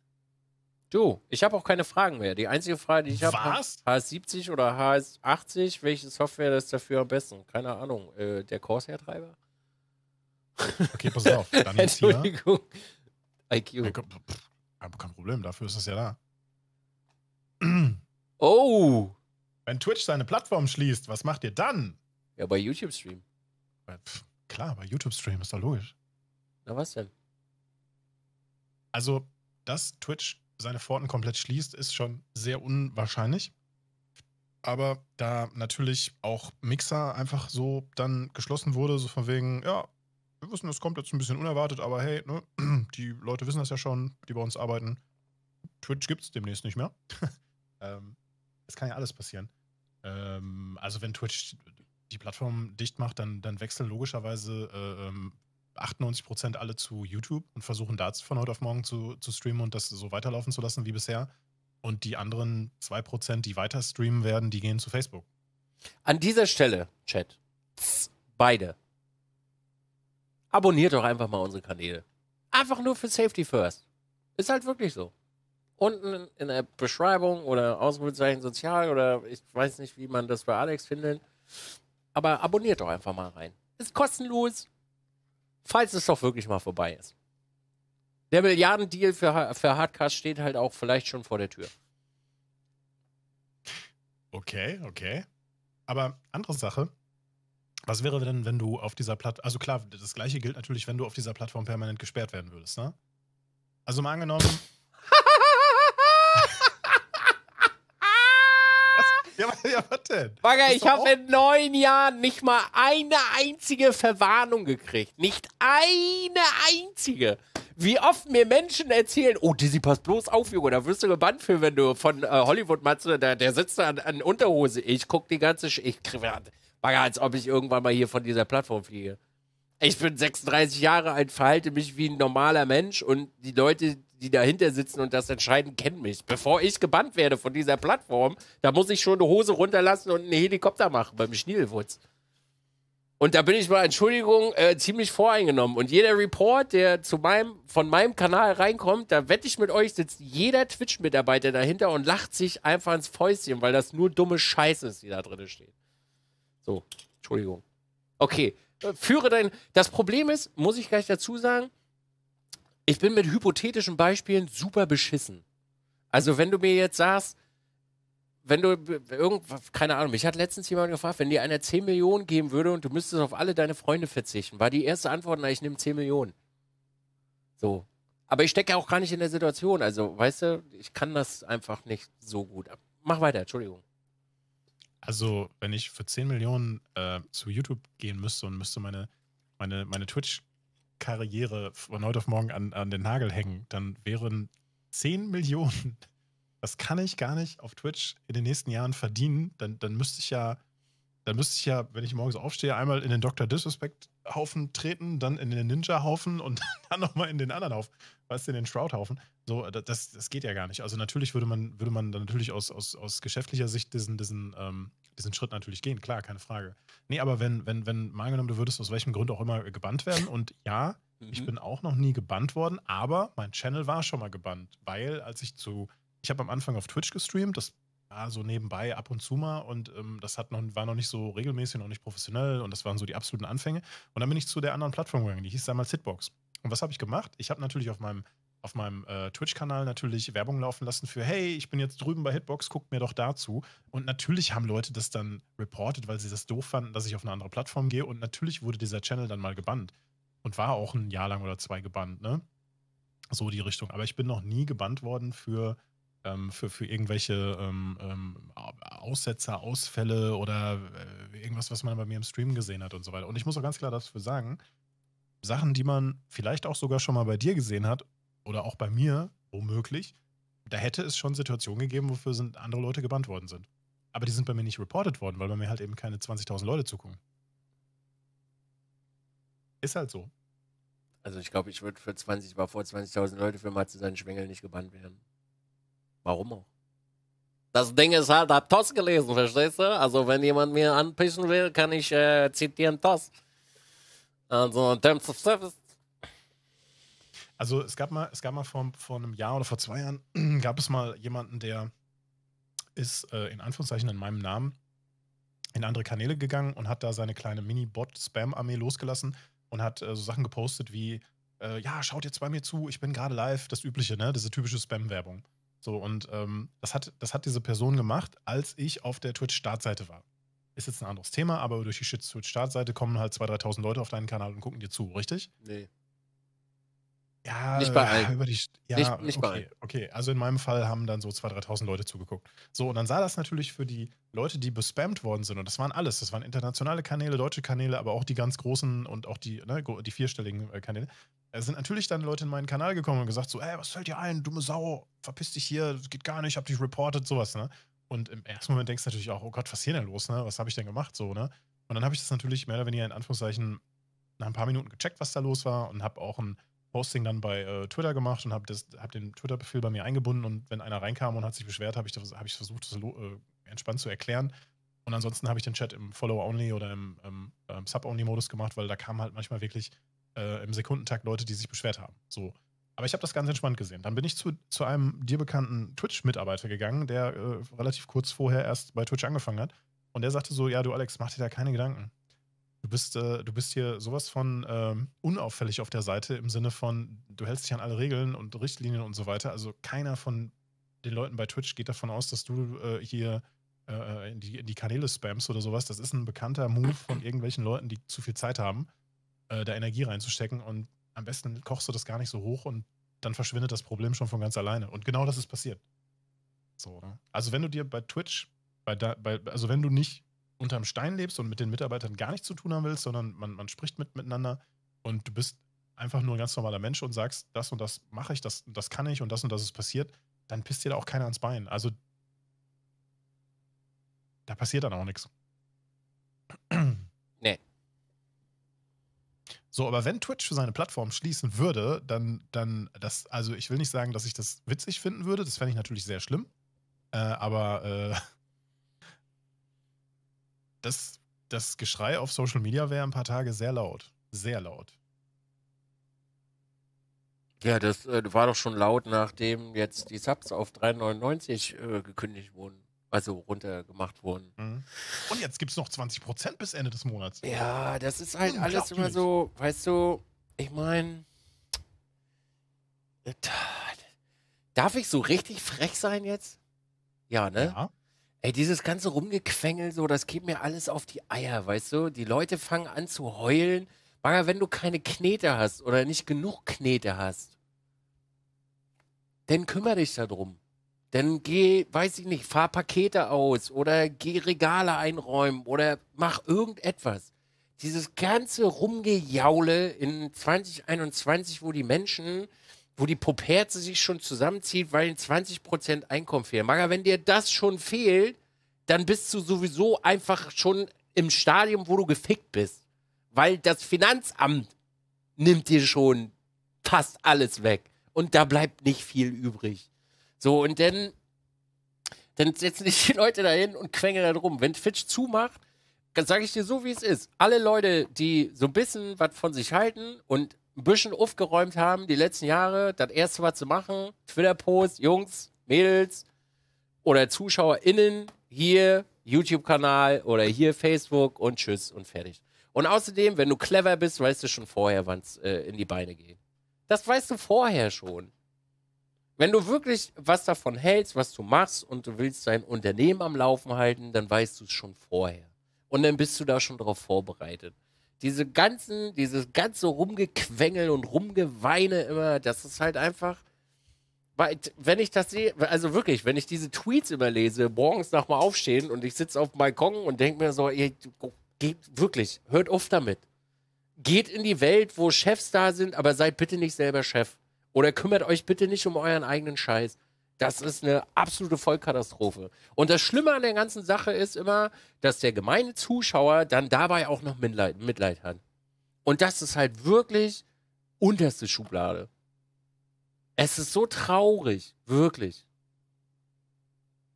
Du, ich habe auch keine Fragen mehr. Die einzige Frage, die ich habe, HS70 oder HS80, welche Software ist dafür am besten? Keine Ahnung. Äh, der Corsair-Treiber? Okay, pass auf. Dann Entschuldigung. IQ. Aber Kein Problem, dafür ist es ja da. oh! Wenn Twitch seine Plattform schließt, was macht ihr dann? Ja, bei YouTube-Stream. Klar, bei YouTube-Stream ist doch logisch. Na, was denn? Also, dass Twitch seine Pforten komplett schließt, ist schon sehr unwahrscheinlich. Aber da natürlich auch Mixer einfach so dann geschlossen wurde, so von wegen, ja, wir wissen, das kommt jetzt ein bisschen unerwartet, aber hey, ne, die Leute wissen das ja schon, die bei uns arbeiten. Twitch gibt es demnächst nicht mehr. ähm, es kann ja alles passieren. Ähm, also wenn Twitch die Plattform dicht macht, dann, dann wechseln logischerweise äh, 98% ähm, alle zu YouTube und versuchen da von heute auf morgen zu, zu streamen und das so weiterlaufen zu lassen wie bisher. Und die anderen 2%, die weiter streamen werden, die gehen zu Facebook. An dieser Stelle, Chat, beide abonniert doch einfach mal unsere Kanäle. Einfach nur für Safety First. Ist halt wirklich so. Unten in der Beschreibung oder Ausrufezeichen sozial oder ich weiß nicht, wie man das bei Alex findet. Aber abonniert doch einfach mal rein. Ist kostenlos, falls es doch wirklich mal vorbei ist. Der Milliardendeal für, für Hardcast steht halt auch vielleicht schon vor der Tür. Okay, okay. Aber andere Sache, was wäre denn, wenn du auf dieser Plattform, also klar, das gleiche gilt natürlich, wenn du auf dieser Plattform permanent gesperrt werden würdest, ne? Also mal angenommen. Ja, ja, was denn? ich habe in neun Jahren nicht mal eine einzige Verwarnung gekriegt. Nicht eine einzige. Wie oft mir Menschen erzählen, oh, Dizzy, pass bloß auf, Junge, da wirst du gebannt für, wenn du von äh, Hollywood machst, der, der sitzt da an, an Unterhose. Ich guck die ganze, Sch ich krieg, war ja, als ob ich irgendwann mal hier von dieser Plattform fliege. Ich bin 36 Jahre alt, verhalte mich wie ein normaler Mensch und die Leute, die dahinter sitzen und das entscheiden, kennen mich. Bevor ich gebannt werde von dieser Plattform, da muss ich schon eine Hose runterlassen und einen Helikopter machen beim Schniedelwurz. Und da bin ich mal, Entschuldigung, äh, ziemlich voreingenommen. Und jeder Report, der zu meinem, von meinem Kanal reinkommt, da wette ich mit euch, sitzt jeder Twitch-Mitarbeiter dahinter und lacht sich einfach ins Fäustchen, weil das nur dumme Scheiße ist, die da drin steht. So, Entschuldigung. Okay, äh, führe dein. Das Problem ist, muss ich gleich dazu sagen, ich bin mit hypothetischen Beispielen super beschissen. Also, wenn du mir jetzt sagst, wenn du äh, irgendwas, keine Ahnung, mich hat letztens jemand gefragt, wenn dir einer 10 Millionen geben würde und du müsstest auf alle deine Freunde verzichten, war die erste Antwort, na, ich nehme 10 Millionen. So. Aber ich stecke auch gar nicht in der Situation. Also, weißt du, ich kann das einfach nicht so gut. Mach weiter, Entschuldigung. Also, wenn ich für 10 Millionen äh, zu YouTube gehen müsste und müsste meine, meine, meine Twitch-Karriere von heute auf morgen an, an den Nagel hängen, dann wären 10 Millionen, das kann ich gar nicht auf Twitch in den nächsten Jahren verdienen. Dann, dann müsste ich ja, dann müsste ich ja, wenn ich morgens aufstehe, einmal in den Dr. Disrespect-Haufen treten, dann in den Ninja-Haufen und dann nochmal in den anderen Haufen, weißt du, in den Shroud-Haufen. So, das, das geht ja gar nicht. Also natürlich würde man, würde man dann natürlich aus, aus, aus geschäftlicher Sicht diesen, diesen, ähm, diesen Schritt natürlich gehen, klar, keine Frage. Nee, aber wenn, wenn, wenn mal angenommen, du würdest aus welchem Grund auch immer gebannt werden und ja, mhm. ich bin auch noch nie gebannt worden, aber mein Channel war schon mal gebannt, weil als ich zu, ich habe am Anfang auf Twitch gestreamt, das war so nebenbei ab und zu mal und ähm, das hat noch, war noch nicht so regelmäßig, noch nicht professionell und das waren so die absoluten Anfänge. Und dann bin ich zu der anderen Plattform gegangen, die hieß damals Hitbox. Und was habe ich gemacht? Ich habe natürlich auf meinem auf meinem äh, Twitch-Kanal natürlich Werbung laufen lassen für, hey, ich bin jetzt drüben bei Hitbox, guckt mir doch dazu. Und natürlich haben Leute das dann reported, weil sie das doof fanden, dass ich auf eine andere Plattform gehe. Und natürlich wurde dieser Channel dann mal gebannt. Und war auch ein Jahr lang oder zwei gebannt, ne? So die Richtung. Aber ich bin noch nie gebannt worden für, ähm, für, für irgendwelche ähm, ähm, Aussetzer, Ausfälle oder äh, irgendwas, was man bei mir im Stream gesehen hat und so weiter. Und ich muss auch ganz klar dafür sagen, Sachen, die man vielleicht auch sogar schon mal bei dir gesehen hat oder auch bei mir, womöglich, da hätte es schon Situationen gegeben, wofür sind andere Leute gebannt worden sind. Aber die sind bei mir nicht reported worden, weil bei mir halt eben keine 20.000 Leute zugucken. Ist halt so. Also ich glaube, ich würde für 20, war vor 20.000 Leute für mal zu seinen Schwengel nicht gebannt werden. Warum auch? Das Ding ist halt, hab Toss gelesen, verstehst du? Also wenn jemand mir anpissen will, kann ich äh, zitieren Toss. Also in Terms of Service also es gab mal, es gab mal vor, vor einem Jahr oder vor zwei Jahren, gab es mal jemanden, der ist äh, in Anführungszeichen in meinem Namen in andere Kanäle gegangen und hat da seine kleine Mini-Bot-Spam-Armee losgelassen und hat äh, so Sachen gepostet wie, äh, ja, schaut jetzt bei mir zu, ich bin gerade live, das übliche, ne? Diese typische Spam-Werbung. So, und ähm, das, hat, das hat diese Person gemacht, als ich auf der Twitch-Startseite war. Ist jetzt ein anderes Thema, aber durch die Twitch-Startseite kommen halt 2.000, 3.000 Leute auf deinen Kanal und gucken dir zu, richtig? Nee. Ja, nicht bei allen. Über die, ja, nicht, nicht okay, bei allen. Okay, also in meinem Fall haben dann so 2.000, 3.000 Leute zugeguckt. So, und dann sah das natürlich für die Leute, die bespammt worden sind, und das waren alles, das waren internationale Kanäle, deutsche Kanäle, aber auch die ganz großen und auch die, ne, die vierstelligen äh, Kanäle, es äh, sind natürlich dann Leute in meinen Kanal gekommen und gesagt so, ey, was fällt dir ein, dumme Sau, verpiss dich hier, das geht gar nicht, hab dich reported, sowas, ne? Und im ersten Moment denkst du natürlich auch, oh Gott, was ist hier denn los, ne? Was habe ich denn gemacht, so, ne? Und dann habe ich das natürlich mehr oder weniger in Anführungszeichen nach ein paar Minuten gecheckt, was da los war und habe auch ein Posting dann bei äh, Twitter gemacht und habe hab den Twitter-Befehl bei mir eingebunden und wenn einer reinkam und hat sich beschwert, habe ich, hab ich versucht, das äh, entspannt zu erklären. Und ansonsten habe ich den Chat im Follow-Only oder im, im, im ähm, Sub-Only-Modus gemacht, weil da kamen halt manchmal wirklich äh, im Sekundentakt Leute, die sich beschwert haben. So. Aber ich habe das ganz entspannt gesehen. Dann bin ich zu, zu einem dir bekannten Twitch-Mitarbeiter gegangen, der äh, relativ kurz vorher erst bei Twitch angefangen hat. Und der sagte so: Ja, du Alex, mach dir da keine Gedanken. Du bist, äh, du bist hier sowas von ähm, unauffällig auf der Seite im Sinne von, du hältst dich an alle Regeln und Richtlinien und so weiter. Also keiner von den Leuten bei Twitch geht davon aus, dass du äh, hier äh, in, die, in, die, Kanäle spamst oder sowas. Das ist ein bekannter Move von irgendwelchen Leuten, die zu viel Zeit haben, äh, da Energie reinzustecken. Und am besten kochst du das gar nicht so hoch und dann verschwindet das Problem schon von ganz alleine. Und genau das ist passiert. So, ne? Also wenn du dir bei Twitch, bei bei, also wenn du nicht unterm Stein lebst und mit den Mitarbeitern gar nichts zu tun haben willst, sondern man, man spricht mit, miteinander und du bist einfach nur ein ganz normaler Mensch und sagst, das und das mache ich, das, das kann ich und das und das ist passiert, dann pisst dir da auch keiner ans Bein. Also da passiert dann auch nichts. Nee. So, aber wenn Twitch für seine Plattform schließen würde, dann, dann, das, also ich will nicht sagen, dass ich das witzig finden würde, das fände ich natürlich sehr schlimm. Äh, aber äh, das, das Geschrei auf Social Media wäre ein paar Tage sehr laut. Sehr laut. Ja, das äh, war doch schon laut, nachdem jetzt die Subs auf 3,99 äh, gekündigt wurden. Also runtergemacht wurden. Mhm. Und jetzt gibt es noch 20% bis Ende des Monats. Ja, das ist halt alles immer so, weißt du, ich meine. Äh, darf ich so richtig frech sein jetzt? Ja, ne? Ja. Ey, dieses ganze Rumgequengel, so, das geht mir alles auf die Eier, weißt du? Die Leute fangen an zu heulen. Bagger, wenn du keine Knete hast oder nicht genug Knete hast, dann kümmere dich darum. Dann geh, weiß ich nicht, fahr Pakete aus oder geh Regale einräumen oder mach irgendetwas. Dieses ganze Rumgejaule in 2021, wo die Menschen wo die Poperze sich schon zusammenzieht, weil 20% Einkommen fehlen. Maga, wenn dir das schon fehlt, dann bist du sowieso einfach schon im Stadium, wo du gefickt bist. Weil das Finanzamt nimmt dir schon fast alles weg. Und da bleibt nicht viel übrig. So, und dann, dann setzen sich die Leute dahin und quengeln dann rum. Wenn Twitch zumacht, dann sage ich dir so, wie es ist. Alle Leute, die so ein bisschen was von sich halten und ein bisschen aufgeräumt haben die letzten Jahre. Das erste, was zu machen, Twitter-Post, Jungs, Mädels oder ZuschauerInnen, hier YouTube-Kanal oder hier Facebook und tschüss und fertig. Und außerdem, wenn du clever bist, weißt du schon vorher, wann es äh, in die Beine geht. Das weißt du vorher schon. Wenn du wirklich was davon hältst, was du machst und du willst dein Unternehmen am Laufen halten, dann weißt du es schon vorher. Und dann bist du da schon darauf vorbereitet diese ganzen, dieses ganze Rumgequengel und Rumgeweine immer, das ist halt einfach. Wenn ich das sehe, also wirklich, wenn ich diese Tweets überlese, morgens nochmal aufstehen und ich sitze auf dem Balkon und denke mir so, ey, geht wirklich, hört auf damit. Geht in die Welt, wo Chefs da sind, aber seid bitte nicht selber Chef. Oder kümmert euch bitte nicht um euren eigenen Scheiß. Das ist eine absolute Vollkatastrophe. Und das Schlimme an der ganzen Sache ist immer, dass der gemeine Zuschauer dann dabei auch noch Mitleid, Mitleid hat. Und das ist halt wirklich unterste Schublade. Es ist so traurig, wirklich.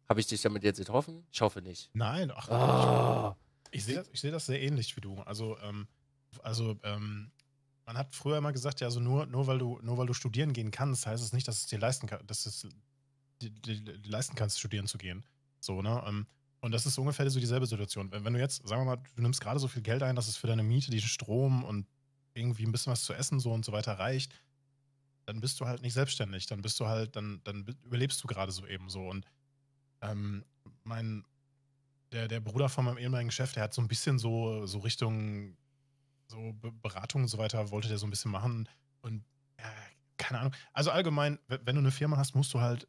Habe ich dich damit jetzt getroffen? Ich hoffe nicht. Nein, ach. Oh. Ich sehe das, ich seh das sehr ähnlich wie du. Also, ähm, also ähm, man hat früher immer gesagt, ja, also nur, nur, weil du, nur weil du studieren gehen kannst, heißt es das nicht, dass es dir leisten kann, dass es leisten kannst, studieren zu gehen. So, ne? Ähm, und das ist ungefähr so dieselbe Situation. Wenn, wenn du jetzt, sagen wir mal, du nimmst gerade so viel Geld ein, dass es für deine Miete, diesen Strom und irgendwie ein bisschen was zu essen so und so weiter reicht, dann bist du halt nicht selbstständig. Dann bist du halt, dann, dann überlebst du gerade so eben so. Und ähm, mein, der, der Bruder von meinem ehemaligen Chef, der hat so ein bisschen so, so Richtung so Beratung und so weiter, wollte der so ein bisschen machen. Und ja, äh, keine Ahnung. Also allgemein, wenn du eine Firma hast, musst du halt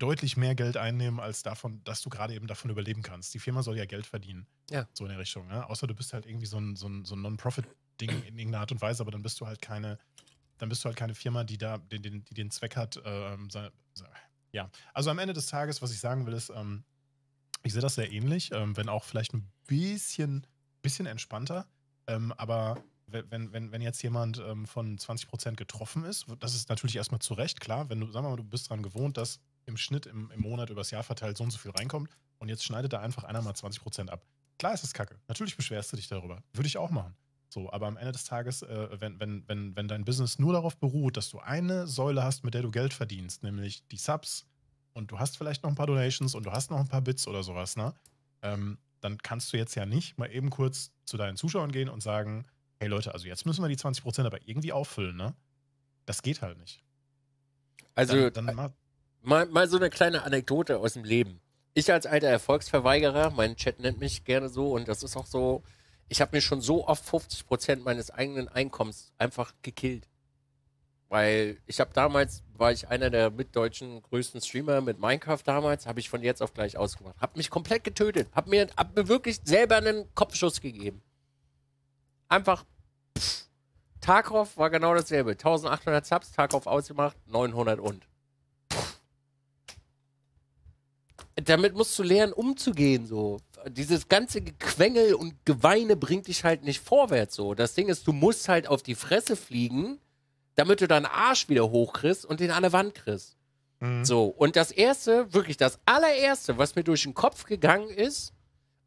deutlich mehr Geld einnehmen, als davon, dass du gerade eben davon überleben kannst. Die Firma soll ja Geld verdienen. Ja. So in der Richtung. Ne? Außer du bist halt irgendwie so ein, so ein, so ein Non-Profit-Ding in irgendeiner Art und Weise, aber dann bist du halt keine, dann bist du halt keine Firma, die da, die, die, die den Zweck hat, ähm, seine, ja. Also am Ende des Tages, was ich sagen will, ist, ähm, ich sehe das sehr ähnlich, ähm, wenn auch vielleicht ein bisschen, bisschen entspannter. Ähm, aber wenn, wenn, wenn jetzt jemand ähm, von 20% getroffen ist, das ist natürlich erstmal zu Recht, klar, wenn du, sag mal, du bist daran gewohnt, dass im Schnitt im, im Monat übers Jahr verteilt so und so viel reinkommt und jetzt schneidet da einfach einer mal 20% Prozent ab. Klar ist es kacke. Natürlich beschwerst du dich darüber. Würde ich auch machen. So, aber am Ende des Tages, äh, wenn, wenn, wenn, wenn dein Business nur darauf beruht, dass du eine Säule hast, mit der du Geld verdienst, nämlich die Subs, und du hast vielleicht noch ein paar Donations und du hast noch ein paar Bits oder sowas, ne? Ähm, dann kannst du jetzt ja nicht mal eben kurz zu deinen Zuschauern gehen und sagen, hey Leute, also jetzt müssen wir die 20% aber irgendwie auffüllen, ne? Das geht halt nicht. Also, dann, dann, mal, mal so eine kleine Anekdote aus dem Leben. Ich als alter Erfolgsverweigerer, mein Chat nennt mich gerne so und das ist auch so, ich habe mir schon so oft 50 meines eigenen Einkommens einfach gekillt. Weil ich habe damals, war ich einer der mitdeutschen größten Streamer mit Minecraft damals, habe ich von jetzt auf gleich ausgemacht. Habe mich komplett getötet. Habe mir, hab mir wirklich selber einen Kopfschuss gegeben. Einfach. Pff. Tarkov war genau dasselbe. 1800 Subs, Tarkov ausgemacht, 900 und. damit musst du lernen, umzugehen, so. Dieses ganze Gequengel und Geweine bringt dich halt nicht vorwärts, so. Das Ding ist, du musst halt auf die Fresse fliegen, damit du deinen Arsch wieder hochkriegst und den an der Wand kriegst. Mhm. So. Und das erste, wirklich das allererste, was mir durch den Kopf gegangen ist,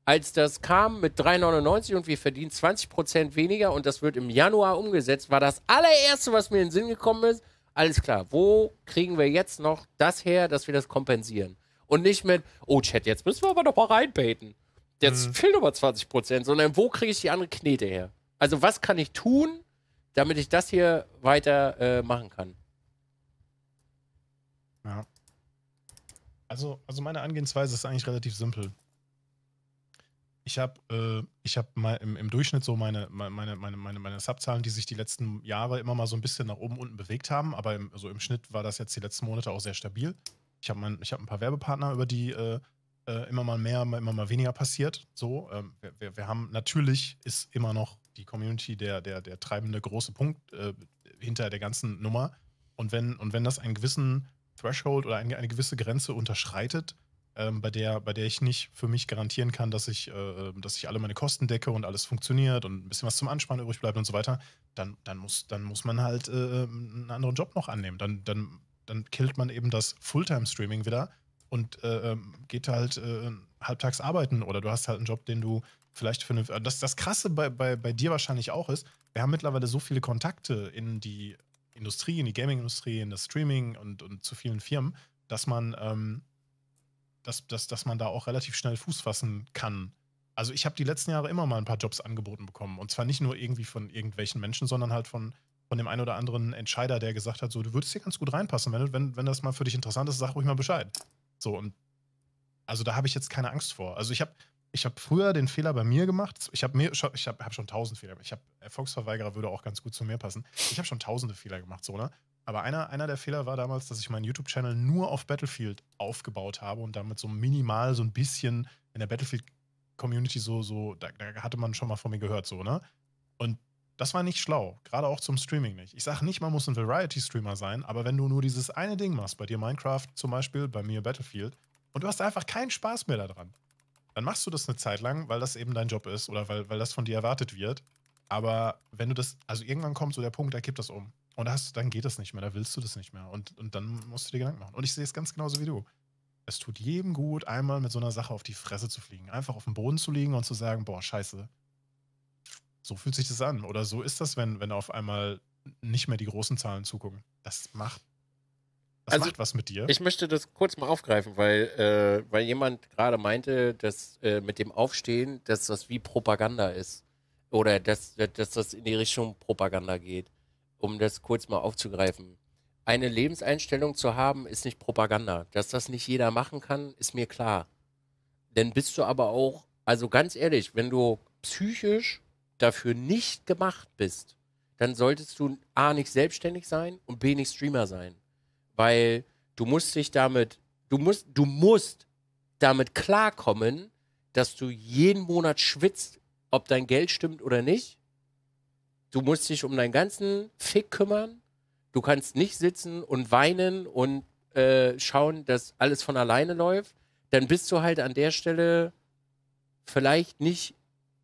als das kam mit 3,99 und wir verdienen 20% weniger und das wird im Januar umgesetzt, war das allererste, was mir in den Sinn gekommen ist. Alles klar, wo kriegen wir jetzt noch das her, dass wir das kompensieren? Und nicht mit, oh Chat, jetzt müssen wir aber noch mal reinbeten. Jetzt mhm. fehlen aber 20 Prozent, sondern wo kriege ich die andere Knete her? Also was kann ich tun, damit ich das hier weiter äh, machen kann? Ja. Also, also meine Angehensweise ist eigentlich relativ simpel. Ich habe äh, hab im, im Durchschnitt so meine, meine, meine, meine, meine Subzahlen, die sich die letzten Jahre immer mal so ein bisschen nach oben unten bewegt haben, aber im, so also im Schnitt war das jetzt die letzten Monate auch sehr stabil. Ich habe hab ein paar Werbepartner, über die äh, äh, immer mal mehr, immer mal weniger passiert. So, ähm, wir, wir, haben natürlich ist immer noch die Community der, der, der treibende große Punkt äh, hinter der ganzen Nummer. Und wenn, und wenn das einen gewissen Threshold oder eine, eine gewisse Grenze unterschreitet, ähm, bei, der, bei der ich nicht für mich garantieren kann, dass ich, äh, dass ich alle meine Kosten decke und alles funktioniert und ein bisschen was zum Anspannen übrig bleibt und so weiter, dann, dann, muss, dann muss man halt äh, einen anderen Job noch annehmen. Dann, dann dann killt man eben das Fulltime-Streaming wieder und äh, ähm, geht halt äh, halbtags arbeiten oder du hast halt einen Job, den du vielleicht für eine. Äh, das, das Krasse bei, bei, bei dir wahrscheinlich auch ist, wir haben mittlerweile so viele Kontakte in die Industrie, in die Gaming-Industrie, in das Streaming und, und zu vielen Firmen, dass man, ähm, dass, dass, dass man da auch relativ schnell Fuß fassen kann. Also ich habe die letzten Jahre immer mal ein paar Jobs angeboten bekommen. Und zwar nicht nur irgendwie von irgendwelchen Menschen, sondern halt von von dem einen oder anderen Entscheider, der gesagt hat, so, du würdest hier ganz gut reinpassen, wenn, wenn, wenn das mal für dich interessant ist, sag ruhig mal Bescheid. So, und also da habe ich jetzt keine Angst vor. Also ich habe ich hab früher den Fehler bei mir gemacht. Ich habe ich hab, hab schon tausend Fehler gemacht. Ich habe Erfolgsverweigerer äh, würde auch ganz gut zu mir passen. Ich habe schon tausende Fehler gemacht, so, ne? Aber einer, einer der Fehler war damals, dass ich meinen YouTube-Channel nur auf Battlefield aufgebaut habe und damit so minimal so ein bisschen in der Battlefield-Community so, so, da, da hatte man schon mal von mir gehört, so, ne? Und das war nicht schlau, gerade auch zum Streaming nicht. Ich sage nicht, man muss ein Variety-Streamer sein, aber wenn du nur dieses eine Ding machst, bei dir Minecraft zum Beispiel, bei mir Battlefield, und du hast einfach keinen Spaß mehr daran, dann machst du das eine Zeit lang, weil das eben dein Job ist oder weil, weil das von dir erwartet wird. Aber wenn du das, also irgendwann kommt so der Punkt, da kippt das um. Und hast, dann geht das nicht mehr, da willst du das nicht mehr. Und, und dann musst du dir Gedanken machen. Und ich sehe es ganz genauso wie du. Es tut jedem gut, einmal mit so einer Sache auf die Fresse zu fliegen. Einfach auf dem Boden zu liegen und zu sagen, boah, scheiße, so fühlt sich das an. Oder so ist das, wenn, wenn auf einmal nicht mehr die großen Zahlen zugucken. Das macht, das also, macht was mit dir. Ich möchte das kurz mal aufgreifen, weil, äh, weil jemand gerade meinte, dass äh, mit dem Aufstehen, dass das wie Propaganda ist. Oder dass, dass das in die Richtung Propaganda geht. Um das kurz mal aufzugreifen. Eine Lebenseinstellung zu haben, ist nicht Propaganda. Dass das nicht jeder machen kann, ist mir klar. Denn bist du aber auch, also ganz ehrlich, wenn du psychisch dafür nicht gemacht bist, dann solltest du A, nicht selbstständig sein und B, nicht Streamer sein. Weil du musst dich damit, du musst, du musst damit klarkommen, dass du jeden Monat schwitzt, ob dein Geld stimmt oder nicht. Du musst dich um deinen ganzen Fick kümmern. Du kannst nicht sitzen und weinen und äh, schauen, dass alles von alleine läuft. Dann bist du halt an der Stelle vielleicht nicht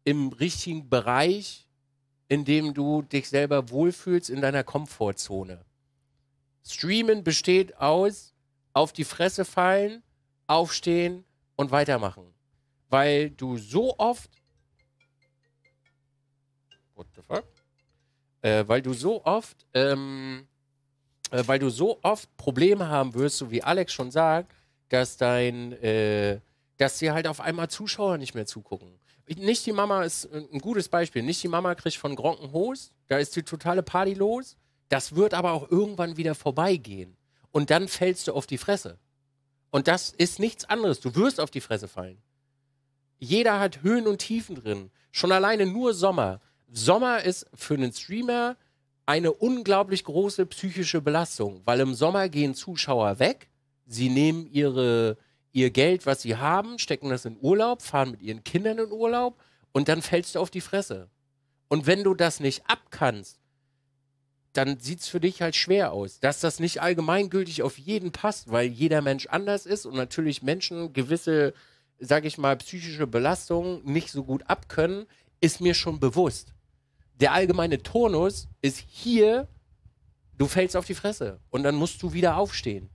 im richtigen Bereich, in dem du dich selber wohlfühlst, in deiner Komfortzone. Streamen besteht aus auf die Fresse fallen, aufstehen und weitermachen. Weil du so oft. What the fuck? Äh, weil du so oft. Ähm, äh, weil du so oft Probleme haben wirst, so wie Alex schon sagt, dass dein. Äh, dass dir halt auf einmal Zuschauer nicht mehr zugucken. Nicht die Mama ist äh, ein gutes Beispiel. Nicht die Mama kriegt von Gronken Gronkenhos, da ist die totale Party los. Das wird aber auch irgendwann wieder vorbeigehen. Und dann fällst du auf die Fresse. Und das ist nichts anderes. Du wirst auf die Fresse fallen. Jeder hat Höhen und Tiefen drin. Schon alleine nur Sommer. Sommer ist für einen Streamer eine unglaublich große psychische Belastung, weil im Sommer gehen Zuschauer weg, sie nehmen ihre ihr Geld, was sie haben, stecken das in Urlaub, fahren mit ihren Kindern in Urlaub und dann fällst du auf die Fresse. Und wenn du das nicht abkannst, dann sieht es für dich halt schwer aus. Dass das nicht allgemeingültig auf jeden passt, weil jeder Mensch anders ist und natürlich Menschen gewisse, sag ich mal, psychische Belastungen nicht so gut abkönnen, ist mir schon bewusst. Der allgemeine Tonus ist hier, du fällst auf die Fresse und dann musst du wieder aufstehen.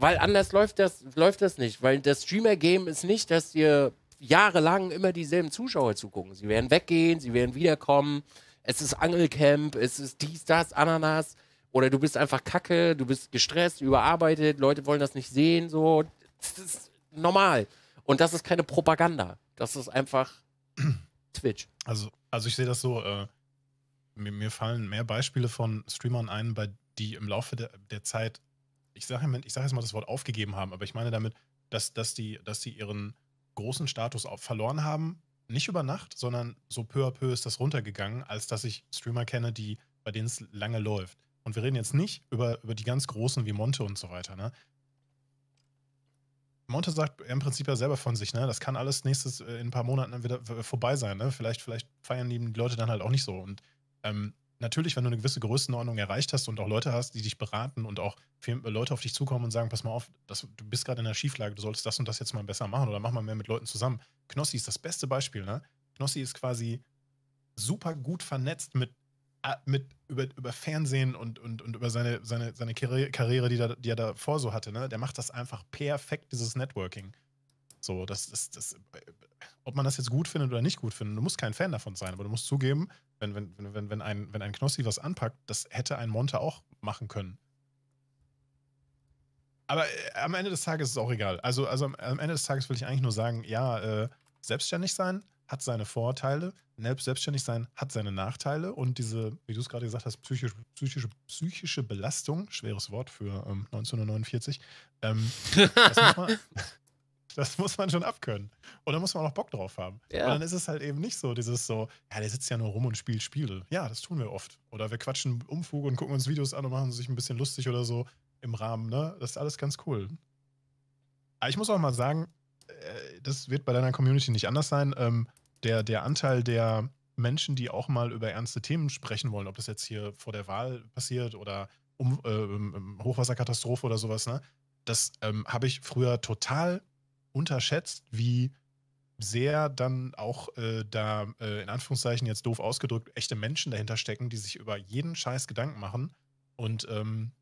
Weil anders läuft das, läuft das nicht. Weil das Streamer-Game ist nicht, dass dir jahrelang immer dieselben Zuschauer zugucken. Sie werden weggehen, sie werden wiederkommen. Es ist Angelcamp, es ist dies, das, Ananas. Oder du bist einfach kacke, du bist gestresst, überarbeitet, Leute wollen das nicht sehen. So. Das ist normal. Und das ist keine Propaganda. Das ist einfach Twitch. Also, also ich sehe das so, äh, mir, mir, fallen mehr Beispiele von Streamern ein, bei die im Laufe der, der Zeit ich sage sag jetzt mal das Wort aufgegeben haben, aber ich meine damit, dass, dass, die, dass die ihren großen Status auch verloren haben, nicht über Nacht, sondern so peu à peu ist das runtergegangen, als dass ich Streamer kenne, die, bei denen es lange läuft. Und wir reden jetzt nicht über, über die ganz großen wie Monte und so weiter, ne? Monte sagt im Prinzip ja selber von sich, ne? Das kann alles nächstes äh, in ein paar Monaten wieder äh, vorbei sein, ne? Vielleicht, vielleicht feiern die Leute dann halt auch nicht so. Und ähm, natürlich, wenn du eine gewisse Größenordnung erreicht hast und auch Leute hast, die dich beraten und auch äh, Leute auf dich zukommen und sagen, pass mal auf, das, du bist gerade in der Schieflage, du solltest das und das jetzt mal besser machen oder mach mal mehr mit Leuten zusammen. Knossi ist das beste Beispiel, ne? Knossi ist quasi super gut vernetzt mit, äh, mit über, über Fernsehen und, und, und über seine, seine, seine Karriere, die, da, die er davor so hatte, ne? Der macht das einfach perfekt, dieses Networking. So, das ist, das, äh, ob man das jetzt gut findet oder nicht gut findet, du musst kein Fan davon sein, aber du musst zugeben, wenn, wenn, wenn, wenn, ein, wenn ein Knossi was anpackt, das hätte ein Monte auch machen können. Aber äh, am Ende des Tages ist es auch egal. Also, also am Ende des Tages will ich eigentlich nur sagen, ja, äh, selbstständig sein hat seine Vorteile, selbstständig sein hat seine Nachteile und diese, wie du es gerade gesagt hast, psychische, psychische, psychische Belastung, schweres Wort für ähm, 1949, ähm, das, muss man, Das muss man schon abkönnen. Und da muss man auch Bock drauf haben. Ja. Und dann ist es halt eben nicht so, dieses so, ja, der sitzt ja nur rum und spielt Spiele. Ja, das tun wir oft. Oder wir quatschen Umfug und gucken uns Videos an und machen sich ein bisschen lustig oder so im Rahmen, ne? Das ist alles ganz cool. Aber ich muss auch mal sagen, äh, das wird bei deiner Community nicht anders sein. Ähm, der, der Anteil der Menschen, die auch mal über ernste Themen sprechen wollen, ob das jetzt hier vor der Wahl passiert oder um, äh, ähm, Hochwasserkatastrophe oder sowas, ne? Das ähm, habe ich früher total unterschätzt, wie sehr dann auch äh, da äh, in Anführungszeichen jetzt doof ausgedrückt echte Menschen dahinter stecken, die sich über jeden Scheiß Gedanken machen und ähm,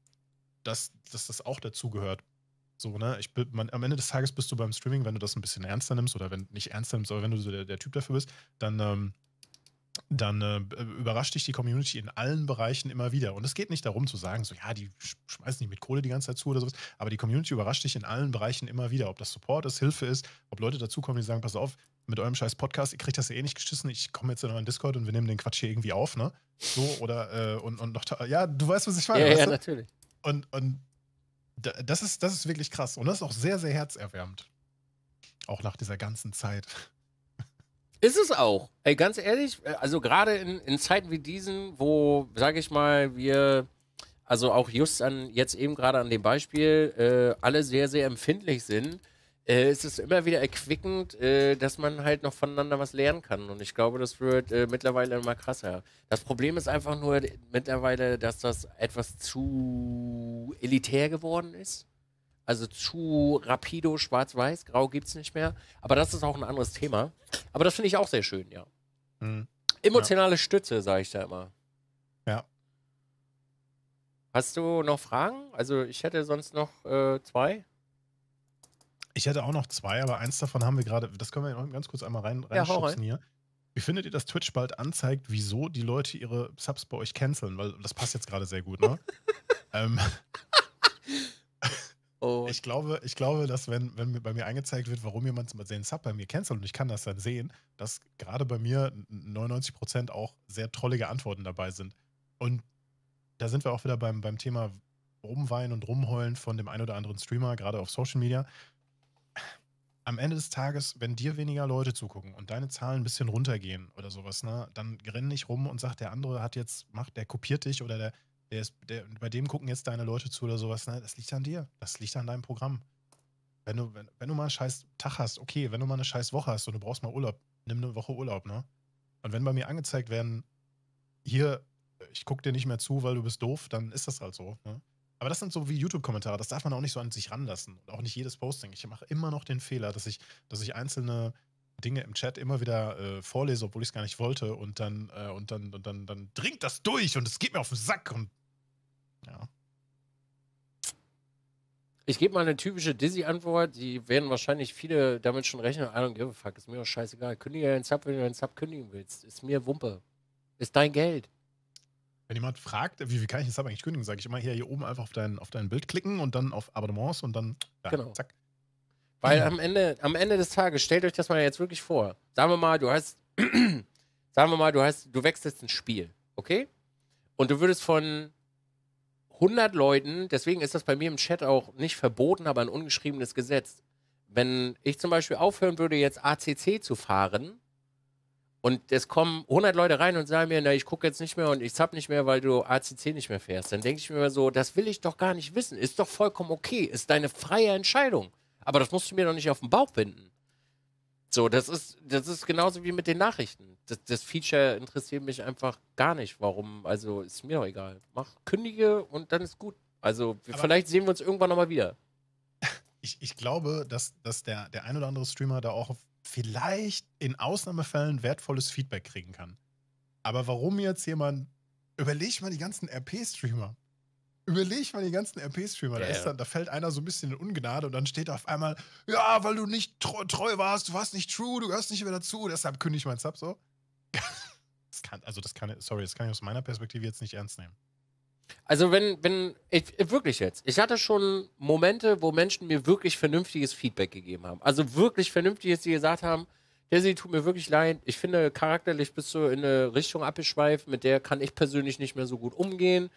dass, dass das auch dazugehört. So, ne? Ich, bin, man, am Ende des Tages bist du beim Streaming, wenn du das ein bisschen ernster nimmst oder wenn nicht ernster nimmst, aber wenn du so der, der Typ dafür bist, dann ähm, dann äh, überrascht dich die Community in allen Bereichen immer wieder. Und es geht nicht darum zu sagen, so ja, die schmeißen nicht mit Kohle die ganze Zeit zu oder sowas, aber die Community überrascht dich in allen Bereichen immer wieder, ob das Support ist, Hilfe ist, ob Leute dazukommen, die sagen, pass auf, mit eurem scheiß Podcast, ihr kriegt das ja eh nicht geschissen, ich komme jetzt in euren Discord und wir nehmen den Quatsch hier irgendwie auf, ne? So, oder, äh, und, und noch, ja, du weißt, was ich meine. Ja, ja, natürlich. Und, und das ist, das ist wirklich krass. Und das ist auch sehr, sehr herzerwärmend. Auch nach dieser ganzen Zeit. Ist es auch. Ey, ganz ehrlich, äh, also gerade in, in Zeiten wie diesen, wo, sag ich mal, wir, also auch just an, jetzt eben gerade an dem Beispiel, äh, alle sehr, sehr empfindlich sind, äh, ist es immer wieder erquickend, äh, dass man halt noch voneinander was lernen kann. Und ich glaube, das wird äh, mittlerweile immer krasser. Das Problem ist einfach nur mittlerweile, dass das etwas zu elitär geworden ist. Also zu rapido, schwarz-weiß, grau gibt's nicht mehr. Aber das ist auch ein anderes Thema. Aber das finde ich auch sehr schön, ja. Mhm. Emotionale ja. Stütze, sage ich da immer. Ja. Hast du noch Fragen? Also ich hätte sonst noch äh, zwei. Ich hätte auch noch zwei, aber eins davon haben wir gerade, das können wir ganz kurz einmal rein, reinschubsen ja, rein. hier. Wie findet ihr, dass Twitch bald anzeigt, wieso die Leute ihre Subs bei euch canceln? Weil das passt jetzt gerade sehr gut, ne? ähm, und ich glaube, ich glaube, dass wenn, wenn bei mir eingezeigt wird, warum jemand den Sub bei mir cancelt und ich kann das dann sehen, dass gerade bei mir 99% auch sehr trollige Antworten dabei sind. Und da sind wir auch wieder beim, beim Thema Rumweinen und Rumheulen von dem einen oder anderen Streamer, gerade auf Social Media. Am Ende des Tages, wenn dir weniger Leute zugucken und deine Zahlen ein bisschen runtergehen oder sowas, ne, dann renn nicht rum und sag, der andere hat jetzt, macht, der kopiert dich oder der, der ist, der, bei dem gucken jetzt deine Leute zu oder sowas. Ne? Das liegt an dir. Das liegt an deinem Programm. Wenn du, wenn, wenn du mal einen scheiß Tag hast, okay, wenn du mal eine scheiß Woche hast und du brauchst mal Urlaub, nimm eine Woche Urlaub, ne? Und wenn bei mir angezeigt werden, hier, ich gucke dir nicht mehr zu, weil du bist doof, dann ist das halt so. Ne? Aber das sind so wie YouTube-Kommentare, das darf man auch nicht so an sich ranlassen. Und auch nicht jedes Posting. Ich mache immer noch den Fehler, dass ich, dass ich einzelne Dinge im Chat immer wieder äh, vorlese, obwohl ich es gar nicht wollte, und dann, äh, und dann, und dann, dann dringt das durch und es geht mir auf den Sack und ja. Ich gebe mal eine typische Dizzy-Antwort, die werden wahrscheinlich viele damit schon rechnen. I don't give a fuck, ist mir doch scheißegal. Kündige deinen Sub, wenn du deinen Sub kündigen willst. Ist mir Wumpe. Ist dein Geld. Wenn jemand fragt, wie, wie kann ich den Sub eigentlich kündigen, sage ich immer hier, hier oben einfach auf dein, auf dein Bild klicken und dann auf Abonnements und dann ja, genau. zack. Weil am, Ende, am Ende des Tages, stellt euch das mal jetzt wirklich vor. Sagen wir mal, du hast, sagen wir mal, du hast, du wechselst ein Spiel, okay? Und du würdest von 100 Leuten, deswegen ist das bei mir im Chat auch nicht verboten, aber ein ungeschriebenes Gesetz. Wenn ich zum Beispiel aufhören würde, jetzt ACC zu fahren und es kommen 100 Leute rein und sagen mir, na, ich gucke jetzt nicht mehr und ich zapp nicht mehr, weil du ACC nicht mehr fährst, dann denke ich mir immer so, das will ich doch gar nicht wissen. Ist doch vollkommen okay. Ist deine freie Entscheidung. Aber das musst du mir doch nicht auf den Bauch binden. So, das ist, das ist genauso wie mit den Nachrichten. Das, das Feature interessiert mich einfach gar nicht. Warum? Also ist mir doch egal. Mach, kündige und dann ist gut. Also Aber vielleicht sehen wir uns irgendwann nochmal wieder. Ich, ich glaube, dass, dass der, der ein oder andere Streamer da auch vielleicht in Ausnahmefällen wertvolles Feedback kriegen kann. Aber warum jetzt jemand, überleg mal die ganzen RP-Streamer. Überleg mal die ganzen RP-Streamer. Ja, da, da fällt einer so ein bisschen in Ungnade und dann steht auf einmal, ja, weil du nicht treu, treu warst, du warst nicht true, du gehörst nicht mehr dazu, deshalb kündige ich meinen Sub so. Das kann, also das kann, sorry, das kann ich aus meiner Perspektive jetzt nicht ernst nehmen. Also wenn, wenn, ich, wirklich jetzt, ich hatte schon Momente, wo Menschen mir wirklich vernünftiges Feedback gegeben haben. Also wirklich vernünftiges, die gesagt haben, Desi, tut mir wirklich leid. Ich finde, charakterlich bist du in eine Richtung abgeschweift, mit der kann ich persönlich nicht mehr so gut umgehen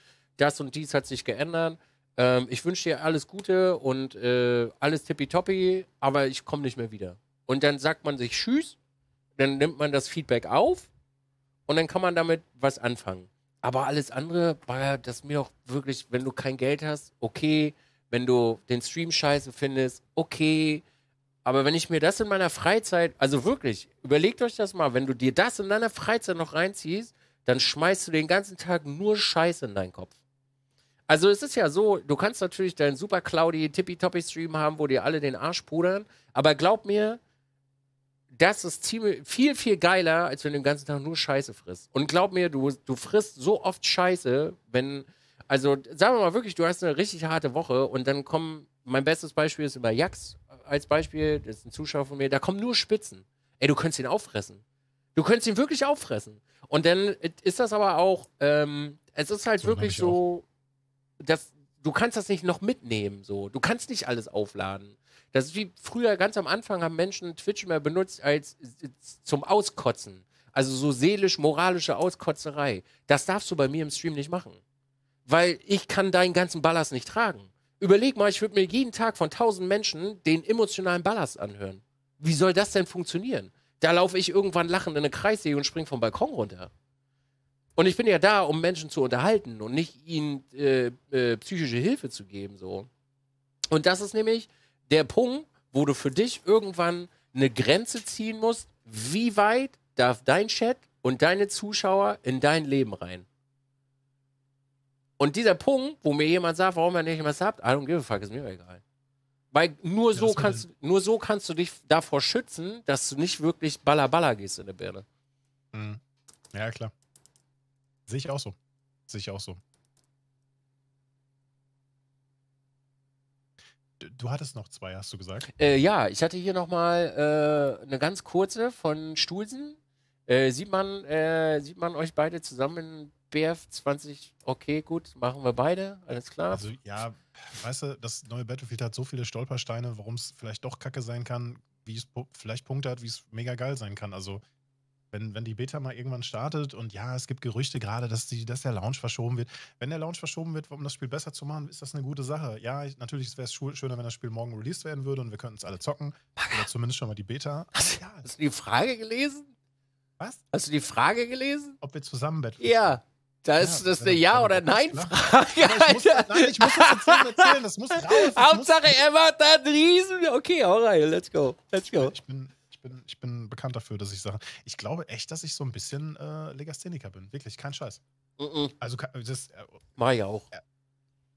das und dies hat sich geändert. Ähm, ich wünsche dir alles Gute und äh, alles tippitoppi, aber ich komme nicht mehr wieder. Und dann sagt man sich Tschüss, dann nimmt man das Feedback auf und dann kann man damit was anfangen. Aber alles andere war das mir auch wirklich, wenn du kein Geld hast, okay. Wenn du den Stream scheiße findest, okay. Aber wenn ich mir das in meiner Freizeit, also wirklich, überlegt euch das mal, wenn du dir das in deiner Freizeit noch reinziehst, dann schmeißt du den ganzen Tag nur Scheiße in deinen Kopf. Also es ist ja so, du kannst natürlich deinen super cloudy Tippitoppi-Stream haben, wo dir alle den Arsch pudern, aber glaub mir, das ist ziemlich, viel, viel geiler, als wenn du den ganzen Tag nur Scheiße frisst. Und glaub mir, du, du frisst so oft Scheiße, wenn, also sagen wir mal wirklich, du hast eine richtig harte Woche und dann kommen, mein bestes Beispiel ist über Jax als Beispiel, das ist ein Zuschauer von mir, da kommen nur Spitzen. Ey, du könntest ihn auffressen. Du könntest ihn wirklich auffressen. Und dann ist das aber auch, ähm, es ist halt so, wirklich so, das, du kannst das nicht noch mitnehmen, so. Du kannst nicht alles aufladen. Das ist wie früher, ganz am Anfang haben Menschen Twitch mehr benutzt als zum Auskotzen. Also so seelisch-moralische Auskotzerei. Das darfst du bei mir im Stream nicht machen. Weil ich kann deinen ganzen Ballast nicht tragen. Überleg mal, ich würde mir jeden Tag von tausend Menschen den emotionalen Ballast anhören. Wie soll das denn funktionieren? Da laufe ich irgendwann lachend in eine Kreissäge und springe vom Balkon runter. Und ich bin ja da, um Menschen zu unterhalten und nicht ihnen äh, äh, psychische Hilfe zu geben. So. Und das ist nämlich der Punkt, wo du für dich irgendwann eine Grenze ziehen musst, wie weit darf dein Chat und deine Zuschauer in dein Leben rein. Und dieser Punkt, wo mir jemand sagt, warum ihr nicht was habt, I don't give a fuck, ist mir egal. Weil nur ja, so kannst du, nur so kannst du dich davor schützen, dass du nicht wirklich baller baller gehst in der Birne. Mhm. Ja, klar. Sehe ich auch so. Sehe ich auch so. Du, hattest noch zwei, hast du gesagt? Äh, ja, ich hatte hier nochmal äh, eine ganz kurze von Stulsen. Äh, sieht, man, äh, sieht man euch beide zusammen in BF 20? Okay, gut, machen wir beide, alles klar. Also, ja, weißt du, das neue Battlefield hat so viele Stolpersteine, warum es vielleicht doch kacke sein kann, wie es vielleicht Punkte hat, wie es mega geil sein kann. Also, wenn, wenn die Beta mal irgendwann startet und ja, es gibt Gerüchte gerade, dass, die, dass der Launch verschoben wird. Wenn der Launch verschoben wird, um das Spiel besser zu machen, ist das eine gute Sache. Ja, natürlich wäre es schöner, wenn das Spiel morgen released werden würde und wir könnten es alle zocken. Oder zumindest schon mal die Beta. Hast, ja. hast du die Frage gelesen? Was? Hast du die Frage gelesen? Ob wir zusammen Battlefield Ja. Da ist ja, das eine Ja- oder Nein-Frage. nein, ich muss das jetzt erzählen. Das muss raus. Hauptsache, er war da ein Riesen. Okay, alright, let's go. Let's go. Ich bin, ich bin, ich bin bekannt dafür, dass ich Sachen. Ich glaube echt, dass ich so ein bisschen äh, Legastheniker bin. Wirklich, kein Scheiß. Mm -mm. Also, das. Äh, Mach ich auch. Äh,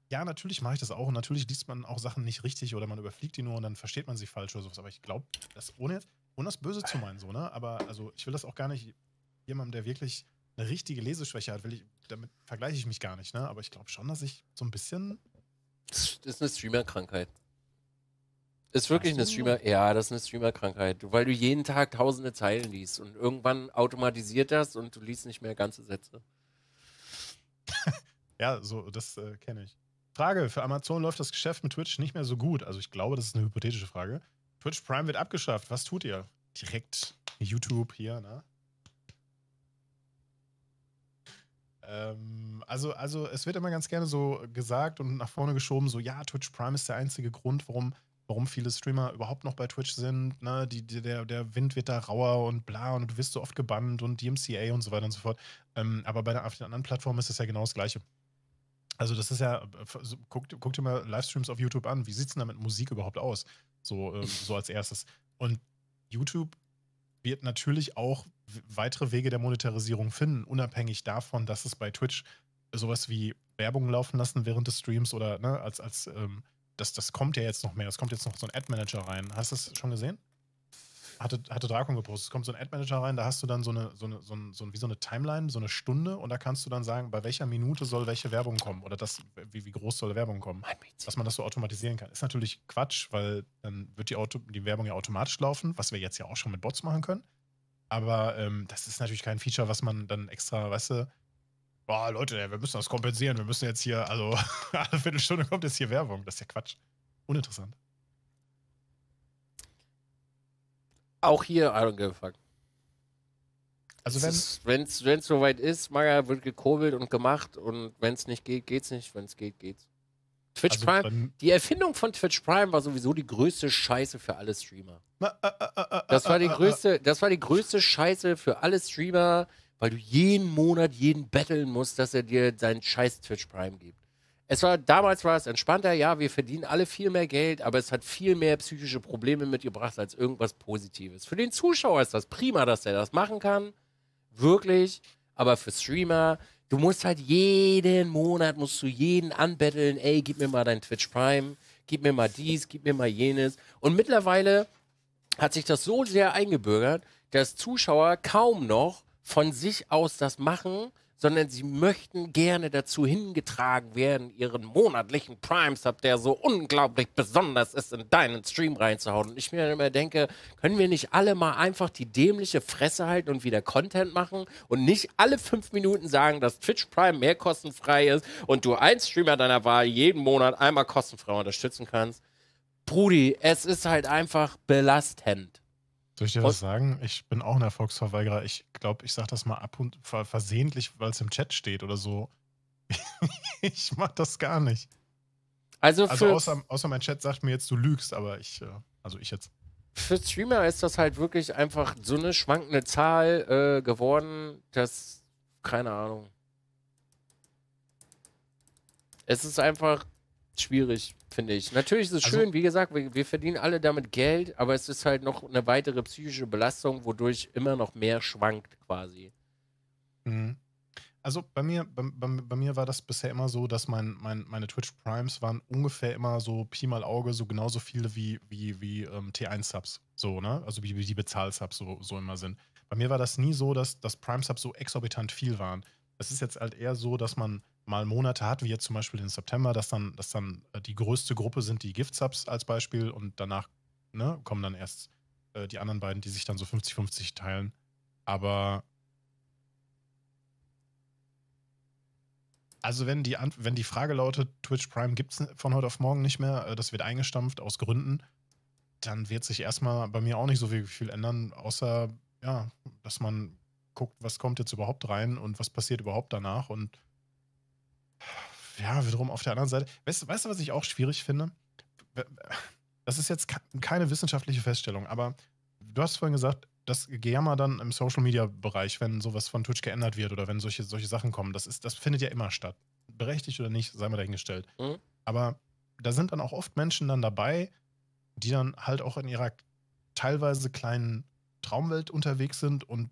ja, natürlich mache ich das auch. Und natürlich liest man auch Sachen nicht richtig oder man überfliegt die nur und dann versteht man sie falsch oder sowas. Aber ich glaube, das ohne ohne das Böse zu meinen, so, ne? Aber also ich will das auch gar nicht jemandem, der wirklich eine richtige Leseschwäche hat, will ich, damit vergleiche ich mich gar nicht, ne? Aber ich glaube schon, dass ich so ein bisschen. Das ist eine Streamer-Krankheit. Ist wirklich eine ne? Streamer, ja, das ist eine Streamer-Krankheit, weil du jeden Tag tausende Zeilen liest und irgendwann automatisiert das und du liest nicht mehr ganze Sätze. ja, so, das äh, kenne ich. Frage: Für Amazon läuft das Geschäft mit Twitch nicht mehr so gut. Also, ich glaube, das ist eine hypothetische Frage. Twitch Prime wird abgeschafft. Was tut ihr? Direkt YouTube hier, ne? Ähm, also, also es wird immer ganz gerne so gesagt und nach vorne geschoben, so ja, Twitch Prime ist der einzige Grund, warum warum viele Streamer überhaupt noch bei Twitch sind. Ne? Die, die, der, der Wind wird da rauer und bla und du wirst so oft gebannt und DMCA und so weiter und so fort. Ähm, aber bei der, auf den anderen Plattformen ist es ja genau das Gleiche. Also das ist ja, guck, guck dir mal Livestreams auf YouTube an. Wie sieht es denn da mit Musik überhaupt aus? So, äh, so als erstes. Und YouTube wird natürlich auch weitere Wege der Monetarisierung finden, unabhängig davon, dass es bei Twitch sowas wie Werbung laufen lassen während des Streams oder ne, als, als ähm, das, das kommt ja jetzt noch mehr. Es kommt jetzt noch so ein Ad-Manager rein. Hast du das schon gesehen? Hatte, hatte Drakon gepostet. Es kommt so ein Ad-Manager rein, da hast du dann so eine, so eine, so ein, so ein, wie so eine Timeline, so eine Stunde und da kannst du dann sagen, bei welcher Minute soll welche Werbung kommen oder das, wie, wie groß soll Werbung kommen. Dass man das so automatisieren kann. Ist natürlich Quatsch, weil dann wird die, Auto, die Werbung ja automatisch laufen, was wir jetzt ja auch schon mit Bots machen können. Aber ähm, das ist natürlich kein Feature, was man dann extra, weißt du, boah, Leute, wir müssen das kompensieren, wir müssen jetzt hier, also alle Viertelstunde kommt jetzt hier Werbung. Das ist ja Quatsch. Uninteressant. Auch hier, I don't give a fuck. Also wenn es wenn es soweit ist, Maga wird gekurbelt und gemacht und wenn es nicht geht, geht's nicht. Wenn es geht, geht's. Twitch also Prime, die Erfindung von Twitch Prime war sowieso die größte Scheiße für alle Streamer. Äh, äh, äh, das war die größte, das war die größte Scheiße für alle Streamer weil du jeden Monat jeden betteln musst, dass er dir seinen scheiß Twitch Prime gibt. Es war, damals war es entspannter, ja, wir verdienen alle viel mehr Geld, aber es hat viel mehr psychische Probleme mitgebracht als irgendwas Positives. Für den Zuschauer ist das prima, dass er das machen kann. Wirklich. Aber für Streamer, du musst halt jeden Monat, musst du jeden anbetteln, ey, gib mir mal dein Twitch Prime, gib mir mal dies, gib mir mal jenes. Und mittlerweile hat sich das so sehr eingebürgert, dass Zuschauer kaum noch von sich aus das machen, sondern sie möchten gerne dazu hingetragen werden, ihren monatlichen Prime-Sub, der so unglaublich besonders ist, in deinen Stream reinzuhauen. Und ich mir immer denke, können wir nicht alle mal einfach die dämliche Fresse halten und wieder Content machen und nicht alle fünf Minuten sagen, dass Twitch Prime mehr kostenfrei ist und du einen Streamer deiner Wahl jeden Monat einmal kostenfrei unterstützen kannst? Brudi, es ist halt einfach belastend. Soll ich dir was sagen? Ich bin auch ein Erfolgsverweigerer. Ich glaube, ich sage das mal ab und versehentlich, weil es im Chat steht oder so. ich mache das gar nicht. Also, also außer, außer, mein Chat sagt mir jetzt, du lügst, aber ich, äh, also ich jetzt. Für Streamer ist das halt wirklich einfach so eine schwankende Zahl äh, geworden, dass, keine Ahnung. Es ist einfach schwierig, finde ich. Natürlich ist es also, schön, wie gesagt, wir, wir, verdienen alle damit Geld, aber es ist halt noch eine weitere psychische Belastung, wodurch immer noch mehr schwankt quasi. Mhm. Also bei mir, bei, bei, bei mir war das bisher immer so, dass mein, mein, meine Twitch Primes waren ungefähr immer so Pi mal Auge, so genauso viele wie, wie, wie ähm, T1-Subs. So, ne? Also wie, wie die Bezahl-Subs so, so immer sind. Bei mir war das nie so, dass, dass Prime-Subs so exorbitant viel waren. Es ist jetzt halt eher so, dass man mal Monate hat, wie jetzt zum Beispiel den September, dass dann, dass dann äh, die größte Gruppe sind die Gift-Subs als Beispiel und danach ne, kommen dann erst äh, die anderen beiden, die sich dann so 50-50 teilen. Aber also wenn die, wenn die Frage lautet, Twitch Prime gibt es von heute auf morgen nicht mehr, äh, das wird eingestampft aus Gründen, dann wird sich erstmal bei mir auch nicht so viel, viel ändern, außer ja, dass man guckt, was kommt jetzt überhaupt rein und was passiert überhaupt danach und ja, wiederum auf der anderen Seite. Weißt, du, weißt du, was ich auch schwierig finde? Das ist jetzt keine wissenschaftliche Feststellung, aber du hast vorhin gesagt, das Gejammer dann im Social Media Bereich, wenn sowas von Twitch geändert wird oder wenn solche, solche Sachen kommen, das, ist, das findet ja immer statt. Berechtigt oder nicht, sei mal dahingestellt. Mhm. Aber da sind dann auch oft Menschen dann dabei, die dann halt auch in ihrer teilweise kleinen Traumwelt unterwegs sind und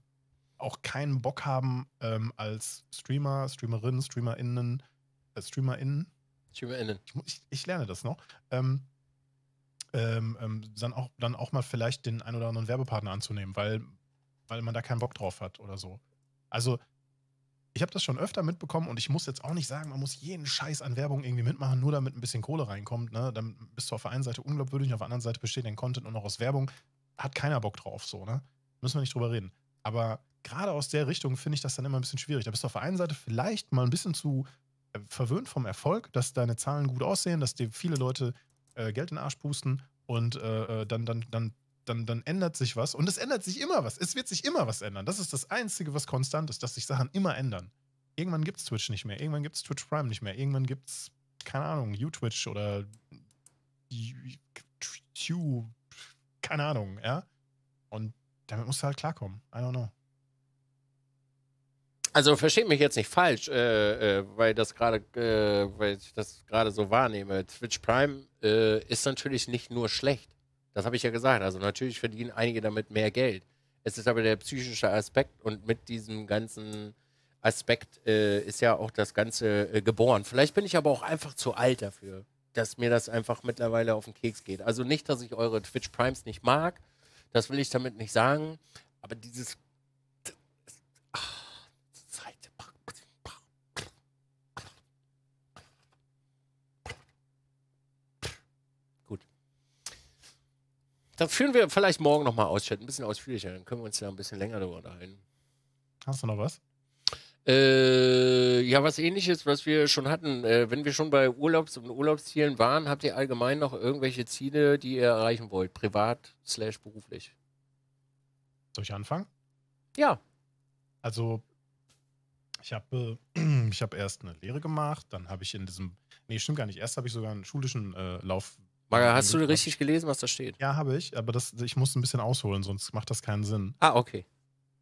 auch keinen Bock haben, ähm, als Streamer, Streamerinnen, StreamerInnen StreamerInnen. StreamerInnen. Ich, ich, lerne das noch. Ähm, ähm, ähm, dann, auch, dann auch mal vielleicht den ein oder anderen Werbepartner anzunehmen, weil, weil man da keinen Bock drauf hat oder so. Also, ich habe das schon öfter mitbekommen und ich muss jetzt auch nicht sagen, man muss jeden Scheiß an Werbung irgendwie mitmachen, nur damit ein bisschen Kohle reinkommt. Ne? Dann bist du auf der einen Seite unglaubwürdig und auf der anderen Seite besteht dein Content und auch aus Werbung. Hat keiner Bock drauf, so, ne? Müssen wir nicht drüber reden. Aber gerade aus der Richtung finde ich das dann immer ein bisschen schwierig. Da bist du auf der einen Seite vielleicht mal ein bisschen zu verwöhnt vom Erfolg, dass deine Zahlen gut aussehen, dass dir viele Leute äh, Geld in den Arsch pusten und äh, äh, dann, dann, dann, dann, dann ändert sich was. Und es ändert sich immer was. Es wird sich immer was ändern. Das ist das Einzige, was konstant ist, dass sich Sachen immer ändern. Irgendwann gibt es Twitch nicht mehr, irgendwann gibt es Twitch Prime nicht mehr, irgendwann gibt es, keine Ahnung, U-Twitch oder Tube, keine Ahnung, ja. Und damit musst du halt klarkommen. I don't know. Also versteht mich jetzt nicht falsch, äh, äh, weil das gerade, äh, weil ich das gerade so wahrnehme. Twitch Prime äh, ist natürlich nicht nur schlecht. Das habe ich ja gesagt. Also natürlich verdienen einige damit mehr Geld. Es ist aber der psychische Aspekt und mit diesem ganzen Aspekt äh, ist ja auch das Ganze äh, geboren. Vielleicht bin ich aber auch einfach zu alt dafür, dass mir das einfach mittlerweile auf den Keks geht. Also nicht, dass ich eure Twitch Primes nicht mag. Das will ich damit nicht sagen. Aber dieses Da führen wir vielleicht morgen nochmal aus, Chat. Ein bisschen ausführlicher. Dann können wir uns ja ein bisschen länger darüber unterhalten. Hast du noch was? Äh, ja, was ähnliches, was wir schon hatten. Äh, wenn wir schon bei Urlaubs- und Urlaubszielen waren, habt ihr allgemein noch irgendwelche Ziele, die ihr erreichen wollt? Privat slash beruflich? Soll ich anfangen? Ja. Also, ich habe äh, hab erst eine Lehre gemacht, dann habe ich in diesem, nee, stimmt gar nicht, erst habe ich sogar einen schulischen äh, Lauf, Maga, hast du richtig gelesen, was da steht? Ja, habe ich, aber das, ich muss ein bisschen ausholen, sonst macht das keinen Sinn. Ah, okay.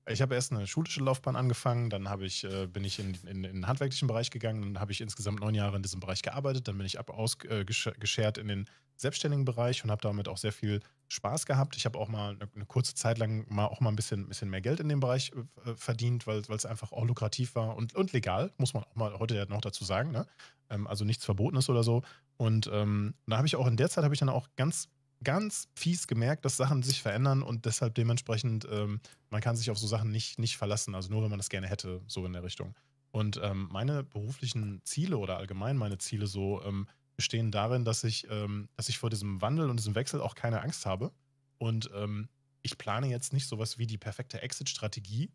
Ich habe erst eine schulische Laufbahn angefangen, dann ich, äh, bin ich in, in, in, den handwerklichen Bereich gegangen, dann habe ich insgesamt neun Jahre in diesem Bereich gearbeitet, dann bin ich ausgeschert äh, in den selbstständigen Bereich und habe damit auch sehr viel Spaß gehabt. Ich habe auch mal eine, eine, kurze Zeit lang mal auch mal ein bisschen, bisschen mehr Geld in dem Bereich äh, äh verdient, weil es einfach auch lukrativ war und, und legal, muss man auch mal heute noch dazu sagen. Ne? Ähm, also nichts Verbotenes oder so. Und ähm, da habe ich auch in der Zeit habe ich dann auch ganz ganz fies gemerkt, dass Sachen sich verändern und deshalb dementsprechend ähm, man kann sich auf so Sachen nicht nicht verlassen. Also nur wenn man das gerne hätte, so in der Richtung. Und ähm, meine beruflichen Ziele oder allgemein meine Ziele so ähm, bestehen darin, dass ich ähm, dass ich vor diesem Wandel und diesem Wechsel auch keine Angst habe und ähm, ich plane jetzt nicht sowas wie die perfekte Exit-Strategie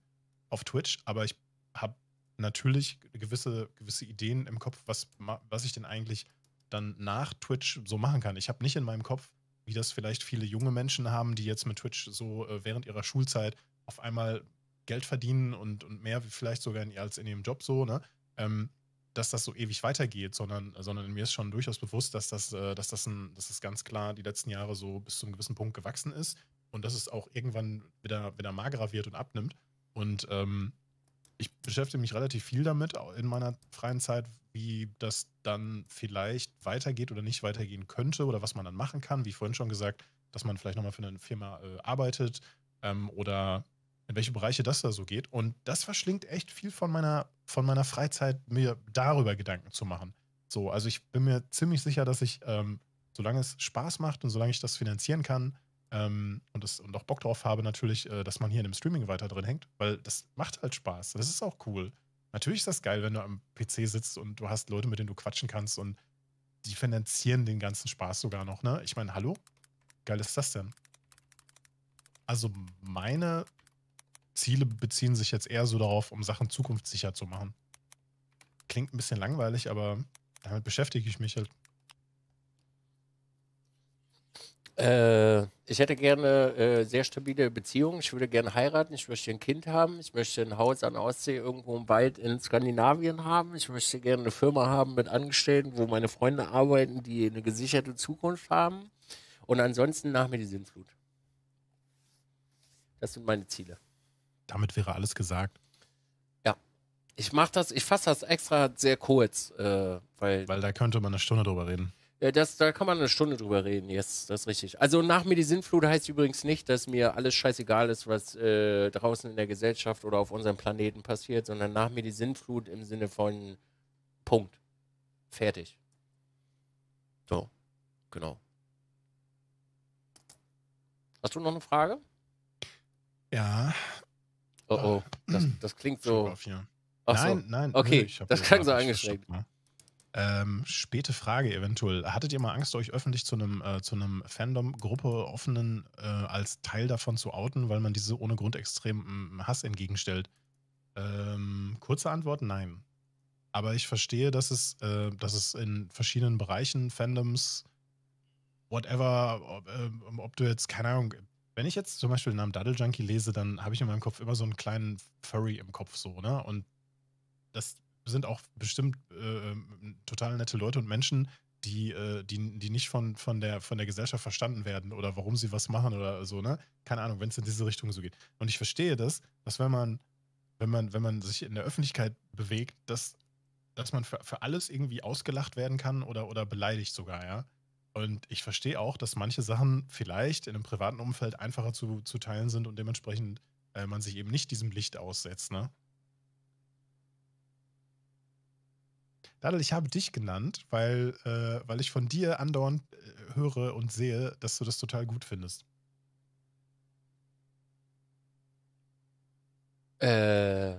auf Twitch, aber ich habe natürlich gewisse, gewisse Ideen im Kopf, was, was ich denn eigentlich dann nach Twitch so machen kann. Ich habe nicht in meinem Kopf, wie das vielleicht viele junge Menschen haben, die jetzt mit Twitch so äh, während ihrer Schulzeit auf einmal Geld verdienen und, und mehr vielleicht sogar in, als in ihrem Job so, ne? Ähm, dass das so ewig weitergeht, sondern, sondern mir ist schon durchaus bewusst, dass das, äh, dass, das ein, dass das ganz klar die letzten Jahre so bis zu einem gewissen Punkt gewachsen ist und dass es auch irgendwann wieder, wieder magerer wird und abnimmt. Und ähm, ich beschäftige mich relativ viel damit in meiner freien Zeit, wie das dann vielleicht weitergeht oder nicht weitergehen könnte oder was man dann machen kann. Wie vorhin schon gesagt, dass man vielleicht nochmal für eine Firma äh, arbeitet ähm, oder in welche Bereiche das da so geht. Und das verschlingt echt viel von meiner, von meiner Freizeit, mir darüber Gedanken zu machen. So, also ich bin mir ziemlich sicher, dass ich, ähm, solange es Spaß macht und solange ich das finanzieren kann, ähm, und, das, und auch Bock drauf habe, natürlich, äh, dass man hier in dem Streaming weiter drin hängt, weil das macht halt Spaß. Das ist auch cool. Natürlich ist das geil, wenn du am PC sitzt und du hast Leute, mit denen du quatschen kannst und die finanzieren den ganzen Spaß sogar noch, ne? Ich meine, hallo? Geil ist das denn? Also meine Ziele beziehen sich jetzt eher so darauf, um Sachen zukunftssicher zu machen. Klingt ein bisschen langweilig, aber damit beschäftige ich mich halt Äh, ich hätte gerne äh, sehr stabile Beziehungen. Ich würde gerne heiraten. Ich möchte ein Kind haben. Ich möchte ein Haus an Ostsee irgendwo im Wald in Skandinavien haben. Ich möchte gerne eine Firma haben mit Angestellten, wo meine Freunde arbeiten, die eine gesicherte Zukunft haben. Und ansonsten nach mir die Sinnflut. Das sind meine Ziele. Damit wäre alles gesagt. Ja. Ich mache das, ich fasse das extra sehr kurz, äh, weil. Weil da könnte man eine Stunde drüber reden. Äh, das, da kann man eine Stunde drüber reden, yes, das ist richtig. Also nach mir die Sinnflut heißt übrigens nicht, dass mir alles scheißegal ist, was äh, draußen in der Gesellschaft oder auf unserem Planeten passiert, sondern nach mir die Sinnflut im Sinne von Punkt. Fertig. So, genau. Hast du noch eine Frage? Ja. Oh oh, das, das klingt so. Drauf, ja. Nein, nein. Okay, nö, das klingt so angestrengt. Ähm, späte Frage eventuell. Hattet ihr mal Angst, euch öffentlich zu einem äh, zu einem Fandom-Gruppe offenen äh, als Teil davon zu outen, weil man diese ohne Grund extremen hm, Hass entgegenstellt? Ähm, kurze Antwort: Nein. Aber ich verstehe, dass es, äh, dass es in verschiedenen Bereichen Fandoms, whatever, ob, ähm, ob du jetzt keine Ahnung wenn ich jetzt zum Beispiel den Namen Daddle Junkie lese, dann habe ich in meinem Kopf immer so einen kleinen Furry im Kopf so, ne? Und das sind auch bestimmt äh, ähm, total nette Leute und Menschen, die, äh, die, die nicht von, von, der, von der Gesellschaft verstanden werden oder warum sie was machen oder so, ne? Keine Ahnung, wenn es in diese Richtung so geht. Und ich verstehe das, dass wenn man, wenn man, wenn man sich in der Öffentlichkeit bewegt, dass, dass man für, für alles irgendwie ausgelacht werden kann oder, oder beleidigt sogar, ja. Und ich verstehe auch, dass manche Sachen vielleicht in einem privaten Umfeld einfacher zu, zu teilen sind und dementsprechend äh, man sich eben nicht diesem Licht aussetzt, ne? Dadel, ich habe dich genannt, weil, äh, weil ich von dir andauernd äh, höre und sehe, dass du das total gut findest. Äh,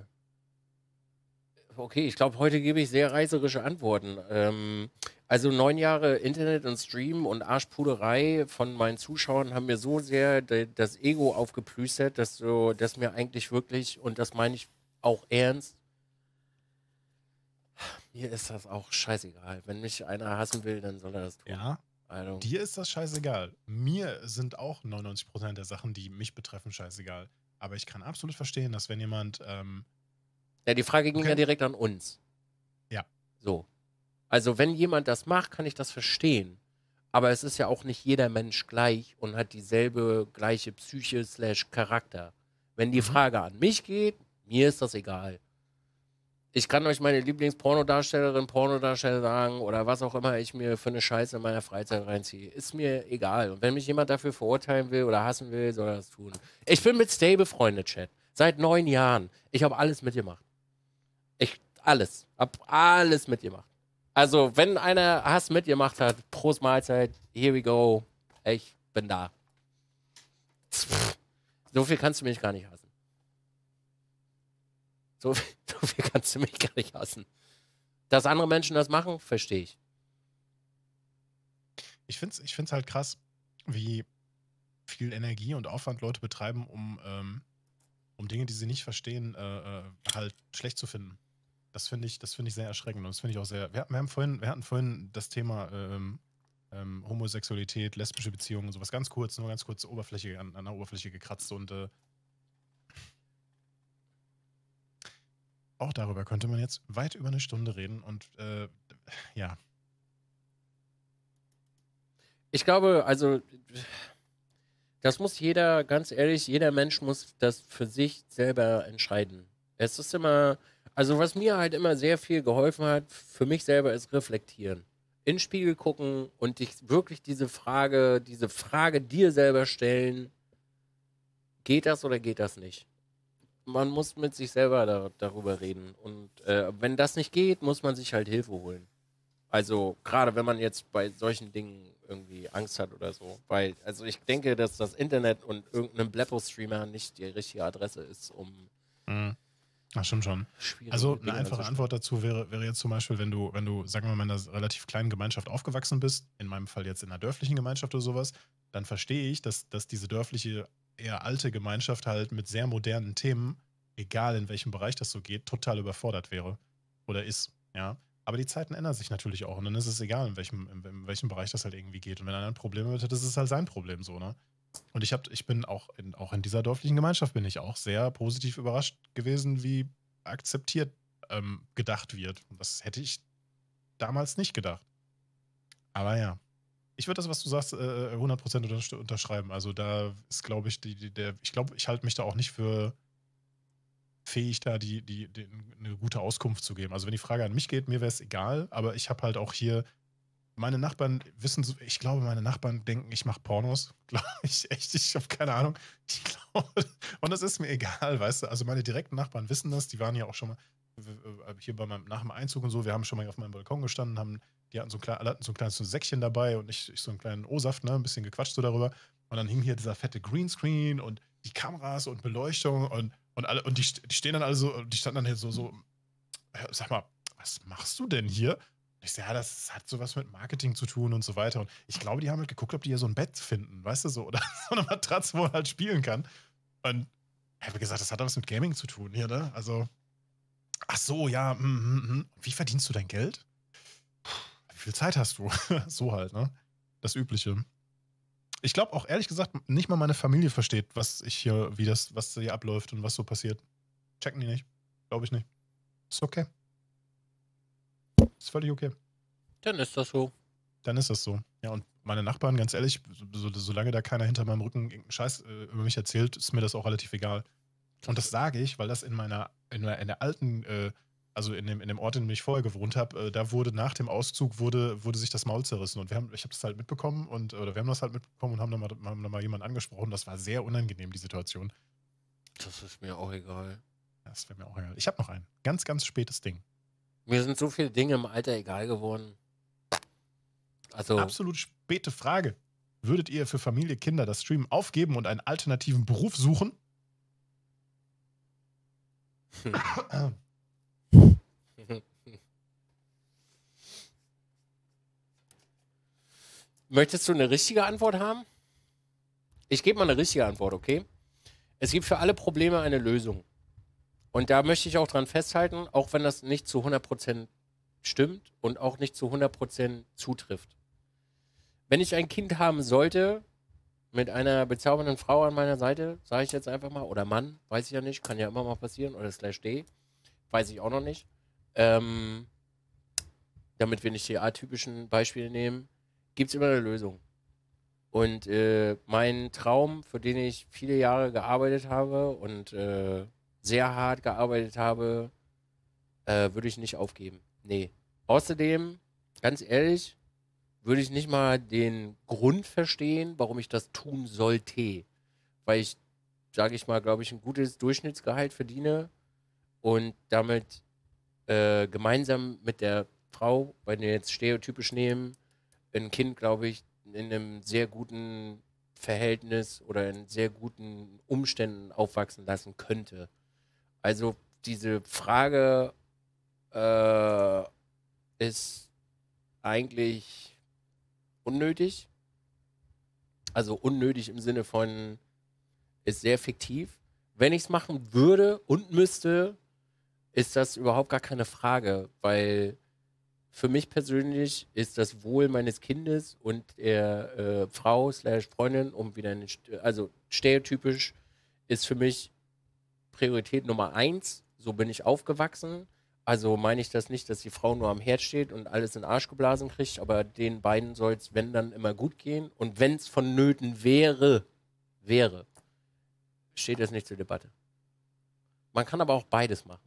okay, ich glaube, heute gebe ich sehr reiserische Antworten. Ähm, also neun Jahre Internet und Stream und Arschpuderei von meinen Zuschauern haben mir so sehr das Ego aufgeplüstert, dass, so, dass mir eigentlich wirklich, und das meine ich auch ernst, mir ist das auch scheißegal. Wenn mich einer hassen will, dann soll er das tun. Ja. Dir ist das scheißegal. Mir sind auch 99% der Sachen, die mich betreffen, scheißegal. Aber ich kann absolut verstehen, dass wenn jemand. Ähm ja, die Frage ging okay. ja direkt an uns. Ja. So. Also, wenn jemand das macht, kann ich das verstehen. Aber es ist ja auch nicht jeder Mensch gleich und hat dieselbe gleiche Psyche slash Charakter. Wenn die mhm. Frage an mich geht, mir ist das egal. Ich kann euch meine Lieblingspornodarstellerin, Pornodarsteller sagen oder was auch immer ich mir für eine Scheiße in meiner Freizeit reinziehe. Ist mir egal. Und wenn mich jemand dafür verurteilen will oder hassen will, soll er das tun. Ich bin mit Stay befreundet, Chat. Seit neun Jahren. Ich habe alles mitgemacht. Ich, alles. Hab alles mitgemacht. Also, wenn einer Hass mitgemacht hat, Prost Mahlzeit, here we go. Ich bin da. So viel kannst du mich gar nicht hassen. So viel, so viel kannst du mich gar nicht hassen. Dass andere Menschen das machen, verstehe ich. Ich finde es ich find's halt krass, wie viel Energie und Aufwand Leute betreiben, um, ähm, um Dinge, die sie nicht verstehen, äh, äh halt schlecht zu finden. Das finde ich, find ich sehr erschreckend und das finde ich auch sehr. Wir, wir, haben vorhin, wir hatten vorhin das Thema ähm, ähm, Homosexualität, lesbische Beziehungen und sowas ganz kurz, nur ganz kurz Oberfläche, an, an der Oberfläche gekratzt und äh, Auch darüber könnte man jetzt weit über eine Stunde reden und äh, ja. Ich glaube, also das muss jeder, ganz ehrlich, jeder Mensch muss das für sich selber entscheiden. Es ist immer, also was mir halt immer sehr viel geholfen hat, für mich selber ist reflektieren. In den Spiegel gucken und dich wirklich diese Frage, diese Frage dir selber stellen, geht das oder geht das nicht? man muss mit sich selber da, darüber reden. Und äh, wenn das nicht geht, muss man sich halt Hilfe holen. Also gerade wenn man jetzt bei solchen Dingen irgendwie Angst hat oder so. Weil, also ich denke, dass das Internet und irgendein Bleppo-Streamer nicht die richtige Adresse ist, um. Mhm. Ach, stimmt schon. Also eine Dinge einfache Antwort dazu wäre, wäre jetzt zum Beispiel, wenn du, wenn du, sagen wir mal, in einer relativ kleinen Gemeinschaft aufgewachsen bist, in meinem Fall jetzt in einer dörflichen Gemeinschaft oder sowas, dann verstehe ich, dass, dass diese dörfliche eher alte Gemeinschaft halt mit sehr modernen Themen, egal in welchem Bereich das so geht, total überfordert wäre oder ist, ja. Aber die Zeiten ändern sich natürlich auch und dann ist es egal, in welchem, in, in welchem Bereich das halt irgendwie geht. Und wenn einer ein Problem damit hat, ist es halt sein Problem so, ne? Und ich, hab, ich bin auch in, auch in dieser dörflichen Gemeinschaft bin ich auch sehr positiv überrascht gewesen, wie akzeptiert ähm, gedacht wird. Und das hätte ich damals nicht gedacht. Aber ja ich würde das, was du sagst, 100% äh, äh, unterschreiben. Also da ist, glaube ich, die, die, der, ich glaube, ich halte mich da auch nicht für fähig, da die, die, die, eine gute Auskunft zu geben. Also wenn die Frage an mich geht, mir wäre es egal, aber ich habe halt auch hier, meine Nachbarn wissen, ich glaube, meine Nachbarn denken, ich mache Pornos. Glaube ich echt, ich habe keine Ahnung. Ich glaube, und das ist mir egal, weißt du. Also meine direkten Nachbarn wissen das, die waren ja auch schon mal hier bei meinem, nach dem Einzug und so, wir haben schon mal auf meinem Balkon gestanden, haben die hatten so ein, klein, hatten so ein kleines so ein Säckchen dabei und ich, ich so einen kleinen O-Saft, ne, ein bisschen gequatscht so darüber. Und dann hing hier dieser fette Greenscreen und die Kameras und Beleuchtung und, und alle, und die, die stehen dann alle so, die standen dann hier so, so, äh, sag mal, was machst du denn hier? Und ich so, ja, das hat sowas mit Marketing zu tun und so weiter. Und ich glaube, die haben halt geguckt, ob die hier so ein Bett finden, weißt du so, oder so eine Matratze, wo man halt spielen kann. Und ich habe gesagt, das hat was mit Gaming zu tun hier, ne? Also, ach so, ja, mm, mm, mm. Wie verdienst du dein Geld? viel Zeit hast du? so halt, ne? Das Übliche. Ich glaube auch ehrlich gesagt, nicht mal meine Familie versteht, was ich hier, wie das, was hier abläuft und was so passiert. Checken die nicht. Glaube ich nicht. Ist okay. Ist völlig okay. Dann ist das so. Dann ist das so. Ja, und meine Nachbarn, ganz ehrlich, so, solange da keiner hinter meinem Rücken irgendeinen Scheiß äh, über mich erzählt, ist mir das auch relativ egal. Und das sage ich, weil das in meiner, in, in der alten äh, also in dem, in dem Ort, in dem ich vorher gewohnt habe, äh, da wurde nach dem Auszug wurde, wurde sich das Maul zerrissen. Und wir haben, ich habe das halt mitbekommen und oder wir haben das halt mitbekommen und haben da mal, haben da mal jemanden angesprochen. Das war sehr unangenehm, die Situation. Das ist mir auch egal. Das wäre mir auch egal. Ich habe noch einen. Ganz, ganz spätes Ding. Mir sind so viele Dinge im Alter egal geworden. Also. Absolut späte Frage. Würdet ihr für Familie, Kinder das Streamen aufgeben und einen alternativen Beruf suchen? Hm. Ähm. Möchtest du eine richtige Antwort haben? Ich gebe mal eine richtige Antwort, okay? Es gibt für alle Probleme eine Lösung. Und da möchte ich auch dran festhalten, auch wenn das nicht zu 100% stimmt und auch nicht zu 100% zutrifft. Wenn ich ein Kind haben sollte, mit einer bezaubernden Frau an meiner Seite, sage ich jetzt einfach mal, oder Mann, weiß ich ja nicht, kann ja immer mal passieren, oder slash D, weiß ich auch noch nicht. Ähm, damit wir nicht die atypischen Beispiele nehmen, gibt es immer eine Lösung. Und äh, mein Traum, für den ich viele Jahre gearbeitet habe und äh, sehr hart gearbeitet habe, äh, würde ich nicht aufgeben. Nee. Außerdem, ganz ehrlich, würde ich nicht mal den Grund verstehen, warum ich das tun sollte. Weil ich, sage ich mal, glaube ich, ein gutes Durchschnittsgehalt verdiene und damit äh, gemeinsam mit der Frau, wenn wir jetzt stereotypisch nehmen, wenn ein Kind, glaube ich, in einem sehr guten Verhältnis oder in sehr guten Umständen aufwachsen lassen könnte. Also diese Frage äh, ist eigentlich unnötig. Also unnötig im Sinne von, ist sehr fiktiv. Wenn ich es machen würde und müsste, ist das überhaupt gar keine Frage, weil für mich persönlich ist das Wohl meines Kindes und der äh, Frau slash Freundin, um wieder eine, also stereotypisch, ist für mich Priorität Nummer eins. So bin ich aufgewachsen. Also meine ich das nicht, dass die Frau nur am Herd steht und alles in den Arsch geblasen kriegt, aber den beiden soll es, wenn dann, immer gut gehen. Und wenn es vonnöten wäre, wäre, steht das nicht zur Debatte. Man kann aber auch beides machen.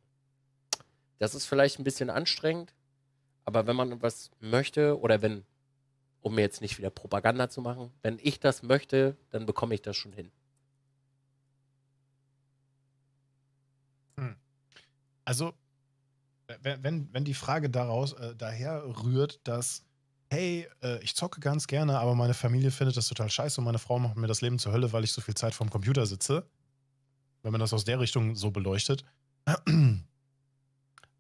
Das ist vielleicht ein bisschen anstrengend, aber wenn man was möchte oder wenn, um mir jetzt nicht wieder Propaganda zu machen, wenn ich das möchte, dann bekomme ich das schon hin. Hm. Also, wenn, wenn die Frage daraus äh, daher rührt, dass, hey, äh, ich zocke ganz gerne, aber meine Familie findet das total scheiße und meine Frau macht mir das Leben zur Hölle, weil ich so viel Zeit vorm Computer sitze, wenn man das aus der Richtung so beleuchtet,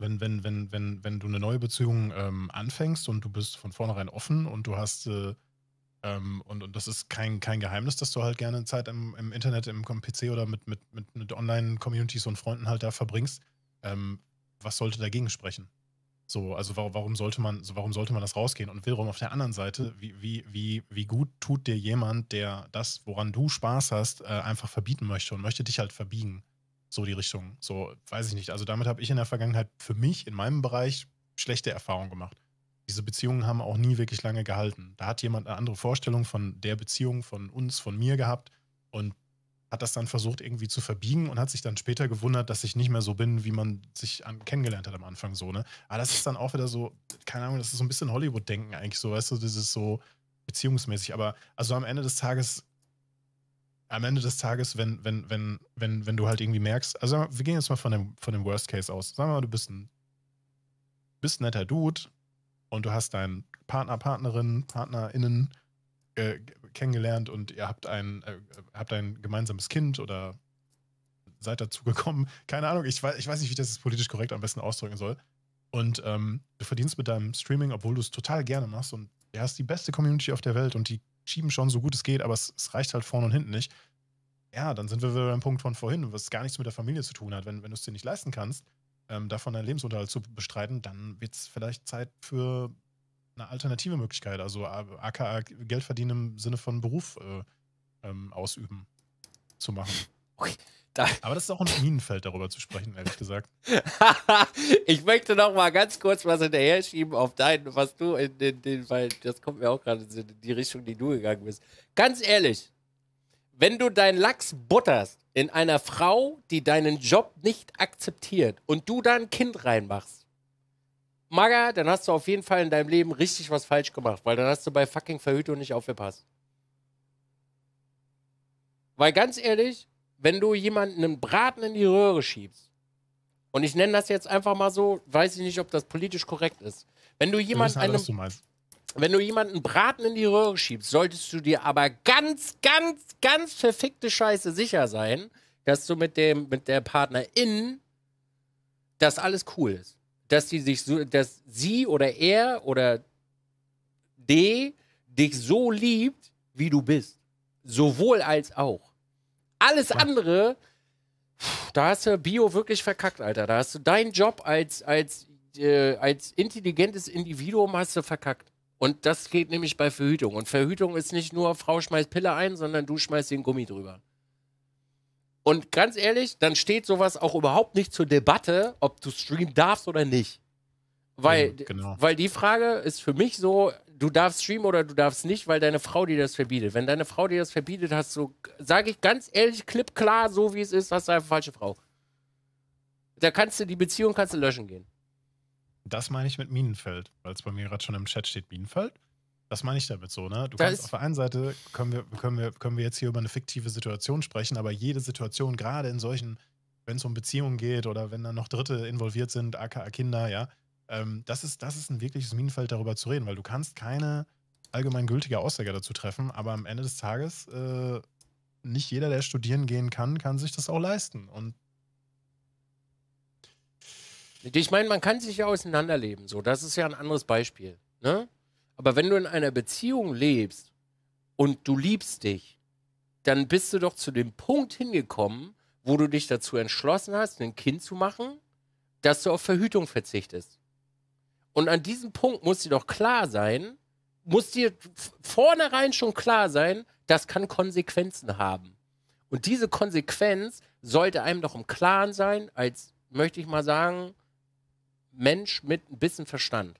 wenn, wenn, wenn, wenn, wenn du eine neue Beziehung ähm, anfängst und du bist von vornherein offen und du hast äh, ähm, und, und das ist kein, kein Geheimnis, dass du halt gerne Zeit im, im Internet, im PC oder mit, mit, mit, mit Online-Communities und Freunden halt da verbringst, ähm, was sollte dagegen sprechen? So, also warum, warum sollte man, warum sollte man das rausgehen? Und wiederum auf der anderen Seite, wie, wie, wie, wie gut tut dir jemand, der das, woran du Spaß hast, äh, einfach verbieten möchte und möchte dich halt verbiegen? So die Richtung. So, weiß ich nicht. Also damit habe ich in der Vergangenheit für mich in meinem Bereich schlechte Erfahrungen gemacht. Diese Beziehungen haben auch nie wirklich lange gehalten. Da hat jemand eine andere Vorstellung von der Beziehung, von uns, von mir gehabt und hat das dann versucht irgendwie zu verbiegen und hat sich dann später gewundert, dass ich nicht mehr so bin, wie man sich an, kennengelernt hat am Anfang so, ne? Aber das ist dann auch wieder so, keine Ahnung, das ist so ein bisschen Hollywood-Denken eigentlich so, weißt du, das ist so beziehungsmäßig. Aber also am Ende des Tages am Ende des Tages, wenn, wenn, wenn, wenn, wenn du halt irgendwie merkst, also wir gehen jetzt mal von dem, von dem Worst Case aus. Sagen wir mal, du bist ein, bist ein netter Dude und du hast deinen Partner, Partnerin, PartnerInnen äh, kennengelernt und ihr habt ein, äh, habt ein gemeinsames Kind oder seid dazu gekommen. Keine Ahnung, ich weiß, ich weiß nicht, wie das politisch korrekt am besten ausdrücken soll. Und ähm, du verdienst mit deinem Streaming, obwohl du es total gerne machst und du hast die beste Community auf der Welt und die schieben schon so gut es geht, aber es, es reicht halt vorne und hinten nicht. Ja, dann sind wir wieder beim Punkt von vorhin, was gar nichts mit der Familie zu tun hat. Wenn, wenn du es dir nicht leisten kannst, ähm, davon deinen Lebensunterhalt zu bestreiten, dann wird es vielleicht Zeit für eine alternative Möglichkeit, also aka Geld verdienen im Sinne von Beruf äh, ähm, ausüben zu machen. Okay. Da Aber das ist auch ein Minenfeld, darüber zu sprechen, ehrlich gesagt. ich möchte noch mal ganz kurz was hinterher schieben auf deinen, was du in den, den weil das kommt mir auch gerade in die Richtung, die du gegangen bist. Ganz ehrlich, wenn du deinen Lachs butterst in einer Frau, die deinen Job nicht akzeptiert und du da ein Kind reinmachst, Maga, dann hast du auf jeden Fall in deinem Leben richtig was falsch gemacht, weil dann hast du bei fucking Verhütung nicht aufgepasst. Weil ganz ehrlich, wenn du jemanden einen Braten in die Röhre schiebst, und ich nenne das jetzt einfach mal so, weiß ich nicht, ob das politisch korrekt ist. Wenn du jemanden halt, wenn du jemanden Braten in die Röhre schiebst, solltest du dir aber ganz, ganz, ganz verfickte Scheiße sicher sein, dass du mit dem, mit der Partnerin, dass alles cool ist. Dass die sich so, dass sie oder er oder D dich so liebt, wie du bist. Sowohl als auch. Alles andere, da hast du Bio wirklich verkackt, Alter. Da hast du deinen Job als, als, äh, als intelligentes Individuum hast du verkackt. Und das geht nämlich bei Verhütung. Und Verhütung ist nicht nur, Frau schmeißt Pille ein, sondern du schmeißt den Gummi drüber. Und ganz ehrlich, dann steht sowas auch überhaupt nicht zur Debatte, ob du streamen darfst oder nicht. Weil, ja, genau. weil die Frage ist für mich so, du darfst streamen oder du darfst nicht, weil deine Frau dir das verbietet. Wenn deine Frau dir das verbietet, hast du, sage ich ganz ehrlich, klippklar, so wie es ist, hast du eine falsche Frau. Da kannst du die Beziehung kannst du löschen gehen. Das meine ich mit Minenfeld, weil es bei mir gerade schon im Chat steht Minenfeld. Das meine ich damit so, ne? Du da kannst auf der einen Seite können wir, können, wir, können wir jetzt hier über eine fiktive Situation sprechen, aber jede Situation, gerade in solchen, wenn es um Beziehungen geht oder wenn da noch Dritte involviert sind, aka Kinder, ja, ähm, das, ist, das ist ein wirkliches Minenfeld, darüber zu reden, weil du kannst keine allgemeingültige Aussage dazu treffen, aber am Ende des Tages, äh, nicht jeder, der studieren gehen kann, kann sich das auch leisten. Und ich meine, man kann sich ja auseinanderleben, so. Das ist ja ein anderes Beispiel. Ne? Aber wenn du in einer Beziehung lebst und du liebst dich, dann bist du doch zu dem Punkt hingekommen, wo du dich dazu entschlossen hast, ein Kind zu machen, dass du auf Verhütung verzichtest. Und an diesem Punkt muss dir doch klar sein, muss dir vornherein schon klar sein, das kann Konsequenzen haben. Und diese Konsequenz sollte einem doch im Klaren sein, als, möchte ich mal sagen, Mensch mit ein bisschen Verstand.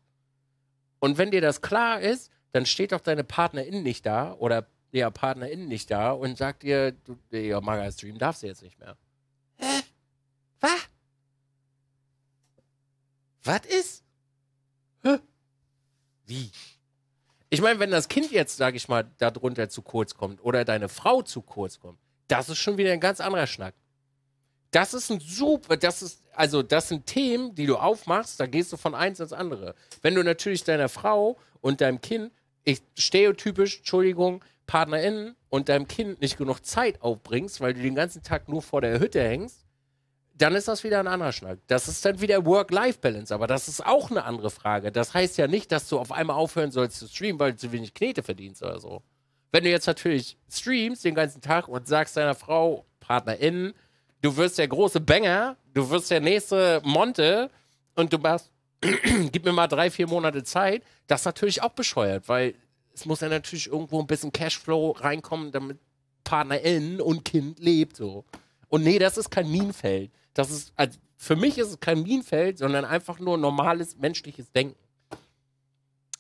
Und wenn dir das klar ist, dann steht doch deine Partnerin nicht da oder der Partnerin nicht da und sagt dir, du, ja, Maga Stream darfst du jetzt nicht mehr. Hä? Was? Was ist? Hä? Wie? Ich meine, wenn das Kind jetzt, sage ich mal, darunter zu kurz kommt oder deine Frau zu kurz kommt, das ist schon wieder ein ganz anderer Schnack. Das ist ein super, das ist, also das sind Themen, die du aufmachst, da gehst du von eins ins andere. Wenn du natürlich deiner Frau und deinem Kind, ich stereotypisch, Entschuldigung, PartnerInnen und deinem Kind nicht genug Zeit aufbringst, weil du den ganzen Tag nur vor der Hütte hängst, dann ist das wieder ein anderer Schnack. Das ist dann wieder Work-Life-Balance, aber das ist auch eine andere Frage. Das heißt ja nicht, dass du auf einmal aufhören sollst zu streamen, weil du zu wenig Knete verdienst oder so. Wenn du jetzt natürlich streamst den ganzen Tag und sagst deiner Frau, Partnerin, du wirst der große Banger, du wirst der nächste Monte und du machst, gib mir mal drei, vier Monate Zeit, das ist natürlich auch bescheuert, weil es muss ja natürlich irgendwo ein bisschen Cashflow reinkommen, damit Partnerin und Kind lebt so. Und nee, das ist kein Minenfeld. Das ist, also für mich ist es kein Minenfeld, sondern einfach nur normales menschliches Denken.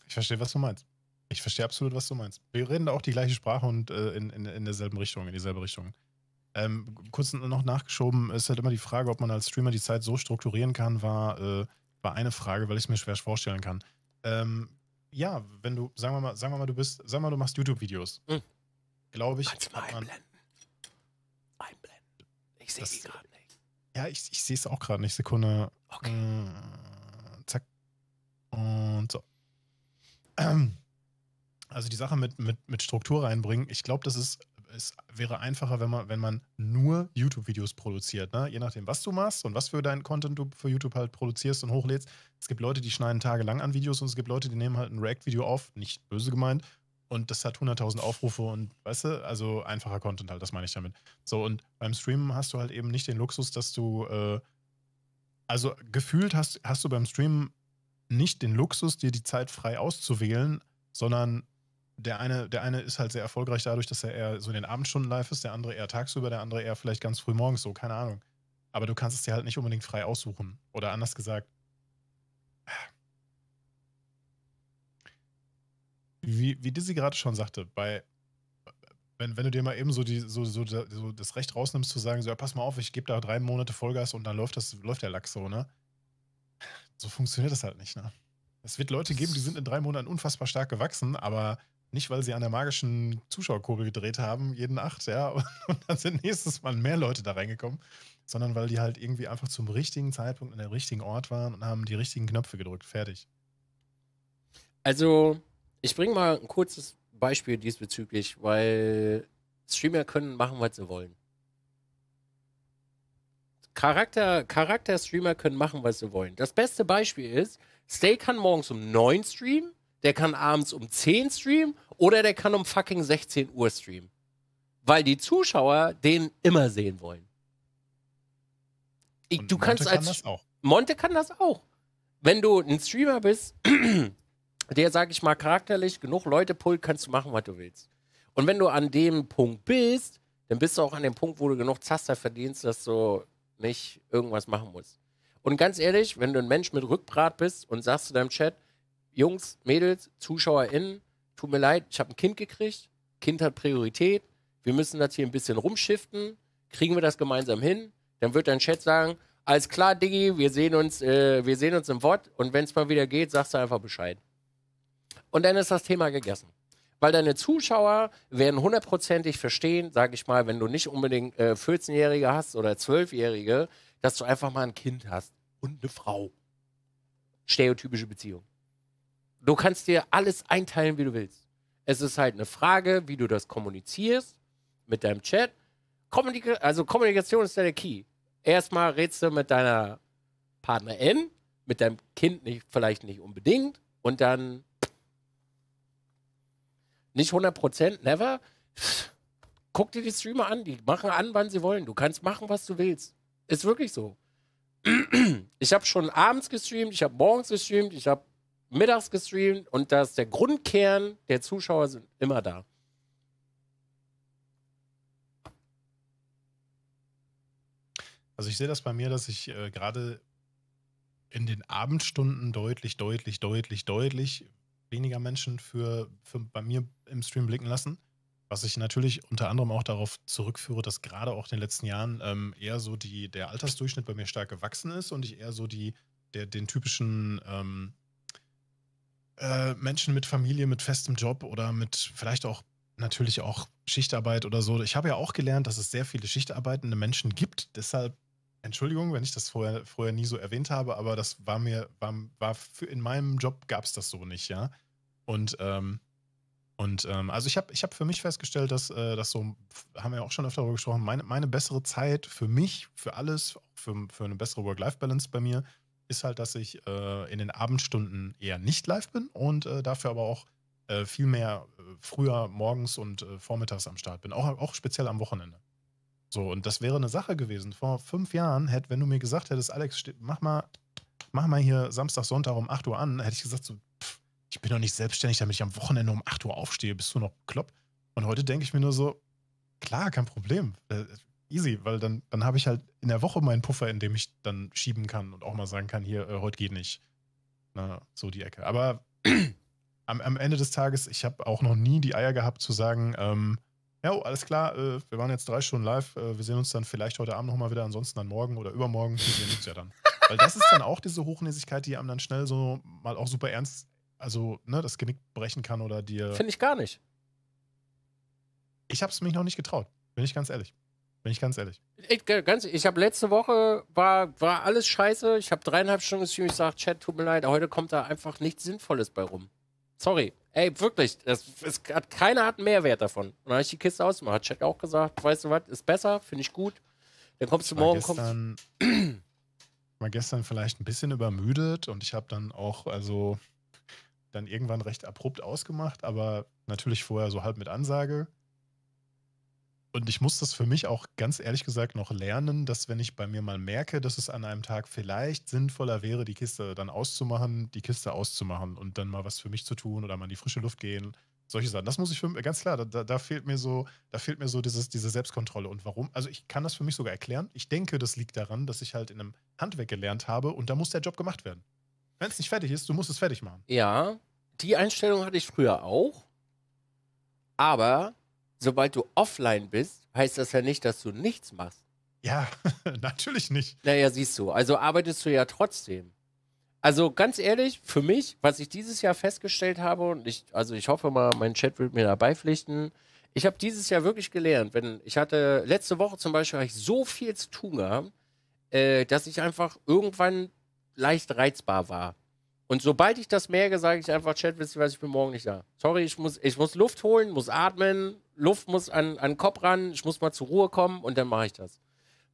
Ich verstehe, was du meinst. Ich verstehe absolut, was du meinst. Wir reden da auch die gleiche Sprache und äh, in, in, in derselben Richtung, in dieselbe Richtung. Ähm, kurz noch nachgeschoben, ist halt immer die Frage, ob man als Streamer die Zeit so strukturieren kann, war, äh, war eine Frage, weil ich es mir schwer vorstellen kann. Ähm, ja, wenn du, sagen wir mal, sagen wir mal, du bist, sagen wir mal, du machst YouTube-Videos. Mhm. Glaube ich. Kannst du mal einblenden? Einblenden. Ich sehe die gerade. Ja, ich, ich sehe es auch gerade nicht. Sekunde. Okay. Äh, zack. Und so. Ähm, also die Sache mit, mit, mit Struktur reinbringen, ich glaube, das ist, es wäre einfacher, wenn man, wenn man nur YouTube-Videos produziert. Ne? Je nachdem, was du machst und was für deinen Content du für YouTube halt produzierst und hochlädst. Es gibt Leute, die schneiden tagelang an Videos und es gibt Leute, die nehmen halt ein React-Video auf, nicht böse gemeint, und das hat 100.000 Aufrufe und weißt du, also einfacher Content halt, das meine ich damit. So und beim Streamen hast du halt eben nicht den Luxus, dass du, äh, also gefühlt hast, hast du beim Streamen nicht den Luxus, dir die Zeit frei auszuwählen, sondern der eine, der eine ist halt sehr erfolgreich dadurch, dass er eher so in den Abendstunden live ist, der andere eher tagsüber, der andere eher vielleicht ganz früh morgens, so, keine Ahnung. Aber du kannst es dir halt nicht unbedingt frei aussuchen. Oder anders gesagt, wie, wie Dizzy gerade schon sagte, bei, wenn, wenn du dir mal eben so, die, so, so, so das Recht rausnimmst, zu sagen, so, ja, pass mal auf, ich gebe da drei Monate Vollgas und dann läuft, das, läuft der Lachs so, ne? So funktioniert das halt nicht, ne? Es wird Leute geben, die sind in drei Monaten unfassbar stark gewachsen, aber nicht, weil sie an der magischen Zuschauerkurbel gedreht haben, jeden acht, ja, und dann sind nächstes Mal mehr Leute da reingekommen, sondern weil die halt irgendwie einfach zum richtigen Zeitpunkt an dem richtigen Ort waren und haben die richtigen Knöpfe gedrückt. Fertig. Also, ich bringe mal ein kurzes Beispiel diesbezüglich, weil Streamer können machen, was sie wollen. Charakter, charakter können machen, was sie wollen. Das beste Beispiel ist, Stay kann morgens um 9 streamen, der kann abends um 10 streamen oder der kann um fucking 16 Uhr streamen. Weil die Zuschauer den immer sehen wollen. Ich, du Monte kannst als. Kann das auch. Monte kann das auch. Wenn du ein Streamer bist, der, sag ich mal, charakterlich genug Leute pullt, kannst du machen, was du willst. Und wenn du an dem Punkt bist, dann bist du auch an dem Punkt, wo du genug Zaster verdienst, dass du nicht irgendwas machen musst. Und ganz ehrlich, wenn du ein Mensch mit Rückgrat bist und sagst zu deinem Chat, Jungs, Mädels, ZuschauerInnen, tut mir leid, ich habe ein Kind gekriegt, Kind hat Priorität, wir müssen das hier ein bisschen rumschiften, kriegen wir das gemeinsam hin, dann wird dein Chat sagen, alles klar, Diggi, wir sehen uns, äh, wir sehen uns im Wort und wenn es mal wieder geht, sagst du einfach Bescheid. Und dann ist das Thema gegessen. Weil deine Zuschauer werden hundertprozentig verstehen, sag ich mal, wenn du nicht unbedingt äh, 14-Jährige hast oder 12-Jährige, dass du einfach mal ein Kind hast und eine Frau. Stereotypische Beziehung. Du kannst dir alles einteilen, wie du willst. Es ist halt eine Frage, wie du das kommunizierst mit deinem Chat. Kommunika also Kommunikation ist ja der Key. Erstmal redest du mit deiner Partnerin, mit deinem Kind nicht, vielleicht nicht unbedingt und dann nicht 100%, never. Guck dir die Streamer an, die machen an, wann sie wollen. Du kannst machen, was du willst. Ist wirklich so. Ich habe schon abends gestreamt, ich habe morgens gestreamt, ich habe mittags gestreamt und da ist der Grundkern der Zuschauer sind immer da. Also ich sehe das bei mir, dass ich äh, gerade in den Abendstunden deutlich, deutlich, deutlich, deutlich weniger Menschen für, für bei mir im Stream blicken lassen. Was ich natürlich unter anderem auch darauf zurückführe, dass gerade auch in den letzten Jahren ähm, eher so die, der Altersdurchschnitt bei mir stark gewachsen ist und ich eher so die, der, den typischen ähm, äh, Menschen mit Familie, mit festem Job oder mit vielleicht auch natürlich auch Schichtarbeit oder so. Ich habe ja auch gelernt, dass es sehr viele schichtarbeitende Menschen gibt. Deshalb Entschuldigung, wenn ich das vorher, vorher nie so erwähnt habe, aber das war mir, war, war für, in meinem Job gab es das so nicht, ja. Und, ähm, und ähm, also ich habe ich hab für mich festgestellt, dass, äh, dass so, haben wir auch schon öfter darüber gesprochen, meine, meine bessere Zeit für mich, für alles, für, für eine bessere Work-Life-Balance bei mir, ist halt, dass ich äh, in den Abendstunden eher nicht live bin und äh, dafür aber auch äh, viel mehr äh, früher morgens und äh, vormittags am Start bin, auch, auch speziell am Wochenende. So, und das wäre eine Sache gewesen. Vor fünf Jahren hätte, wenn du mir gesagt hättest, Alex, mach mal, mach mal hier Samstag, Sonntag um 8 Uhr an, hätte ich gesagt, so, pff, ich bin doch nicht selbstständig, damit ich am Wochenende um 8 Uhr aufstehe. Bist du noch klopp? Und heute denke ich mir nur so, klar, kein Problem. Äh, easy, weil dann, dann habe ich halt in der Woche meinen Puffer, in dem ich dann schieben kann und auch mal sagen kann, hier, äh, heute geht nicht. Na, so die Ecke. Aber am, am Ende des Tages, ich habe auch noch nie die Eier gehabt zu sagen, ähm, ja, oh, alles klar. Äh, wir waren jetzt drei Stunden live. Äh, wir sehen uns dann vielleicht heute Abend nochmal wieder, ansonsten dann morgen oder übermorgen. Wir sehen uns ja dann. Weil das ist dann auch diese Hochnäsigkeit, die einem dann schnell so mal auch super ernst, also ne, das Genick brechen kann oder dir. Finde ich gar nicht. Ich habe es mich noch nicht getraut. Bin ich ganz ehrlich. Bin ich ganz ehrlich. Ich, ganz, ich habe letzte Woche war, war alles scheiße. Ich habe dreieinhalb Stunden gestreamt. Ich sage, Chat, tut mir leid. Heute kommt da einfach nichts Sinnvolles bei rum. Sorry. Ey, wirklich, das, es hat, keiner hat einen Mehrwert davon. Und dann habe ich die Kiste ausgemacht. Hat Chat auch gesagt, weißt du was, ist besser, finde ich gut. Dann kommst du morgen, Ich kommst war gestern vielleicht ein bisschen übermüdet und ich habe dann auch, also dann irgendwann recht abrupt ausgemacht, aber natürlich vorher so halb mit Ansage. Und ich muss das für mich auch ganz ehrlich gesagt noch lernen, dass wenn ich bei mir mal merke, dass es an einem Tag vielleicht sinnvoller wäre, die Kiste dann auszumachen, die Kiste auszumachen und dann mal was für mich zu tun oder mal in die frische Luft gehen, solche Sachen. Das muss ich für mich, ganz klar, da, da, fehlt mir so, da fehlt mir so dieses, diese Selbstkontrolle. Und warum? Also ich kann das für mich sogar erklären. Ich denke, das liegt daran, dass ich halt in einem Handwerk gelernt habe und da muss der Job gemacht werden. Wenn es nicht fertig ist, du musst es fertig machen. Ja, die Einstellung hatte ich früher auch. Aber sobald du offline bist, heißt das ja nicht, dass du nichts machst. Ja, natürlich nicht. Naja, siehst du. Also arbeitest du ja trotzdem. Also ganz ehrlich, für mich, was ich dieses Jahr festgestellt habe, und ich, also ich hoffe mal, mein Chat wird mir dabei pflichten. Ich habe dieses Jahr wirklich gelernt, wenn ich hatte, letzte Woche zum Beispiel, habe ich so viel zu tun gehabt, äh, dass ich einfach irgendwann leicht reizbar war. Und sobald ich das merke, sage ich einfach, Chat, wisst ihr was, ich bin morgen nicht da. Sorry, ich muss, ich muss Luft holen, muss atmen Luft muss an, an den Kopf ran, ich muss mal zur Ruhe kommen und dann mache ich das.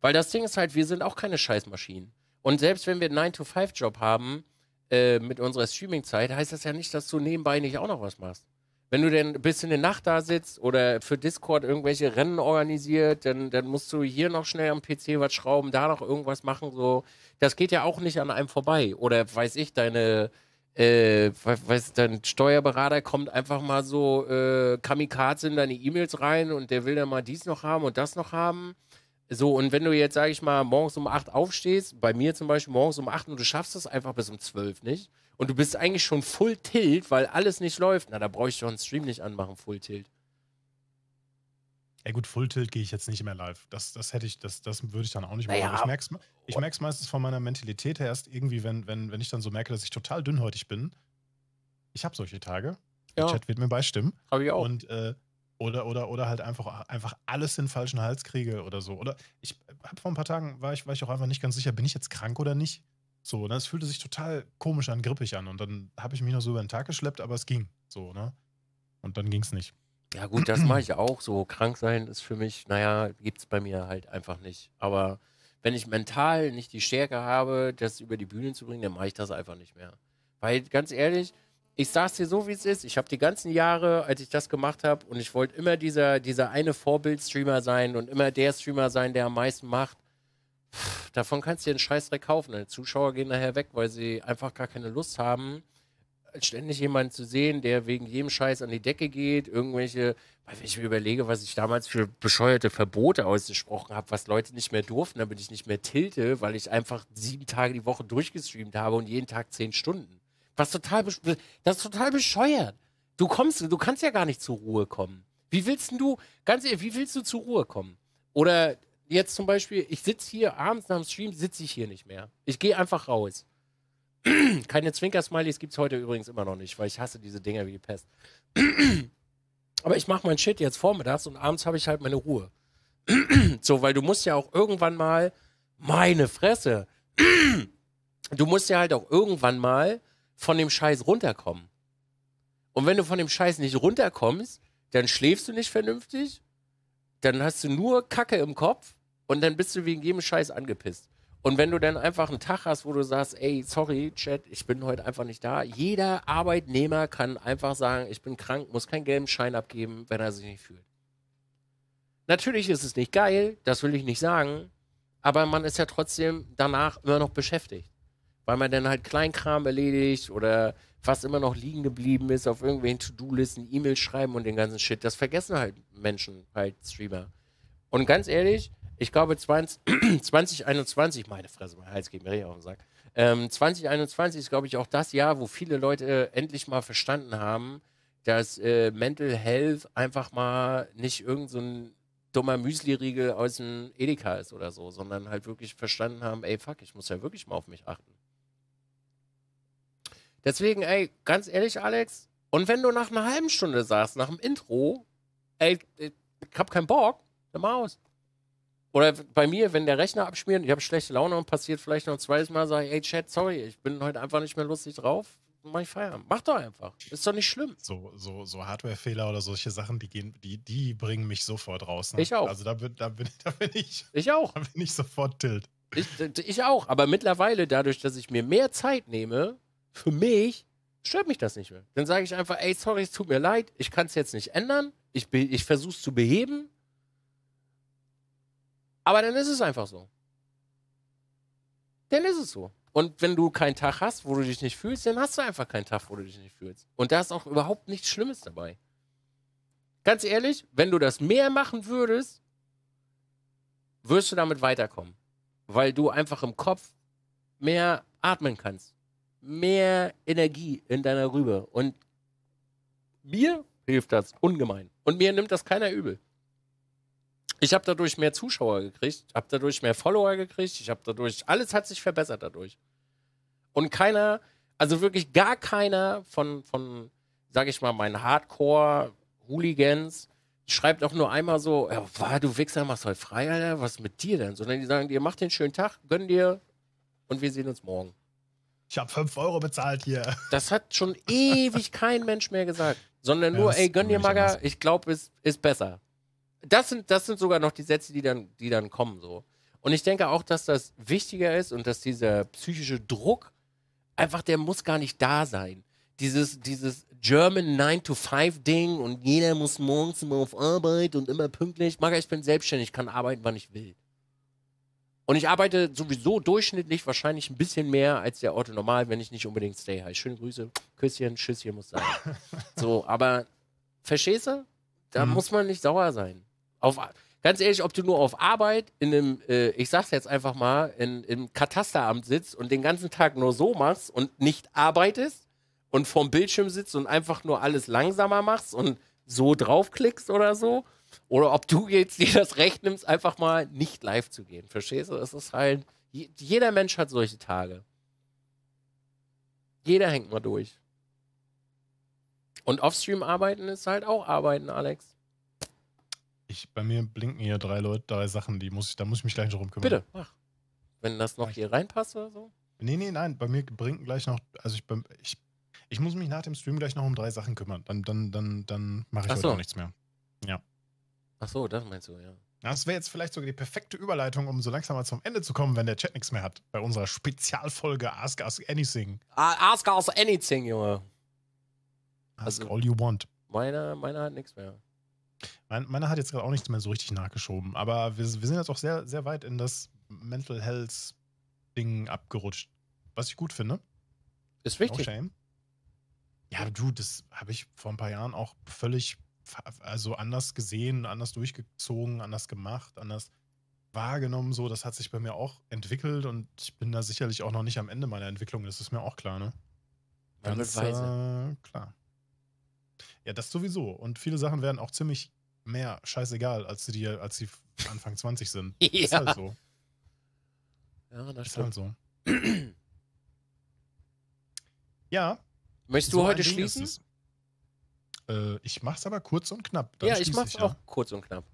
Weil das Ding ist halt, wir sind auch keine Scheißmaschinen. Und selbst wenn wir einen 9-to-5-Job haben, äh, mit unserer Streaming-Zeit, heißt das ja nicht, dass du nebenbei nicht auch noch was machst. Wenn du denn bis in der Nacht da sitzt oder für Discord irgendwelche Rennen organisiert, dann, dann musst du hier noch schnell am PC was schrauben, da noch irgendwas machen. So. Das geht ja auch nicht an einem vorbei. Oder weiß ich, deine äh, weiß, dein Steuerberater kommt einfach mal so äh, Kamikaze in deine E-Mails rein und der will dann mal dies noch haben und das noch haben. So, und wenn du jetzt, sage ich mal, morgens um 8 aufstehst, bei mir zum Beispiel morgens um 8 und du schaffst das einfach bis um 12 nicht und du bist eigentlich schon full tilt, weil alles nicht läuft, na, da brauche ich doch einen Stream nicht anmachen, full tilt. Ja gut, Full Tilt gehe ich jetzt nicht mehr live. Das, das hätte ich, das, das würde ich dann auch nicht mehr. Naja. Ich merke es ich merk's meistens von meiner Mentalität her erst irgendwie, wenn, wenn, wenn ich dann so merke, dass ich total dünnhäutig bin. Ich habe solche Tage. Ja. Der Chat wird mir beistimmen. Habe ich auch. Und äh, oder, oder, oder halt einfach, einfach alles in den falschen Hals kriege oder so. Oder ich habe vor ein paar Tagen war ich, war ich auch einfach nicht ganz sicher, bin ich jetzt krank oder nicht? So, ne? Es fühlte sich total komisch an, grippig an. Und dann habe ich mich noch so über den Tag geschleppt, aber es ging. So, ne? Und dann ging es nicht. Ja, gut, das mache ich auch. So krank sein ist für mich, naja, gibt es bei mir halt einfach nicht. Aber wenn ich mental nicht die Stärke habe, das über die Bühne zu bringen, dann mache ich das einfach nicht mehr. Weil ganz ehrlich, ich sage es dir so, wie es ist. Ich habe die ganzen Jahre, als ich das gemacht habe, und ich wollte immer dieser, dieser eine Vorbild-Streamer sein und immer der Streamer sein, der am meisten macht. Pff, davon kannst du dir einen Scheißdreck kaufen. Deine Zuschauer gehen nachher weg, weil sie einfach gar keine Lust haben, ständig jemanden zu sehen, der wegen jedem Scheiß an die Decke geht, irgendwelche, weil wenn ich mir überlege, was ich damals für bescheuerte Verbote ausgesprochen habe, was Leute nicht mehr durften, damit ich nicht mehr tilte, weil ich einfach sieben Tage die Woche durchgestreamt habe und jeden Tag zehn Stunden. Was total, das ist total bescheuert. Du kommst, du kannst ja gar nicht zur Ruhe kommen. Wie willst du, ganz ehrlich, wie willst du zur Ruhe kommen? Oder jetzt zum Beispiel, ich sitze hier abends nach dem Stream, sitze ich hier nicht mehr. Ich gehe einfach raus. Keine Zwinker-Smileys gibt es heute übrigens immer noch nicht, weil ich hasse diese Dinger wie die Pest. Aber ich mache mein Shit jetzt vormittags und abends habe ich halt meine Ruhe. so, weil du musst ja auch irgendwann mal, meine Fresse, du musst ja halt auch irgendwann mal von dem Scheiß runterkommen. Und wenn du von dem Scheiß nicht runterkommst, dann schläfst du nicht vernünftig, dann hast du nur Kacke im Kopf und dann bist du wegen jedem Scheiß angepisst. Und wenn du dann einfach einen Tag hast, wo du sagst, ey, sorry, Chat, ich bin heute einfach nicht da. Jeder Arbeitnehmer kann einfach sagen, ich bin krank, muss keinen gelben Schein abgeben, wenn er sich nicht fühlt. Natürlich ist es nicht geil, das will ich nicht sagen, aber man ist ja trotzdem danach immer noch beschäftigt. Weil man dann halt Kleinkram erledigt oder was immer noch liegen geblieben ist auf irgendwelchen To-Do-Listen, E-Mails schreiben und den ganzen Shit. Das vergessen halt Menschen, halt Streamer. Und ganz ehrlich, ich glaube, 20, 2021, meine Fresse, mein Hals geht mir richtig auf den Sack. Ähm, 2021 ist, glaube ich, auch das Jahr, wo viele Leute endlich mal verstanden haben, dass äh, Mental Health einfach mal nicht irgendein so dummer Müsli-Riegel aus dem Edeka ist oder so, sondern halt wirklich verstanden haben, ey, fuck, ich muss ja wirklich mal auf mich achten. Deswegen, ey, ganz ehrlich, Alex, und wenn du nach einer halben Stunde sagst, nach dem Intro, ey, ich hab keinen Bock, dann mal aus. Oder bei mir, wenn der Rechner abschmiert, ich habe schlechte Laune und passiert vielleicht noch zweites Mal, sage ich, ey Chat, sorry, ich bin heute einfach nicht mehr lustig drauf. Mach ich Feierabend. Mach doch einfach. Ist doch nicht schlimm. So, so, so Hardware-Fehler oder solche Sachen, die gehen, die, die bringen mich sofort raus. Ne? Ich auch. Also da bin, da bin, da bin ich. Ich auch. Da bin ich sofort tilt. Ich, ich auch. Aber mittlerweile, dadurch, dass ich mir mehr Zeit nehme, für mich, stört mich das nicht mehr. Dann sage ich einfach, ey, sorry, es tut mir leid, ich kann es jetzt nicht ändern. Ich, ich versuche es zu beheben. Aber dann ist es einfach so. Dann ist es so. Und wenn du keinen Tag hast, wo du dich nicht fühlst, dann hast du einfach keinen Tag, wo du dich nicht fühlst. Und da ist auch überhaupt nichts Schlimmes dabei. Ganz ehrlich, wenn du das mehr machen würdest, wirst du damit weiterkommen. Weil du einfach im Kopf mehr atmen kannst. Mehr Energie in deiner Rübe. Und mir hilft das ungemein. Und mir nimmt das keiner übel ich habe dadurch mehr Zuschauer gekriegt, habe dadurch mehr Follower gekriegt, ich habe dadurch, alles hat sich verbessert dadurch. Und keiner, also wirklich gar keiner von, von sag ich mal, meinen Hardcore-Hooligans schreibt auch nur einmal so, ja, du Wichser, machst heute frei, Alter, was mit dir denn? Sondern die sagen, ihr macht den schönen Tag, gönn dir und wir sehen uns morgen. Ich habe 5 Euro bezahlt hier. Das hat schon ewig kein Mensch mehr gesagt. Sondern nur, ja, ey, gönn dir Maga, ich glaube, es ist besser das sind, das sind sogar noch die Sätze, die dann, die dann kommen so. Und ich denke auch, dass das wichtiger ist und dass dieser psychische Druck einfach, der muss gar nicht da sein. Dieses, dieses German 9-to-5-Ding und jeder muss morgens immer auf Arbeit und immer pünktlich. Maga, ich bin selbstständig, kann arbeiten, wann ich will. Und ich arbeite sowieso durchschnittlich wahrscheinlich ein bisschen mehr als der Otto normal, wenn ich nicht unbedingt Stay heiße. Schöne Grüße, Küsschen, Schüsschen muss sein. so, aber verstehst du? Da mhm. muss man nicht sauer sein. Auf, ganz ehrlich, ob du nur auf Arbeit in einem, äh, ich sag's jetzt einfach mal, in, im Katasteramt sitzt und den ganzen Tag nur so machst und nicht arbeitest und vorm Bildschirm sitzt und einfach nur alles langsamer machst und so draufklickst oder so. Oder ob du jetzt dir das Recht nimmst, einfach mal nicht live zu gehen. Verstehst du? Das ist halt. Jeder Mensch hat solche Tage. Jeder hängt mal durch. Und Offstream arbeiten ist halt auch arbeiten, Alex. Ich, bei mir blinken hier drei Leute, drei Sachen, die muss ich, da muss ich mich gleich noch drum kümmern. Bitte, mach. Wenn das noch hier reinpasst oder so? Nee, nee, nein. Bei mir blinken gleich noch, also ich, ich, ich muss mich nach dem Stream gleich noch um drei Sachen kümmern. Dann, dann, dann, dann mache ich Ach heute noch nichts mehr. Ja. Ach so, das meinst du, ja. Das wäre jetzt vielleicht sogar die perfekte Überleitung, um so langsam mal zum Ende zu kommen, wenn der Chat nichts mehr hat. Bei unserer Spezialfolge Ask Us Anything. Ah, ask Us Anything, Junge. Ask also, all you want. Meiner, meiner hat nichts mehr. Mein, meiner hat jetzt gerade auch nichts mehr so richtig nachgeschoben, aber wir, wir sind jetzt auch sehr, sehr weit in das Mental Health Ding abgerutscht, was ich gut finde. Ist wichtig. No shame. Ja, du, das habe ich vor ein paar Jahren auch völlig also anders gesehen, anders durchgezogen, anders gemacht, anders wahrgenommen. So, das hat sich bei mir auch entwickelt und ich bin da sicherlich auch noch nicht am Ende meiner Entwicklung. Das ist mir auch klar, ne? Ganz äh, klar. Ja, das sowieso. Und viele Sachen werden auch ziemlich mehr scheißegal, als sie dir, als sie Anfang 20 sind. ja. Ist halt so. Ja, das ist halt so. ja. Möchtest so du heute schließen? Äh, ich mach's aber kurz und knapp. Dann ja, ich mach's ich, auch kurz und knapp.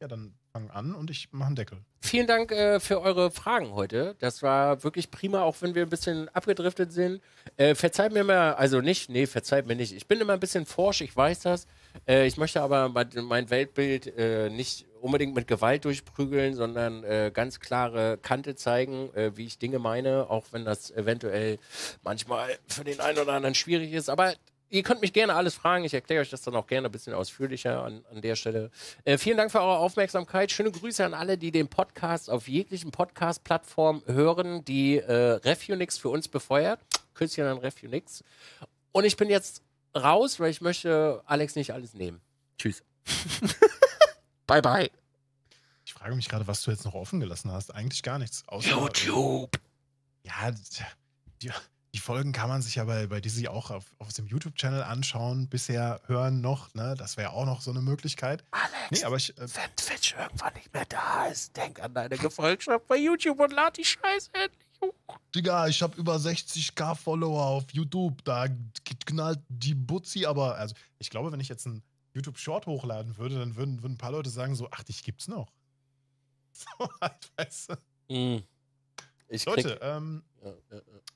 Ja, dann fangen an und ich mache einen Deckel. Vielen Dank äh, für eure Fragen heute. Das war wirklich prima, auch wenn wir ein bisschen abgedriftet sind. Äh, verzeiht mir mal, also nicht, nee, verzeiht mir nicht. Ich bin immer ein bisschen forsch, ich weiß das. Äh, ich möchte aber mein Weltbild äh, nicht unbedingt mit Gewalt durchprügeln, sondern äh, ganz klare Kante zeigen, äh, wie ich Dinge meine, auch wenn das eventuell manchmal für den einen oder anderen schwierig ist. Aber ihr könnt mich gerne alles fragen. Ich erkläre euch das dann auch gerne ein bisschen ausführlicher an, an der Stelle. Äh, vielen Dank für eure Aufmerksamkeit. Schöne Grüße an alle, die den Podcast auf jeglichen Podcast-Plattformen hören, die äh, Refunix für uns befeuert. Küsschen an Refunix. Und ich bin jetzt raus, weil ich möchte Alex nicht alles nehmen. Tschüss. bye, bye. Ich frage mich gerade, was du jetzt noch offen gelassen hast. Eigentlich gar nichts. YouTube. Ja, ja die Folgen kann man sich ja bei, bei Dizzy auch auf, auf dem YouTube-Channel anschauen, bisher hören noch, ne? Das wäre auch noch so eine Möglichkeit. Alex, nee, aber ich, äh, wenn Twitch irgendwann nicht mehr da ist, denk an deine Gefolgschaft bei YouTube und lad die Scheiße endlich hoch. Digga, ich habe über 60k Follower auf YouTube. Da knallt die Butzi, aber also ich glaube, wenn ich jetzt einen YouTube-Short hochladen würde, dann würden, würden ein paar Leute sagen: so, ach, dich gibt's noch. So halt, weißt du. Mm. Ich Leute, ähm, ja,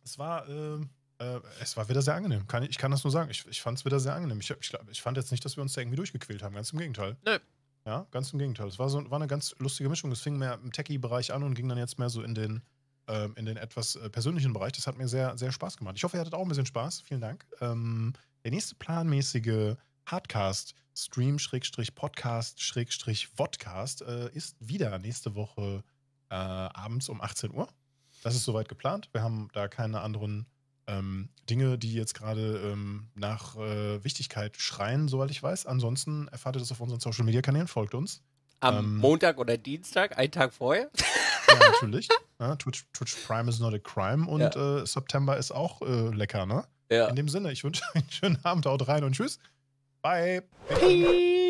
Es war, äh, äh, es war wieder sehr angenehm. Kann ich, ich kann das nur sagen. Ich, ich fand es wieder sehr angenehm. Ich, ich, ich, fand jetzt nicht, dass wir uns da irgendwie durchgequält haben. Ganz im Gegenteil. Nö. Ja, ganz im Gegenteil. Es war, so, war eine ganz lustige Mischung. Es fing mehr im Techie-Bereich an und ging dann jetzt mehr so in den, ähm, in den etwas äh, persönlichen Bereich. Das hat mir sehr, sehr Spaß gemacht. Ich hoffe, ihr hattet auch ein bisschen Spaß. Vielen Dank. Ähm, der nächste planmäßige Hardcast, Stream, Podcast, Schrägstrich, Vodcast äh, ist wieder nächste Woche äh, abends um 18 Uhr das ist soweit geplant. Wir haben da keine anderen ähm, Dinge, die jetzt gerade ähm, nach äh, Wichtigkeit schreien, soweit ich weiß. Ansonsten erfahrt ihr das auf unseren Social Media Kanälen, folgt uns. Am ähm, Montag oder Dienstag, einen Tag vorher. Ja, natürlich. ja, Twitch, Twitch, Prime is not a crime und ja. äh, September ist auch äh, lecker, ne? Ja. In dem Sinne, ich wünsche einen schönen Abend, haut rein und tschüss. Bye. Peace.